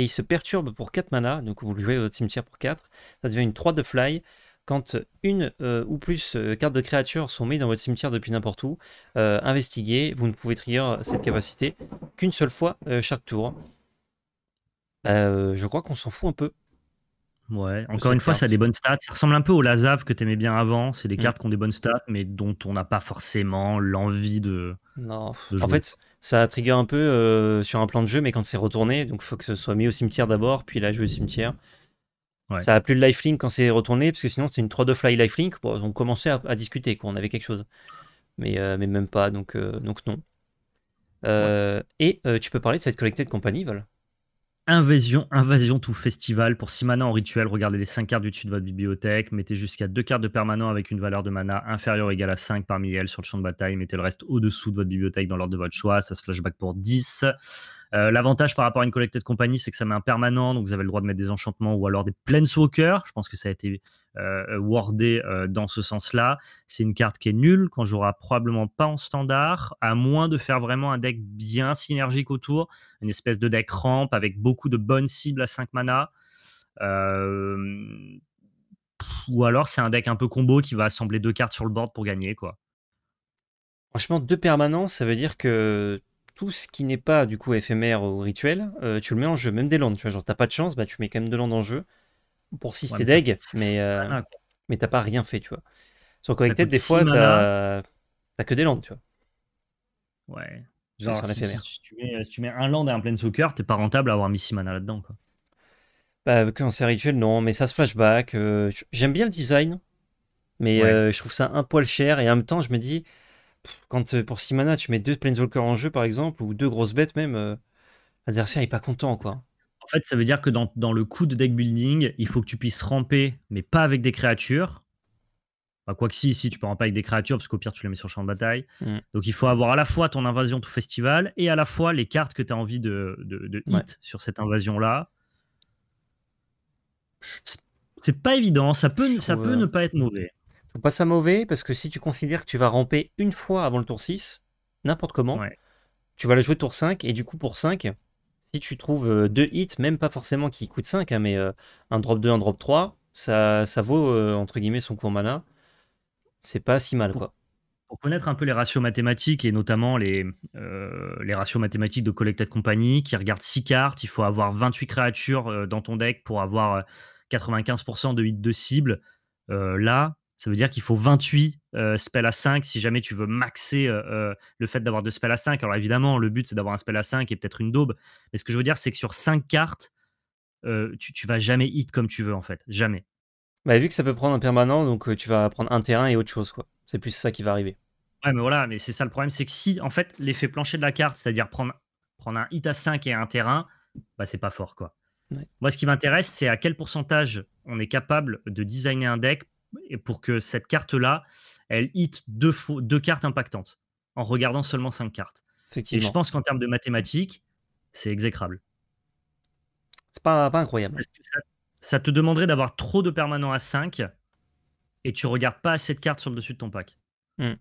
et il se perturbe pour 4 mana, donc vous le jouez à votre cimetière pour 4, ça devient une 3 de fly. Quand une euh, ou plus euh, cartes de créatures sont mises dans votre cimetière depuis n'importe où, euh, investiguez, vous ne pouvez trigger cette capacité qu'une seule fois euh, chaque tour. Bah, je crois qu'on s'en fout un peu. Ouais, encore une fois, ça a des bonnes stats. Ça ressemble un peu au Lazav que tu aimais bien avant. C'est des mm. cartes qui ont des bonnes stats, mais dont on n'a pas forcément l'envie de. Non, en fait, ça a trigger un peu euh, sur un plan de jeu, mais quand c'est retourné, donc faut que ce soit mis au cimetière d'abord, puis là jouer au cimetière. Ça a plus de lifelink quand c'est retourné, parce que sinon c'est une 3 2 fly lifelink. on commençait à, discuter, quoi, on avait quelque chose. Mais, euh, mais même pas, donc, euh, donc non. Et tu peux parler de cette collectée de compagnie, Val Invasion, invasion tout festival pour 6 mana en rituel. Regardez les 5 cartes du dessus de votre bibliothèque. Mettez jusqu'à 2 cartes de permanent avec une valeur de mana inférieure ou égale à 5 parmi elles sur le champ de bataille. Mettez le reste au-dessous de votre bibliothèque dans l'ordre de votre choix. Ça se flashback pour 10. Euh, l'avantage par rapport à une de compagnie, c'est que ça met un permanent, donc vous avez le droit de mettre des enchantements ou alors des planeswalkers. Je pense que ça a été euh, wardé euh, dans ce sens-là. C'est une carte qui est nulle, qu'on jouera probablement pas en standard, à moins de faire vraiment un deck bien synergique autour, une espèce de deck rampe avec beaucoup de bonnes cibles à 5 mana. Ou alors c'est un deck un peu combo qui va assembler deux cartes sur le board pour gagner, quoi. Franchement, deux permanents, ça veut dire que tout ce qui n'est pas du coup éphémère ou rituel, euh, tu le mets en jeu, même des landes, tu vois, genre t'as pas de chance, bah tu mets quand même de landes en jeu pour si tes mais, euh, mais t'as pas rien fait, tu vois. Sur Connected, des fois, t'as que des landes, tu vois. Ouais. Genre, si, tu mets, tu un land et un planeswalker, t'es pas rentable à avoir mis mana là-dedans, quoi. Bah, quand c'est rituel, non, mais ça se flashback. Euh, j'aime bien le design, mais je trouve ça un poil cher, et en même temps, je me dis, quand euh, pour 6 mana, tu mets deux Planeswalkers en jeu, par exemple, ou deux grosses bêtes même, euh, l'adversaire n'est pas content, quoi. En fait, ça veut dire que dans, le coup de deck building, il faut que tu puisses ramper, mais pas avec des créatures. Quoique, quoi que si, tu peux ramper avec des créatures, parce qu'au pire, tu les mets sur le champ de bataille. Mm. Donc, il faut avoir à la fois ton invasion tout festival et à la fois les cartes que tu as envie de, de, hit sur cette invasion-là. C'est pas évident, ça peut, ça peut ne euh, pas être mauvais pas ça mauvais parce que si tu considères que tu vas ramper une fois avant le tour 6, n'importe comment, tu vas le jouer tour 5 et du coup pour 5, si tu trouves euh, deux hits, même pas forcément qui coûtent 5, hein, mais euh, un drop 2, un drop 3, ça, ça vaut euh, entre guillemets son cours mana. C'est pas si mal quoi. Pour connaître un peu les ratios mathématiques et notamment les, les ratios mathématiques de Collected Company qui regarde 6 cartes, il faut avoir 28 créatures dans ton deck pour avoir 95% de hits de cible. là, ça veut dire qu'il faut 28 spells à 5 si jamais tu veux maxer le fait d'avoir deux spells à 5. Alors évidemment, le but c'est d'avoir un spell à 5 et peut-être une daube. Mais ce que je veux dire, c'est que sur 5 cartes, tu, vas jamais hit comme tu veux en fait. Jamais. Bah, vu que ça peut prendre un permanent, donc tu vas prendre un terrain et autre chose. quoi. C'est plus ça qui va arriver. Ouais, mais voilà, mais c'est ça le problème. C'est que si en fait l'effet plancher de la carte, c'est-à-dire prendre, prendre un hit à 5 et un terrain, bah c'est pas fort quoi. Moi, ce qui m'intéresse, c'est à quel pourcentage on est capable de designer un deck et pour que cette carte-là, elle hit deux, cartes impactantes en regardant seulement cinq cartes. Et je pense qu'en termes de mathématiques, c'est exécrable. C'est pas, incroyable. ça, te demanderait d'avoir trop de permanents à 5 et tu regardes pas assez de cartes sur le dessus de ton pack. Hmm.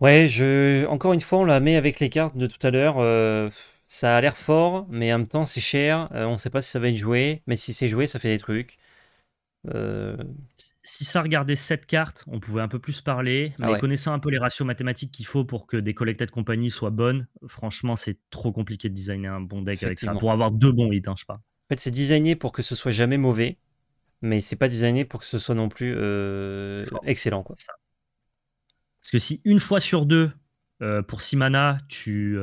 Ouais, je... encore une fois, on la met avec les cartes de tout à l'heure. Euh, ça a l'air fort, mais en même temps, c'est cher. Euh, on ne sait pas si ça va être joué, mais si c'est joué, ça fait des trucs. Euh, si ça regardait cette cartes, on pouvait un peu plus parler. Ah mais connaissant un peu les ratios mathématiques qu'il faut pour que des de compagnie soient bonnes, franchement, c'est trop compliqué de designer un bon deck avec ça. Pour avoir deux bons hits, hein, je pas. En fait, c'est designé pour que ce soit jamais mauvais, mais c'est pas designé pour que ce soit non plus euh, excellent. Quoi. Parce que si une fois sur deux, euh, pour 6 mana, tu,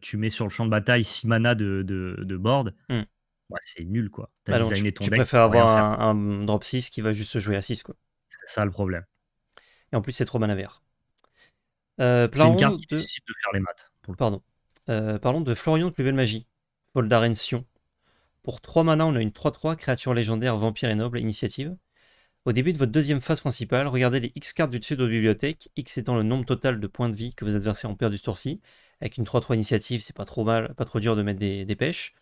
tu mets sur le champ de bataille 6 mana de, de, board, hmm c'est nul quoi. As bah, tu, tu préfères avoir un, drop 6 qui va juste se jouer à 6 quoi. C'est ça le problème. Et en plus, c'est trop mana euh, c'est une carte de... qui de faire les maths. Pardon. Euh, parlons de Florian de plus belle magie. Foldaren Sion. Pour 3 mana, on a une 3-3, créature légendaire, vampire et noble, initiative. Au début de votre deuxième phase principale, regardez les X cartes du dessus de votre bibliothèque, X étant le nombre total de points de vie que vos adversaires ont perdu ce tour-ci. Avec une 3-3 initiative, c'est pas trop mal, pas trop dur de mettre des pêches.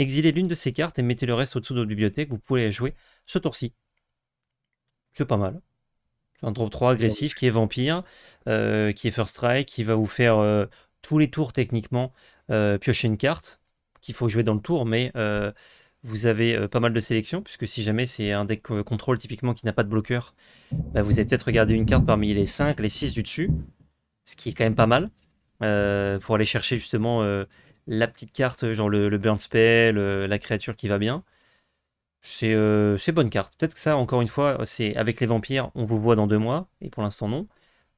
Exilez l'une de ces cartes et mettez le reste au-dessous de votre bibliothèque. Vous pouvez jouer ce tour-ci. C'est pas mal. Un drop 3 agressif qui est vampire, euh, qui est first strike, qui va vous faire euh, tous les tours techniquement euh, piocher une carte qu'il faut jouer dans le tour, mais vous avez pas mal de sélections, puisque si jamais c'est un deck contrôle typiquement qui n'a pas de bloqueur, bah, vous avez peut-être regardé une carte parmi les 5, les 6 du dessus, ce qui est quand même pas mal, pour aller chercher justement la petite carte, genre le, burn spell, euh, la créature qui va bien. Euh, c'est bonne carte. Peut-être que ça, encore une fois, c'est avec les vampires, on vous voit dans deux mois, et pour l'instant non.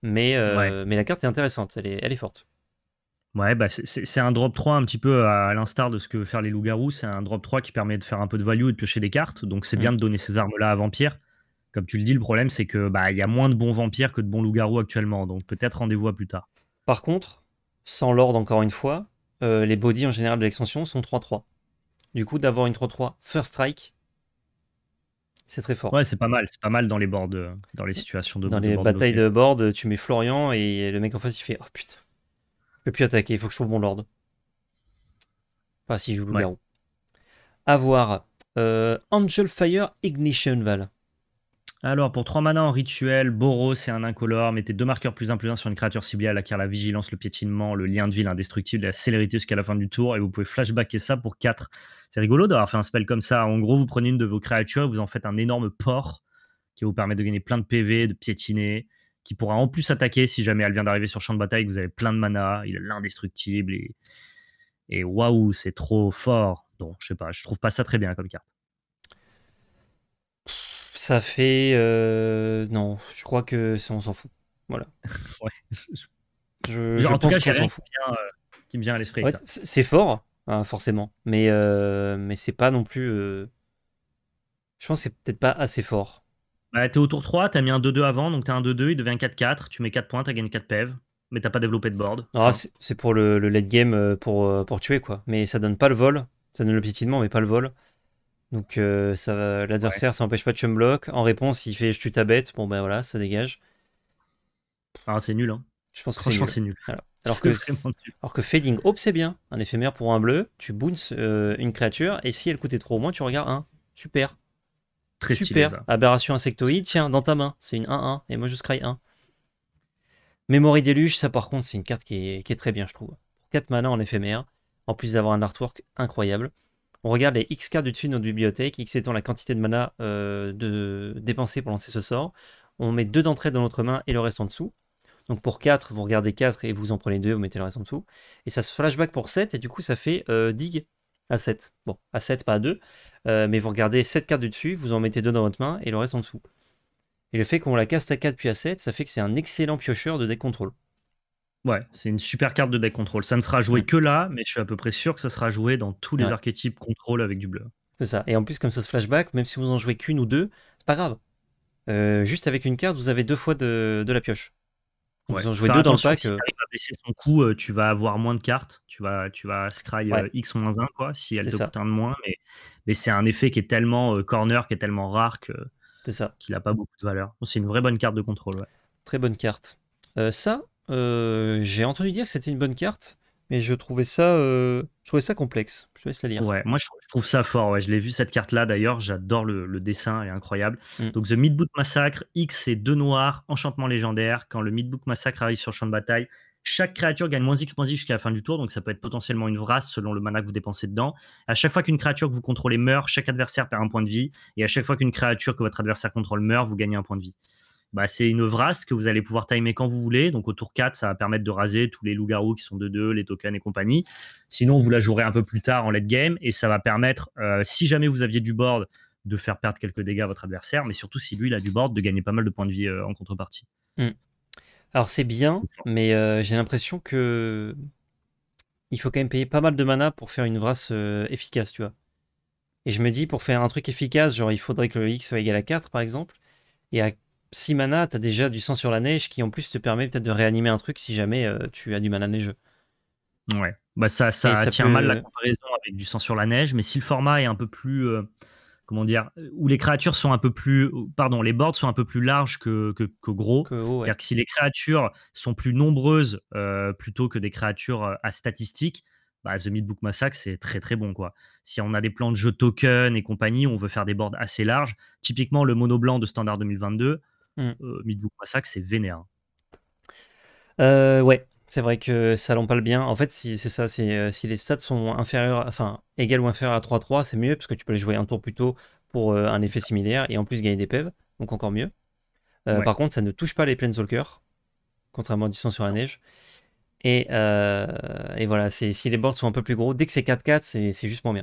Mais, euh, mais la carte est intéressante, elle est, elle est forte. Ouais, bah, c'est un drop 3 un petit peu à, l'instar de ce que veulent faire les loups-garous. C'est un drop 3 qui permet de faire un peu de value et de piocher des cartes. Donc c'est bien mm. de donner ces armes-là à vampires. Comme tu le dis, le problème c'est que bah il y a moins de bons vampires que de bons loups-garous actuellement. Donc peut-être rendez-vous à plus tard. Par contre, sans l'ordre encore une fois, euh, les bodies en général de l'extension sont 3-3. Du coup, d'avoir une 3-3 first strike, c'est très fort. Ouais, c'est pas mal. C'est pas mal dans les boards, euh, dans les situations de Dans les batailles de board, tu mets Florian et le mec en face, il fait Oh putain, je peux plus attaquer, il faut que je trouve mon lord. Enfin, si je joue le garou. Avoir euh, Angel Fire Ignition Val. Alors, pour 3 manas en rituel, Boros, c'est un incolore. Mettez deux marqueurs plus 1 plus 1 sur une créature ciblée. à acquiert la vigilance, le piétinement, le lien de vie, indestructible et la célérité jusqu'à la fin du tour. Et vous pouvez flashbacker ça pour 4. C'est rigolo d'avoir fait un spell comme ça. En gros, vous prenez une de vos créatures, vous en faites un énorme port qui vous permet de gagner plein de PV, de piétiner, qui pourra en plus attaquer si jamais elle vient d'arriver sur champ de bataille, que vous avez plein de mana. Il est l'indestructible et, et waouh, c'est trop fort. Donc, je sais pas, je trouve pas ça très bien comme carte ça fait. Euh, non, je crois que on s'en fout. Voilà. Ouais. Je, en tout cas, fout. Euh, qui, me vient à l'esprit. c'est fort, hein, forcément. Mais, euh, mais c'est pas non plus. Je pense que c'est peut-être pas assez fort. Bah, t'es au tour 3, t'as mis un 2-2 avant, donc t'as un 2-2, il devient 4-4. Tu mets 4 points, t'as gagné 4 PEV, mais t'as pas développé de board. Ah, c'est pour le, le, late game pour, pour tuer, quoi. Mais ça donne pas le vol. Ça donne le piétinement, mais pas le vol. Donc euh, ça l'adversaire, ça n'empêche pas de chumblock. En réponse, il fait je tue ta bête. Bon ben voilà, ça dégage. Ah, c'est nul. Hein. Je pense que c'est nul. Alors, que, alors que Fading Hope, c'est bien. Un éphémère pour un bleu. Tu bounces euh, une créature et si elle coûtait trop au moins, tu regardes un. Super. Très Super. Aberration insectoïde, tiens, dans ta main. C'est une 1-1. Et moi, je scry 1. Memory Déluge, ça par contre, c'est une carte qui est, qui est, très bien, je trouve. 4 mana en éphémère. En plus d'avoir un artwork incroyable. On regarde les X cartes du dessus de notre bibliothèque, X étant la quantité de mana euh, de... dépensée pour lancer ce sort. On met deux d'entrée dans notre main et le reste en dessous. Donc pour 4, vous regardez 4 et vous en prenez 2, vous mettez le reste en dessous. Et ça se flashback pour 7 et du coup ça fait euh, dig à 7. Bon, à 7, pas à 2. Euh, mais vous regardez 7 cartes du dessus, vous en mettez 2 dans votre main et le reste en dessous. Et le fait qu'on la caste à 4 puis à 7, ça fait que c'est un excellent piocheur de deck control. Ouais, c'est une super carte de deck contrôle. Ça ne sera joué que là, mais je suis à peu près sûr que ça sera joué dans tous les archétypes contrôle avec du bleu. C'est ça. Et en plus, comme ça se flashback, même si vous en jouez qu'une ou deux, c'est pas grave. Euh, juste avec une carte, vous avez deux fois de, la pioche. Vous en jouez deux dans le pack. Si euh. tu à baisser son coût, euh, tu vas avoir moins de cartes. Tu vas, tu vas scry X-1, quoi, si elle te coûte un de moins. Mais, c'est un effet qui est tellement corner, qui est tellement rare que. C'est ça. Qu'il n'a pas beaucoup de valeur. C'est une vraie bonne carte de contrôle. Très bonne carte. ça, euh, j'ai entendu dire que c'était une bonne carte, mais je trouvais ça, euh, je trouvais ça complexe. Je laisse la lire. Ouais, moi je trouve ça fort. Je l'ai vu cette carte-là d'ailleurs, j'adore le, dessin, elle est incroyable. Mm. Donc The Midboot Massacre, X et 2 noirs, enchantement légendaire. Quand le Midboot Massacre arrive sur champ de bataille, chaque créature gagne moins X, qu'à jusqu'à la fin du tour, donc ça peut être potentiellement une vrasse selon le mana que vous dépensez dedans. À chaque fois qu'une créature que vous contrôlez meurt, chaque adversaire perd un point de vie. Et à chaque fois qu'une créature que votre adversaire contrôle meurt, vous gagnez un point de vie bah, c'est une vrasse que vous allez pouvoir timer quand vous voulez. Donc au tour 4, ça va permettre de raser tous les loups-garous qui sont de 2, les tokens et compagnie. Sinon, vous la jouerez un peu plus tard en late game et ça va permettre, euh, si jamais vous aviez du board, de faire perdre quelques dégâts à votre adversaire, mais surtout si lui, il a du board, de gagner pas mal de points de vie euh, en contrepartie. Hmm. Alors c'est bien, mais euh, j'ai l'impression que il faut quand même payer pas mal de mana pour faire une vrasse efficace, tu vois. Et je me dis, pour faire un truc efficace, genre il faudrait que le X soit égal à 4 par exemple. Et à 6 mana, as déjà du sang sur la neige qui en plus te permet peut-être de réanimer un truc si jamais euh, tu as du mal à neigeux. Ouais, bah ça, ça, tient mal la comparaison avec du sang sur la neige, mais si le format est un peu plus. Euh, comment dire Où les créatures sont un peu plus. Pardon, les boards sont un peu plus larges que, que, gros. C'est-à-dire que si les créatures sont plus nombreuses euh, plutôt que des créatures à statistiques, bah, The Meat Book Massacre, c'est très très bon. quoi. Si on a des plans de jeu token et compagnie, on veut faire des boards assez larges. Typiquement, le mono blanc de Standard 2022, Mm. Euh, Midbook c'est vénère. Hein. Euh, ouais, c'est vrai que ça l'empale bien. En fait, si c'est ça, euh, si, les stats sont inférieurs, enfin égal ou inférieurs à 3-3, c'est mieux parce que tu peux les jouer un tour plus tôt pour un effet similaire et en plus gagner des pèves donc encore mieux. Par contre, ça ne touche pas les Planeswalkers, contrairement à sang sur la neige. Et, et voilà, si les boards sont un peu plus gros, dès que c'est 4-4, c'est juste moins bien.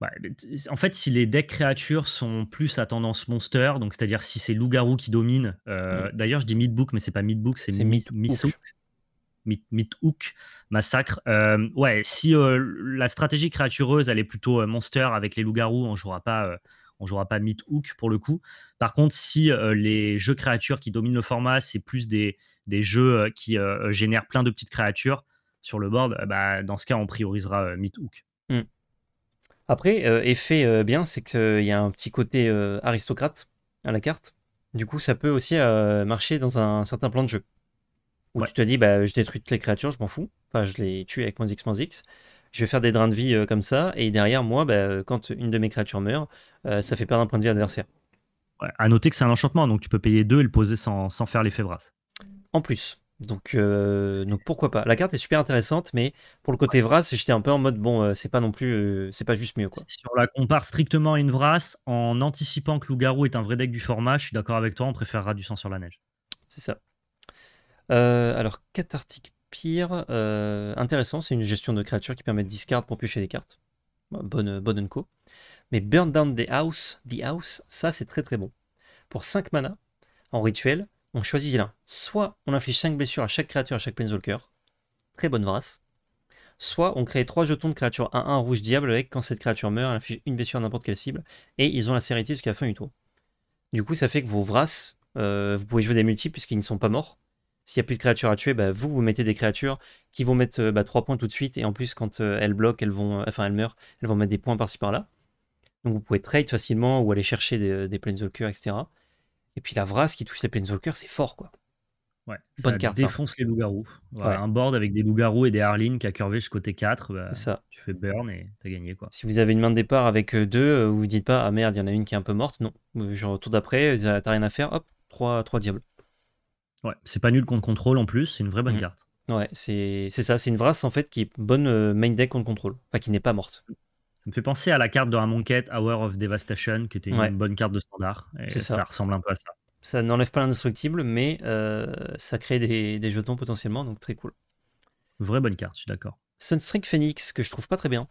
Bah, en fait, si les decks créatures sont plus à tendance monster, donc c'est-à-dire si c'est loup-garou qui domine, euh, mm. d'ailleurs je dis mid-book, mais c'est pas mid-book, c'est mid-hook, massacre. Euh, ouais, si euh, la stratégie créatureuse, elle est plutôt monster avec les loups-garous, on jouera pas. on jouera pas pour le coup. Par contre, si les jeux créatures qui dominent le format, c'est plus des, jeux qui génèrent plein de petites créatures sur le board, bah, dans ce cas, on priorisera mid après, euh, effet euh, bien, c'est qu'il euh, y a un petit côté aristocrate à la carte. Du coup, ça peut aussi marcher dans un, certain plan de jeu. Où tu te dis, bah, je détruis toutes les créatures, je m'en fous. Enfin, je les tue avec moins X, moins X. Je vais faire des drains de vie comme ça. Et derrière, moi, bah, quand une de mes créatures meurt, ça fait perdre un point de vie adversaire. Ouais, à noter que c'est un enchantement, donc tu peux payer deux et le poser sans, sans faire l'effet brasse. En plus. Donc, euh, donc pourquoi pas. La carte est super intéressante, mais pour le côté Vras, j'étais un peu en mode bon, euh, c'est pas non plus, euh, c'est pas juste mieux quoi. Si on la compare strictement à une Vras, en anticipant que Loup-Garou est un vrai deck du format, je suis d'accord avec toi, on préférera du sang sur la neige. C'est ça. alors, Cathartic Pire, intéressant, c'est une gestion de créatures qui permet de discard pour piocher des cartes. Bonne, bonne Mais Burn Down the House, the house ça c'est très très bon. Pour 5 mana, en rituel, on choisit là. Soit on inflige 5 blessures à chaque créature, à chaque Planeswalker. Très bonne vrace. Soit on crée 3 jetons de créature 1-1 rouge diable avec quand cette créature meurt, elle inflige une blessure à n'importe quelle cible. Et ils ont la sérénité jusqu'à la fin du tour. Du coup, ça fait que vos vraces, euh, vous pouvez jouer des multiples puisqu'ils ne sont pas morts. S'il n'y a plus de créatures à tuer, bah, vous, vous mettez des créatures qui vont mettre 3 euh, bah, points tout de suite. Et en plus, quand euh, elles bloquent, elles vont, enfin, elles meurent, elles vont mettre des points par-ci par-là. Donc vous pouvez trade facilement ou aller chercher des, des Planeswalkers, etc. Et puis la Vras qui touche les Planeswalkers, c'est fort, quoi. Ouais, Bonne ça carte. défonce les loups-garous. Un board avec des loups-garous et des Harlins qui a curvé jusqu'au bah, côté 4 ça. tu fais burn et t'as gagné. quoi. Si vous avez une main de départ avec euh, deux, euh, vous vous dites pas, ah merde, il y en a une qui est un peu morte. Non, euh, genre tour d'après, t'as rien à faire, hop, 3, diables. Ouais, c'est pas nul contre contrôle en plus, c'est une vraie bonne mm. carte. Ouais, c'est ça, c'est une vrasse en fait qui est bonne main deck contre contrôle, enfin qui n'est pas morte me fait penser à la carte de Ramon Hour of Devastation, qui était une bonne carte de standard. Et ça. ressemble un peu à ça. Ça n'enlève pas l'indestructible, mais euh, ça crée des, jetons potentiellement, donc très cool. Vraie bonne carte, je suis d'accord. Sunstrike Phoenix, que je trouve pas très bien.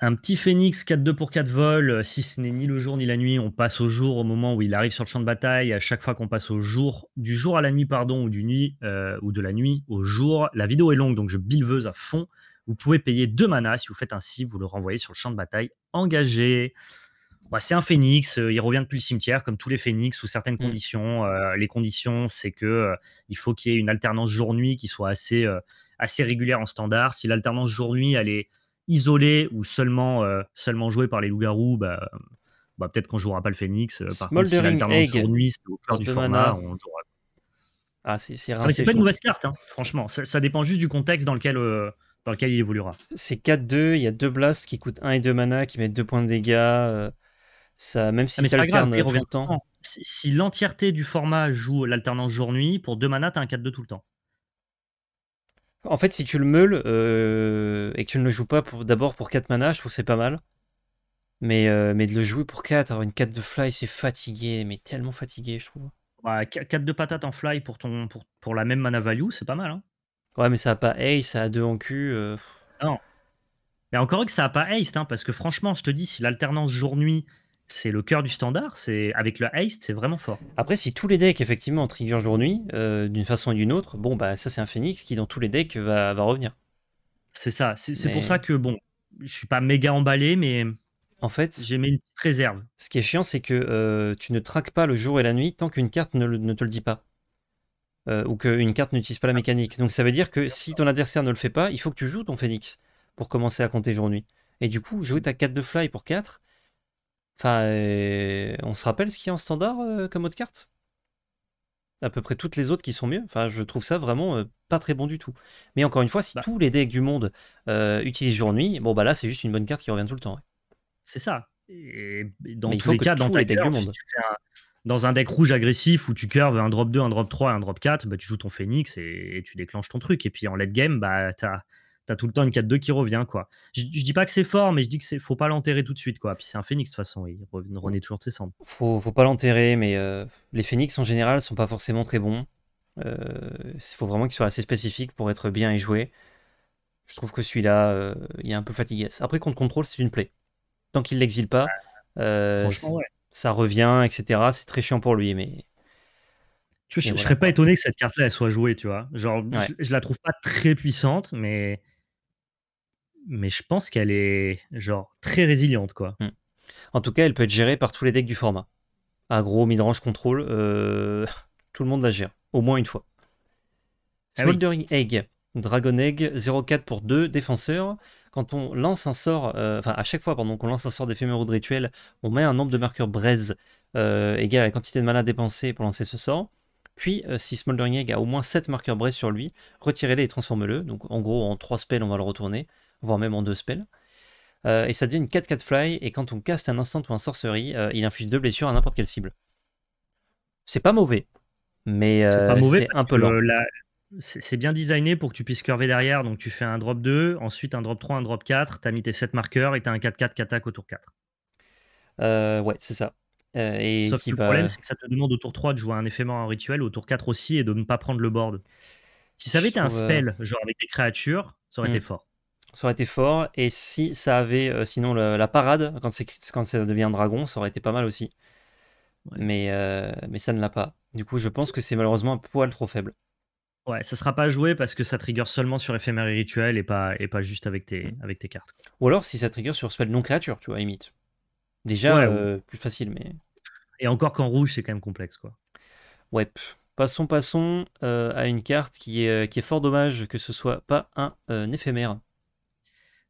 Un petit Phoenix 4-2 pour 4 vols, euh, si ce n'est ni le jour ni la nuit, on passe au jour au moment où il arrive sur le champ de bataille. À chaque fois qu'on passe au jour, du jour à la nuit, pardon, ou, du nuit, euh, ou de la nuit au jour, la vidéo est longue, donc je bilveuse à fond. Vous pouvez payer 2 manas. Si vous faites ainsi, vous le renvoyez sur le champ de bataille engagé. Bah, c'est un phénix, euh, il revient depuis le cimetière, comme tous les phénix, sous certaines mmh. conditions. Euh, les conditions, c'est que euh, il faut qu'il y ait une alternance jour-nuit qui soit assez, assez régulière en standard. Si l'alternance jour-nuit, elle est isolée ou seulement, seulement jouée par les loups-garous, bah, bah, peut-être qu'on jouera pas le phénix. par contre, si jour-nuit, c'est au cœur du format, Ah, c'est, ah, pas une mauvaise carte, hein, franchement. ça, dépend juste du contexte dans lequel dans lequel il évoluera. C'est 4-2, il y a deux blasts qui coûtent 1 et 2 mana, qui mettent 2 points de dégâts. Euh, ça, même si ah, tu alternes tout le temps. Si l'entièreté du format joue l'alternance jour-nuit, pour 2 mana, tu as un 4-2 tout le temps. En fait, si tu le meules euh, et que tu ne le joues pas d'abord pour 4 mana, je trouve que c'est pas mal. Mais, euh, mais de le jouer pour 4, avoir une 4 de fly, c'est fatigué, mais tellement fatigué, je trouve. 4 de patate en fly pour, ton, pour, pour la même mana value, c'est pas mal. Hein Ouais, mais ça a pas Ace, ça a deux en cul. Euh, non. Mais encore que ça a pas Ace, hein, parce que franchement, je te dis, si l'alternance jour-nuit, c'est le cœur du standard, c'est avec le Ace, c'est vraiment fort. Après, si tous les decks, effectivement, trigger jour-nuit, euh, d'une façon ou d'une autre, bon, bah ça, c'est un Phoenix qui, dans tous les decks, va, va revenir. C'est ça. C'est pour ça que, bon, je suis pas méga emballé, mais. En fait, j'ai mis une petite réserve. Ce qui est chiant, c'est que euh, tu ne traques pas le jour et la nuit tant qu'une carte ne, ne te le dit pas. Euh, ou qu'une carte n'utilise pas la mécanique. Donc ça veut dire que si ton adversaire ne le fait pas, il faut que tu joues ton phoenix pour commencer à compter jour-nuit. Et du coup, jouer ta 4 de fly pour 4, enfin, euh, on se rappelle ce qu'il y a en standard euh, comme autre carte à peu près toutes les autres qui sont mieux. Enfin, je trouve ça vraiment pas très bon du tout. Mais encore une fois, si bah. tous les decks du monde utilisent jour-nuit, bon bah là c'est juste une bonne carte qui revient tout le temps. C'est ça. Et dans tous il faut les que cas, dans les decks du monde dans un deck rouge agressif où tu curves un drop 2, un drop 3 un drop 4, bah, tu joues ton phoenix et, tu déclenches ton truc. Et puis en late game, bah, tu as, tout le temps une 4-2 qui revient. quoi. Je, dis pas que c'est fort, mais je dis que faut pas l'enterrer tout de suite. quoi. Puis c'est un phoenix de toute façon, il renaît toujours de ses cendres. Faut, faut pas l'enterrer, mais euh, les phénix en général sont pas forcément très bons. Il euh, faut vraiment qu'ils soient assez spécifiques pour être bien et jouer. Je trouve que celui-là, euh, il est un peu fatigué. Après, contre contrôle, c'est une plaie. Tant qu'il l'exile pas, Franchement, ouais ça revient, etc. C'est très chiant pour lui, mais. je, ne serais pas étonné que cette carte-là soit jouée, tu vois. Genre, je, la trouve pas très puissante, mais mais je pense qu'elle est genre très résiliente, quoi. Mmh. En tout cas, elle peut être gérée par tous les decks du format. Agro, midrange, contrôle, euh, tout le monde la gère, au moins une fois. Ah Smoldering Egg, Dragon Egg, 0-4 pour 2 défenseurs quand on lance un sort, euh, enfin à chaque fois pendant qu'on lance un sort des de rituel, on met un nombre de marqueurs braise euh, égal à la quantité de mana dépensée pour lancer ce sort. Puis, euh, si Smoldering Egg a au moins 7 marqueurs braise sur lui, retirez-les et transformez-le. Donc, en gros, en 3 spells, on va le retourner, voire même en 2 spells. et ça devient une 4-4 fly, et quand on caste un instant ou un sorcery, il inflige 2 blessures à n'importe quelle cible. C'est pas mauvais, mais c'est un peu lent c'est bien designé pour que tu puisses curver derrière. Donc, tu fais un drop 2, ensuite un drop 3, un drop 4. Tu as mis tes 7 marqueurs et tu as un 4-4 qui attaque au tour 4. Euh, ouais, c'est ça. Euh, et Sauf qui que le problème, c'est que ça te demande au tour 3 de jouer un effet mort en rituel, au tour 4 aussi, et de ne pas prendre le board. Si ça avait été un euh, spell, genre avec des créatures, ça aurait hmm. été fort. Ça aurait été fort. Et si ça avait, sinon, la parade, quand, ça devient dragon, ça aurait été pas mal aussi. Mais, mais ça ne l'a pas. Du coup, je pense que c'est malheureusement un poil trop faible. Ouais, ça sera pas joué parce que ça trigger seulement sur éphémère rituel et pas, et pas juste avec tes, mmh. avec tes cartes. Ou alors si ça trigger sur spell non créature, tu vois, limite. Déjà euh, plus facile, mais. Et encore qu'en rouge, c'est quand même complexe, quoi. Ouais. Passons, passons euh, à une carte qui est, euh, qui est fort dommage que ce soit pas un éphémère.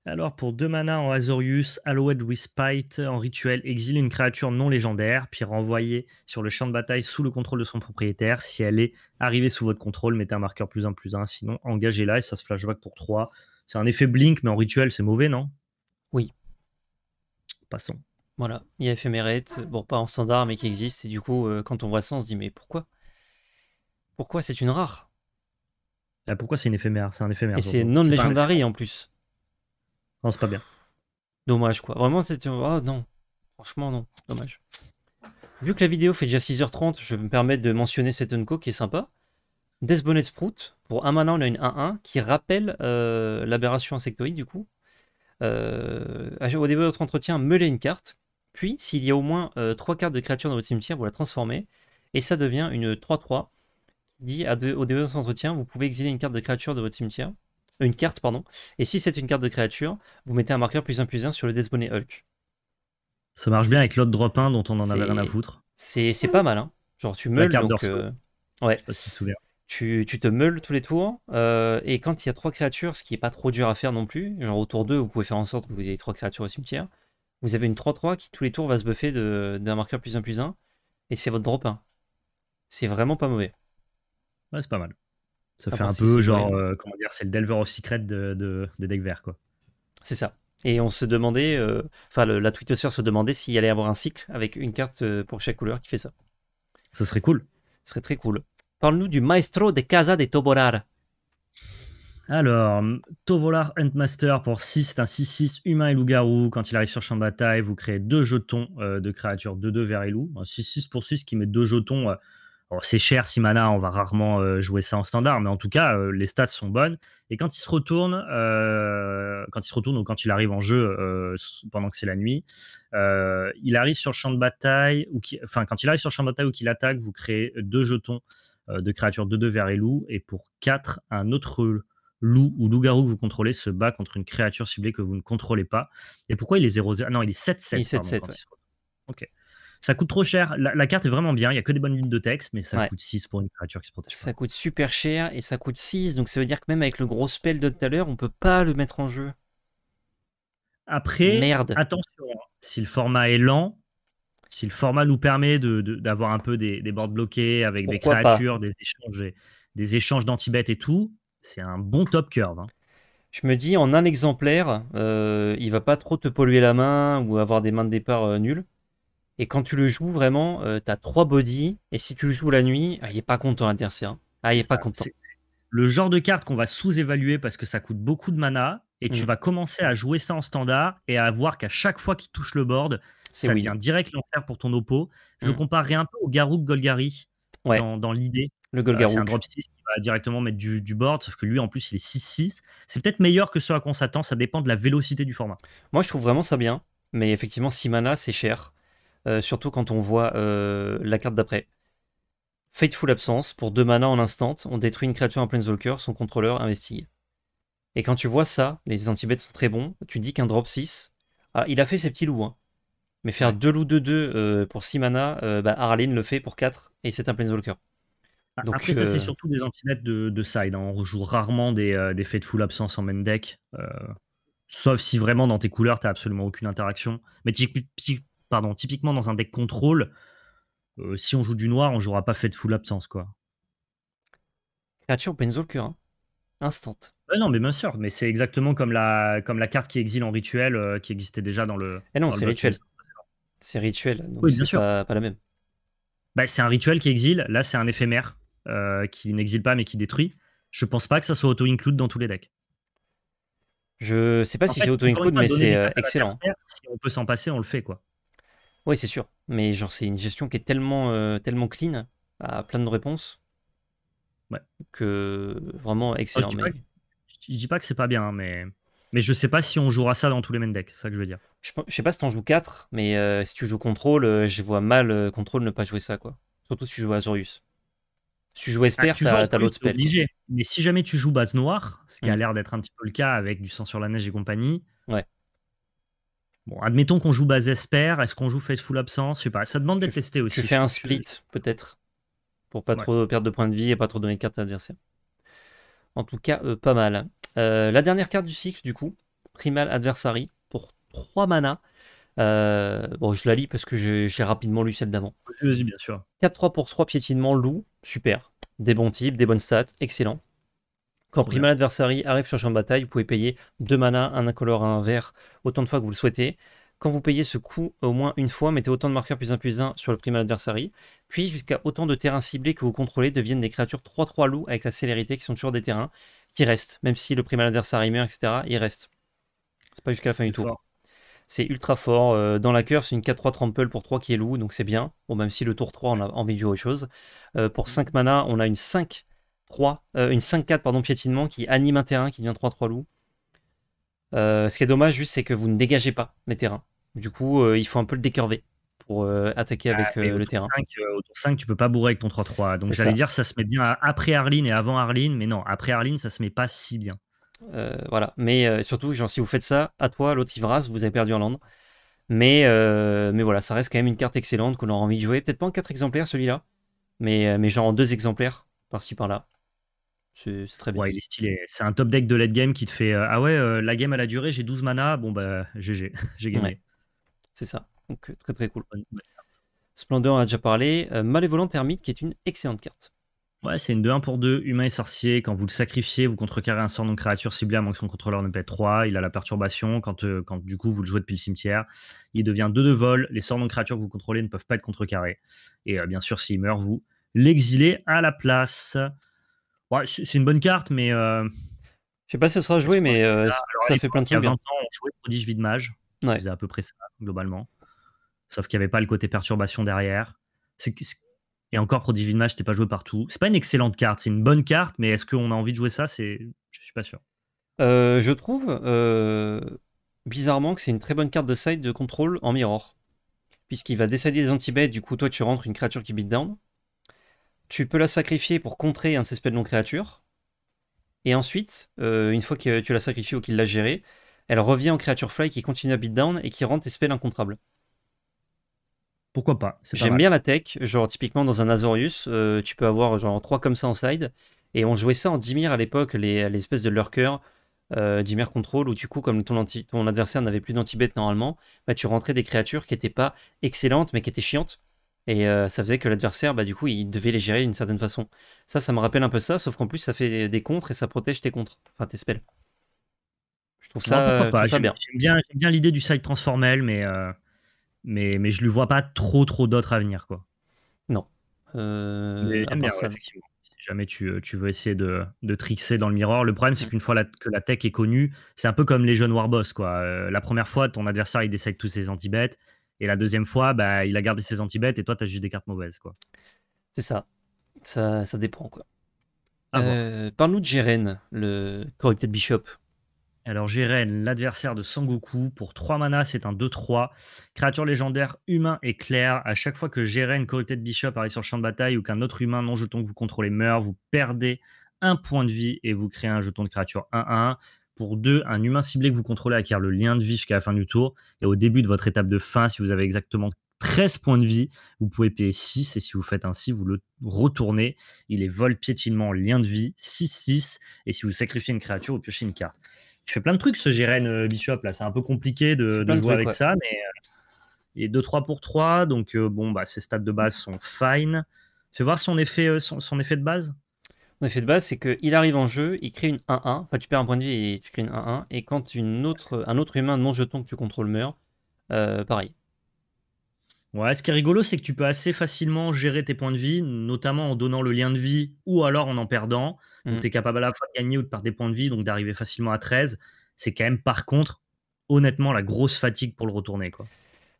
Alors pour 2 mana en Azorius, with Respite, en rituel, exiler une créature non légendaire, puis renvoyer sur le champ de bataille sous le contrôle de son propriétaire. Si elle est arrivée sous votre contrôle, mettez un marqueur plus 1 plus 1, sinon engagez-la et ça se flashback pour 3. C'est un effet blink, mais en rituel c'est mauvais, non Oui. Passons. Voilà, il y a éphémérite, bon pas en standard mais qui existe, et du coup euh, quand on voit ça on se dit mais pourquoi Pourquoi c'est une rare pourquoi c'est une éphémère C'est un éphémère. Et c'est non légendary en plus. Non, c'est pas bien. Dommage, quoi. Vraiment, c'est. Ah non. Franchement, non. Dommage. Vu que la vidéo fait déjà 6h30, je me permets de mentionner cette unco qui est sympa. Desbonnets Sprout, pour un mana, on a une 1-1 qui rappelle euh, l'aberration insectoïde, du coup. Euh, au début de votre entretien, meulez une carte. Puis, s'il y a au moins euh, trois 3 cartes de créatures dans votre cimetière, vous la transformez. Et ça devient une 3-3 qui dit au début de votre entretien, vous pouvez exiler une carte de créature de votre cimetière. Une carte, pardon. Et si c'est une carte de créature, vous mettez un marqueur plus un plus un sur le Desbonnet Hulk. Ça marche bien avec l'autre drop 1 dont on en avait rien à foutre. C'est pas mal, hein. Genre, tu meules. donc, euh, Ouais. tu, te meules tous les tours. Euh, et quand il y a trois créatures, ce qui est pas trop dur à faire non plus, genre autour d'eux vous pouvez faire en sorte que vous ayez trois créatures au cimetière. Vous avez une 3-3 qui tous les tours va se buffer d'un marqueur plus un plus 1. Et c'est votre drop 1. C'est vraiment pas mauvais. Ouais, c'est pas mal. Ça ah, fait un peu genre, euh, comment dire, c'est le Delver of Secret de, des decks verts, quoi. C'est ça. Et on se demandait, euh, enfin, la la Twitter se demandait s'il allait y avoir un cycle avec une carte euh, pour chaque couleur qui fait ça. Ça serait cool. Ça serait très cool. Parle-nous du Maestro de Casa de Toborar. Alors, Tobolar Huntmaster pour 6, c'est un 6-6 humain et loup-garou. Quand il arrive sur champ de bataille, vous créez deux jetons de créatures de 2 vers et loup. Un 6-6 pour 6 qui met deux jetons c'est cher, Simana, on va rarement euh, jouer ça en standard, mais en tout cas, euh, les stats sont bonnes. Et quand il se retourne, euh, quand il se retourne ou quand il arrive en jeu pendant que c'est la nuit, il arrive sur le champ de bataille, ou qui, enfin, quand il arrive sur champ de bataille ou qu'il attaque, vous créez deux jetons de créatures de 2 vers et loup, et pour 4, un autre loup ou loup-garou que vous contrôlez se bat contre une créature ciblée que vous ne contrôlez pas. Et pourquoi il est 0-0 ah Non, il est 7-7. Il 7-7, Ok. Ça coûte trop cher. La, carte est vraiment bien. Il n'y a que des bonnes lignes de texte, mais ça coûte 6 pour une créature qui se protège. Ça coûte super cher et ça coûte 6. Donc ça veut dire que même avec le gros spell de tout à l'heure, on peut pas le mettre en jeu. Après, Merde. attention, hein. si le format est lent, si le format nous permet d'avoir de, un peu des, des boards bloqués avec des créatures, des échanges, des d'anti-bêtes et tout, c'est un bon top curve. Hein. Je me dis, en un exemplaire, il euh, il va pas trop te polluer la main ou avoir des mains de départ euh, nulles. Et quand tu le joues vraiment, euh, t'as tu as trois bodies. Et si tu le joues la nuit, il est pas content l'adversaire. Ah, il est pas content. Hein. Ah, le genre de carte qu'on va sous-évaluer parce que ça coûte beaucoup de mana. Et tu mm. vas commencer à jouer ça en standard et à voir qu'à chaque fois qu'il touche le board, ça un direct l'enfer pour ton oppo. Je le mm. comparerais un peu au Garouk Golgari dans, l'idée. Le Golgari. Euh, c'est un drop 6 qui va directement mettre du, du, board, sauf que lui, en plus, il est 6-6. C'est peut-être meilleur que ce à quoi on s'attend, ça dépend de la vélocité du format. Moi, je trouve vraiment ça bien, mais effectivement, 6 mana, c'est cher. Euh, surtout quand on voit euh, la carte d'après. Fateful Absence, pour 2 mana en instant, on détruit une créature en Planeswalker, son contrôleur investigue. Et quand tu vois ça, les anti-bêtes sont très bons, tu dis qu'un drop 6, ah, il a fait ses petits loups, hein. mais faire 2 loups de 2 euh, pour 6 mana, bah Arlene le fait pour 4, et c'est un Planeswalker. Bah, Donc, Après, ça, c'est surtout des anti de, de side. Hein. On joue rarement des, des Fateful Absence en main deck. Sauf si vraiment dans tes couleurs, t'as absolument aucune interaction. Mais pardon, typiquement dans un deck contrôle, euh, si on joue du noir, on jouera pas fait de full absence, quoi. Créature Benzo hein. instant. non, mais bien sûr, mais c'est exactement comme la, comme la carte qui exile en rituel euh, qui existait déjà dans le. Eh non, c'est rituel. C'est rituel, Pas, la même. Bah, c'est un rituel qui exile, là c'est un éphémère euh, qui n'exile pas mais qui détruit. Je pense pas que ça soit auto-include dans tous les decks. Je sais pas si c'est auto-include, mais c'est excellent. si on peut s'en passer, on le fait quoi. Oui, c'est sûr. Mais genre, c'est une gestion qui est tellement, euh, tellement clean à plein de réponses. Que vraiment oh, excellent. je, dis dis pas que c'est pas bien, mais. Mais je sais pas si on jouera ça dans tous les main decks, c'est ça que je veux dire. Je, sais pas si t'en joues 4, mais euh, si tu joues contrôle, euh, je vois mal contrôle ne pas jouer ça, quoi. Surtout si tu joues Azorius. Si tu joues Esper, ah, tu joues t'as l'autre spell. Mais si jamais tu joues base noire, ce qui a mm. l'air d'être un petit peu le cas avec du sang sur la neige et compagnie, ouais. Bon, admettons qu'on joue base esper, est-ce qu'on joue Faithful Absence Je sais pas, ça demande d'être testé aussi. Tu fais un split, peut-être, pour pas trop perdre de points de vie et pas trop donner de cartes à l'adversaire. En tout cas, euh, pas mal. Euh, la dernière carte du cycle, du coup, Primal Adversary, pour 3 mana. Euh, bon, je la lis parce que j'ai rapidement lu celle d'avant. Vas-y, bien sûr. 4-3 pour 3 piétinement, loup, super. Des bons types, des bonnes stats, excellent. Quand Primal Adversary arrive sur champ de bataille, vous pouvez payer 2 mana, un incolore, un vert, autant de fois que vous le souhaitez. Quand vous payez ce coût au moins une fois, mettez autant de marqueurs plus 1 plus 1 sur le Primal Adversary, puis jusqu'à autant de terrains ciblés que vous contrôlez deviennent des créatures 3-3 loups avec la célérité qui sont toujours des terrains, qui restent, même si le Primal Adversary meurt, etc., il reste. C'est pas jusqu'à la fin du tour. C'est ultra fort. Euh, dans la cœur, c'est une 4-3 trample pour 3 qui est loup, donc c'est bien. Bon, même si le tour 3, on a envie de jouer aux choses. Euh, pour 5 mmh. mana, on a une 5 3, euh, une 5-4 pardon, piétinement qui anime un terrain qui devient 3-3 loup. Euh, ce qui est dommage juste c'est que vous ne dégagez pas les terrains. Du coup, euh, il faut un peu le décurver pour attaquer bah, avec le terrain. au tour 5, tu peux pas bourrer avec ton 3-3. Donc j'allais dire ça se met bien après Arline et avant Arline, mais non, après Arline, ça se met pas si bien. voilà, mais surtout, genre, si vous faites ça, à toi, l'autre Ivras, vous avez perdu un land. Mais, mais voilà, ça reste quand même une carte excellente qu'on aura envie de jouer. Peut-être pas en 4 exemplaires celui-là, mais, mais genre en 2 exemplaires par-ci par-là. C'est très bien. il est stylé. C'est un top deck de late game qui te fait euh, Ah ouais, euh, la game elle a duré, j'ai 12 mana, bon bah GG, j'ai gagné. C'est ça. Donc euh, très très cool. Splendor, on a déjà parlé. Euh, volant Termite qui est une excellente carte. Ouais, c'est une 2-1 pour 2, humain et sorcier. Quand vous le sacrifiez, vous contrecarrez un sort non créature ciblé à moins que son contrôleur ne pète 3. Il a la perturbation quand, quand du coup vous le jouez depuis le cimetière. Il devient 2 de vol. Les sorts non créatures que vous contrôlez ne peuvent pas être contrecarrés. Et bien sûr, s'il meurt, vous l'exilez à la place c'est une bonne carte, mais. Euh, je sais pas si ça sera joué, mais ça, euh, fait plein de trucs. Il y a 20 ans, on jouait Prodige Vie Mage. Ouais. à peu près ça, globalement. Sauf qu'il n'y avait pas le côté perturbation derrière. Et encore, Prodige vide de Mage, n'était pas joué partout. C'est pas une excellente carte, c'est une bonne carte, mais est-ce qu'on a envie de jouer ça c'est... Je suis pas sûr. Euh, je trouve bizarrement que c'est une très bonne carte de side de contrôle en mirror. Puisqu'il va décider des anti du coup, toi tu rentres une créature qui beat down tu peux la sacrifier pour contrer un spell de non-créature. Et ensuite, euh, une fois que tu l'as sacrifiée ou qu'il l'a gérée, elle revient en créature fly qui continue à beatdown et qui rend tes spells incontrables. Pourquoi pas, J'aime bien la tech, genre typiquement dans un Azorius, euh, tu peux avoir genre 3 comme ça en side, et on jouait ça en Dimir à l'époque, les, espèces de lurker, euh, Dimir Control, où du coup, comme ton, adversaire n'avait plus danti normalement, bah, tu rentrais des créatures qui n'étaient pas excellentes, mais qui étaient chiantes. Et euh, ça faisait que l'adversaire, bah, du coup, il devait les gérer d'une certaine façon. Ça, ça me rappelle un peu ça, sauf qu'en plus, ça fait des contres et ça protège tes contres, enfin tes spells. Je trouve ça, bien. J'aime bien, l'idée du side transformel, mais, euh, mais, mais je lui vois pas trop, trop d'autres à venir, quoi. Non. Euh, si jamais tu, veux essayer de, de, trixer dans le miroir, le problème, c'est mmh. qu'une fois que la tech est connue, c'est un peu comme les jeunes Warboss, quoi. la première fois, ton adversaire, il décède tous ses anti-bêtes et la deuxième fois, bah, il a gardé ses anti-bêtes et toi, tu as juste des cartes mauvaises. quoi. C'est ça. ça. Ça dépend. quoi. Euh, parle-nous de Jiren, le Corrupted Bishop. Alors Jiren, l'adversaire de Sangoku, pour 3 mana, c'est un 2-3. Créature légendaire, humain et clair. À chaque fois que Jiren, Corrupted Bishop, arrive sur le champ de bataille ou qu'un autre humain non jeton que vous contrôlez meurt, vous perdez un point de vie et vous créez un jeton de créature 1-1. Pour deux, un humain ciblé que vous contrôlez acquiert le lien de vie jusqu'à la fin du tour. Et au début de votre étape de fin, si vous avez exactement 13 points de vie, vous pouvez payer 6. Et si vous faites ainsi, vous le retournez. Il est vol piétinement, lien de vie, 6-6. Et si vous sacrifiez une créature, vous piochez une carte. Je fais plein de trucs ce GRN euh, Bishop là. C'est un peu compliqué de, jouer avec ça, mais. Et euh, 2-3 pour 3. Donc, euh, bon, bah, ses stats de base sont fine. Fais voir son effet, son, effet de base effet de base, c'est qu'il arrive en jeu, il crée une 1-1, enfin tu perds un point de vie et tu crées une 1-1, et quand une autre, un autre humain non-jeton que tu contrôles meurt, euh, pareil. Ouais, ce qui est rigolo, c'est que tu peux assez facilement gérer tes points de vie, notamment en donnant le lien de vie ou alors en en perdant. Mm. Tu es capable à la fois de gagner ou de perdre des points de vie, donc d'arriver facilement à 13. C'est quand même, par contre, honnêtement, la grosse fatigue pour le retourner. quoi.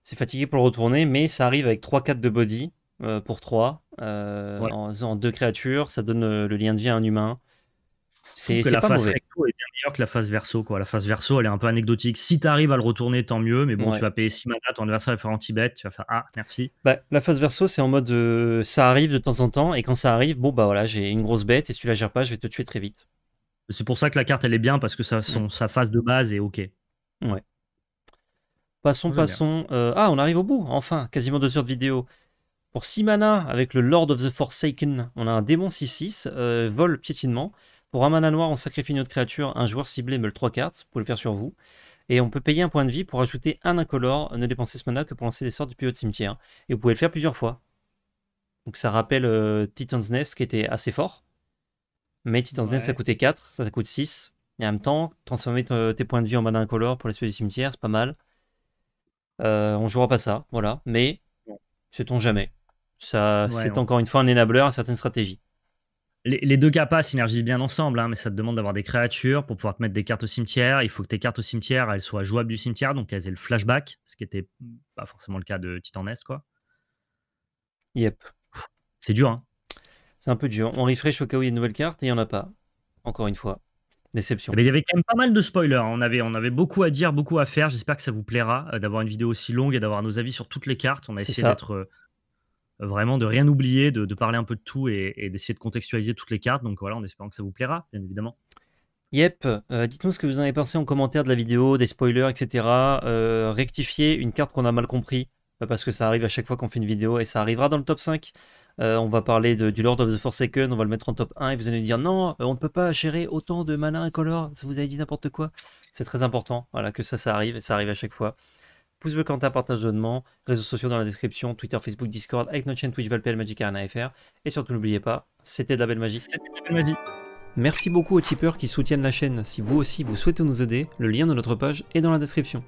C'est fatigué pour le retourner, mais ça arrive avec 3-4 de body euh, pour 3. Euh, en faisant deux créatures, ça donne euh, le lien de vie à un humain. C'est pas face recto est bien meilleure que la phase verso. Quoi. La phase verso, elle est un peu anecdotique. Si tu arrives à le retourner, tant mieux. Mais bon, tu vas payer 6 mana, ton adversaire va faire anti bête Tu vas faire Ah, merci. Bah, la phase verso, c'est en mode euh, ça arrive de temps en temps. Et quand ça arrive, bon, bah voilà, j'ai une grosse bête. Et si tu la gères pas, je vais te tuer très vite. C'est pour ça que la carte, elle est bien parce que ça, son, sa phase de base est OK. Ouais. Passons, passons. ah, on arrive au bout, enfin, quasiment deux heures de vidéo. Pour 6 mana, avec le Lord of the Forsaken, on a un démon 6-6, euh, vol piétinement. Pour un mana noir, on sacrifie une autre créature, un joueur ciblé meule 3 cartes, vous pouvez le faire sur vous. Et on peut payer un point de vie pour ajouter un incolore, ne dépenser ce mana que pour lancer des sorts depuis de cimetière. Et vous pouvez le faire plusieurs fois. Donc ça rappelle euh, Titan's Nest qui était assez fort. Mais Titan's Nest ça coûtait 4, ça, coûte 6. Et en même temps, transformer tes points de vie en mana incolore pour l'espèce du cimetière, c'est pas mal. Euh, on jouera pas ça, voilà. Mais sait-on jamais c'est encore une fois un énableur à certaines stratégies. Les, deux capas synergisent bien ensemble, hein, mais ça te demande d'avoir des créatures pour pouvoir te mettre des cartes au cimetière. Il faut que tes cartes au cimetière, elles soient jouables du cimetière, donc elles aient le flashback, ce qui n'était pas forcément le cas de Titan quoi. Yep. C'est dur, hein. C'est un peu dur. On refresh au cas où il y a de nouvelles cartes et il n'y en a pas. Encore une fois. Déception. Mais eh ben, il y avait quand même pas mal de spoilers. Hein. On avait, on avait beaucoup à dire, beaucoup à faire. J'espère que ça vous plaira euh, d'avoir une vidéo aussi longue et d'avoir nos avis sur toutes les cartes. On a essayé d'être euh, vraiment de rien oublier, de, parler un peu de tout et, d'essayer de contextualiser toutes les cartes. Donc voilà, en espérant que ça vous plaira, bien évidemment. Yep, euh, dites-nous ce que vous en avez pensé en commentaire de la vidéo, des spoilers, etc. Euh, rectifier une carte qu'on a mal compris, euh, parce que ça arrive à chaque fois qu'on fait une vidéo et ça arrivera dans le top 5. Euh, on va parler du Lord of the Forsaken, on va le mettre en top 1 et vous allez nous dire non, on ne peut pas gérer autant de malins incolore. ça vous avez dit n'importe quoi. C'est très important, voilà, que ça, ça arrive, et ça arrive à chaque fois pouce bleu Quentin, partage réseaux sociaux dans la description, Twitter, Facebook, Discord, avec notre chaîne Twitch Valpel Magic Arena FR. Et surtout, n'oubliez pas, c'était de la belle magie. C'était de la belle magie. Merci beaucoup aux tipeurs qui soutiennent la chaîne. Si vous aussi vous souhaitez nous aider, le lien de notre page est dans la description.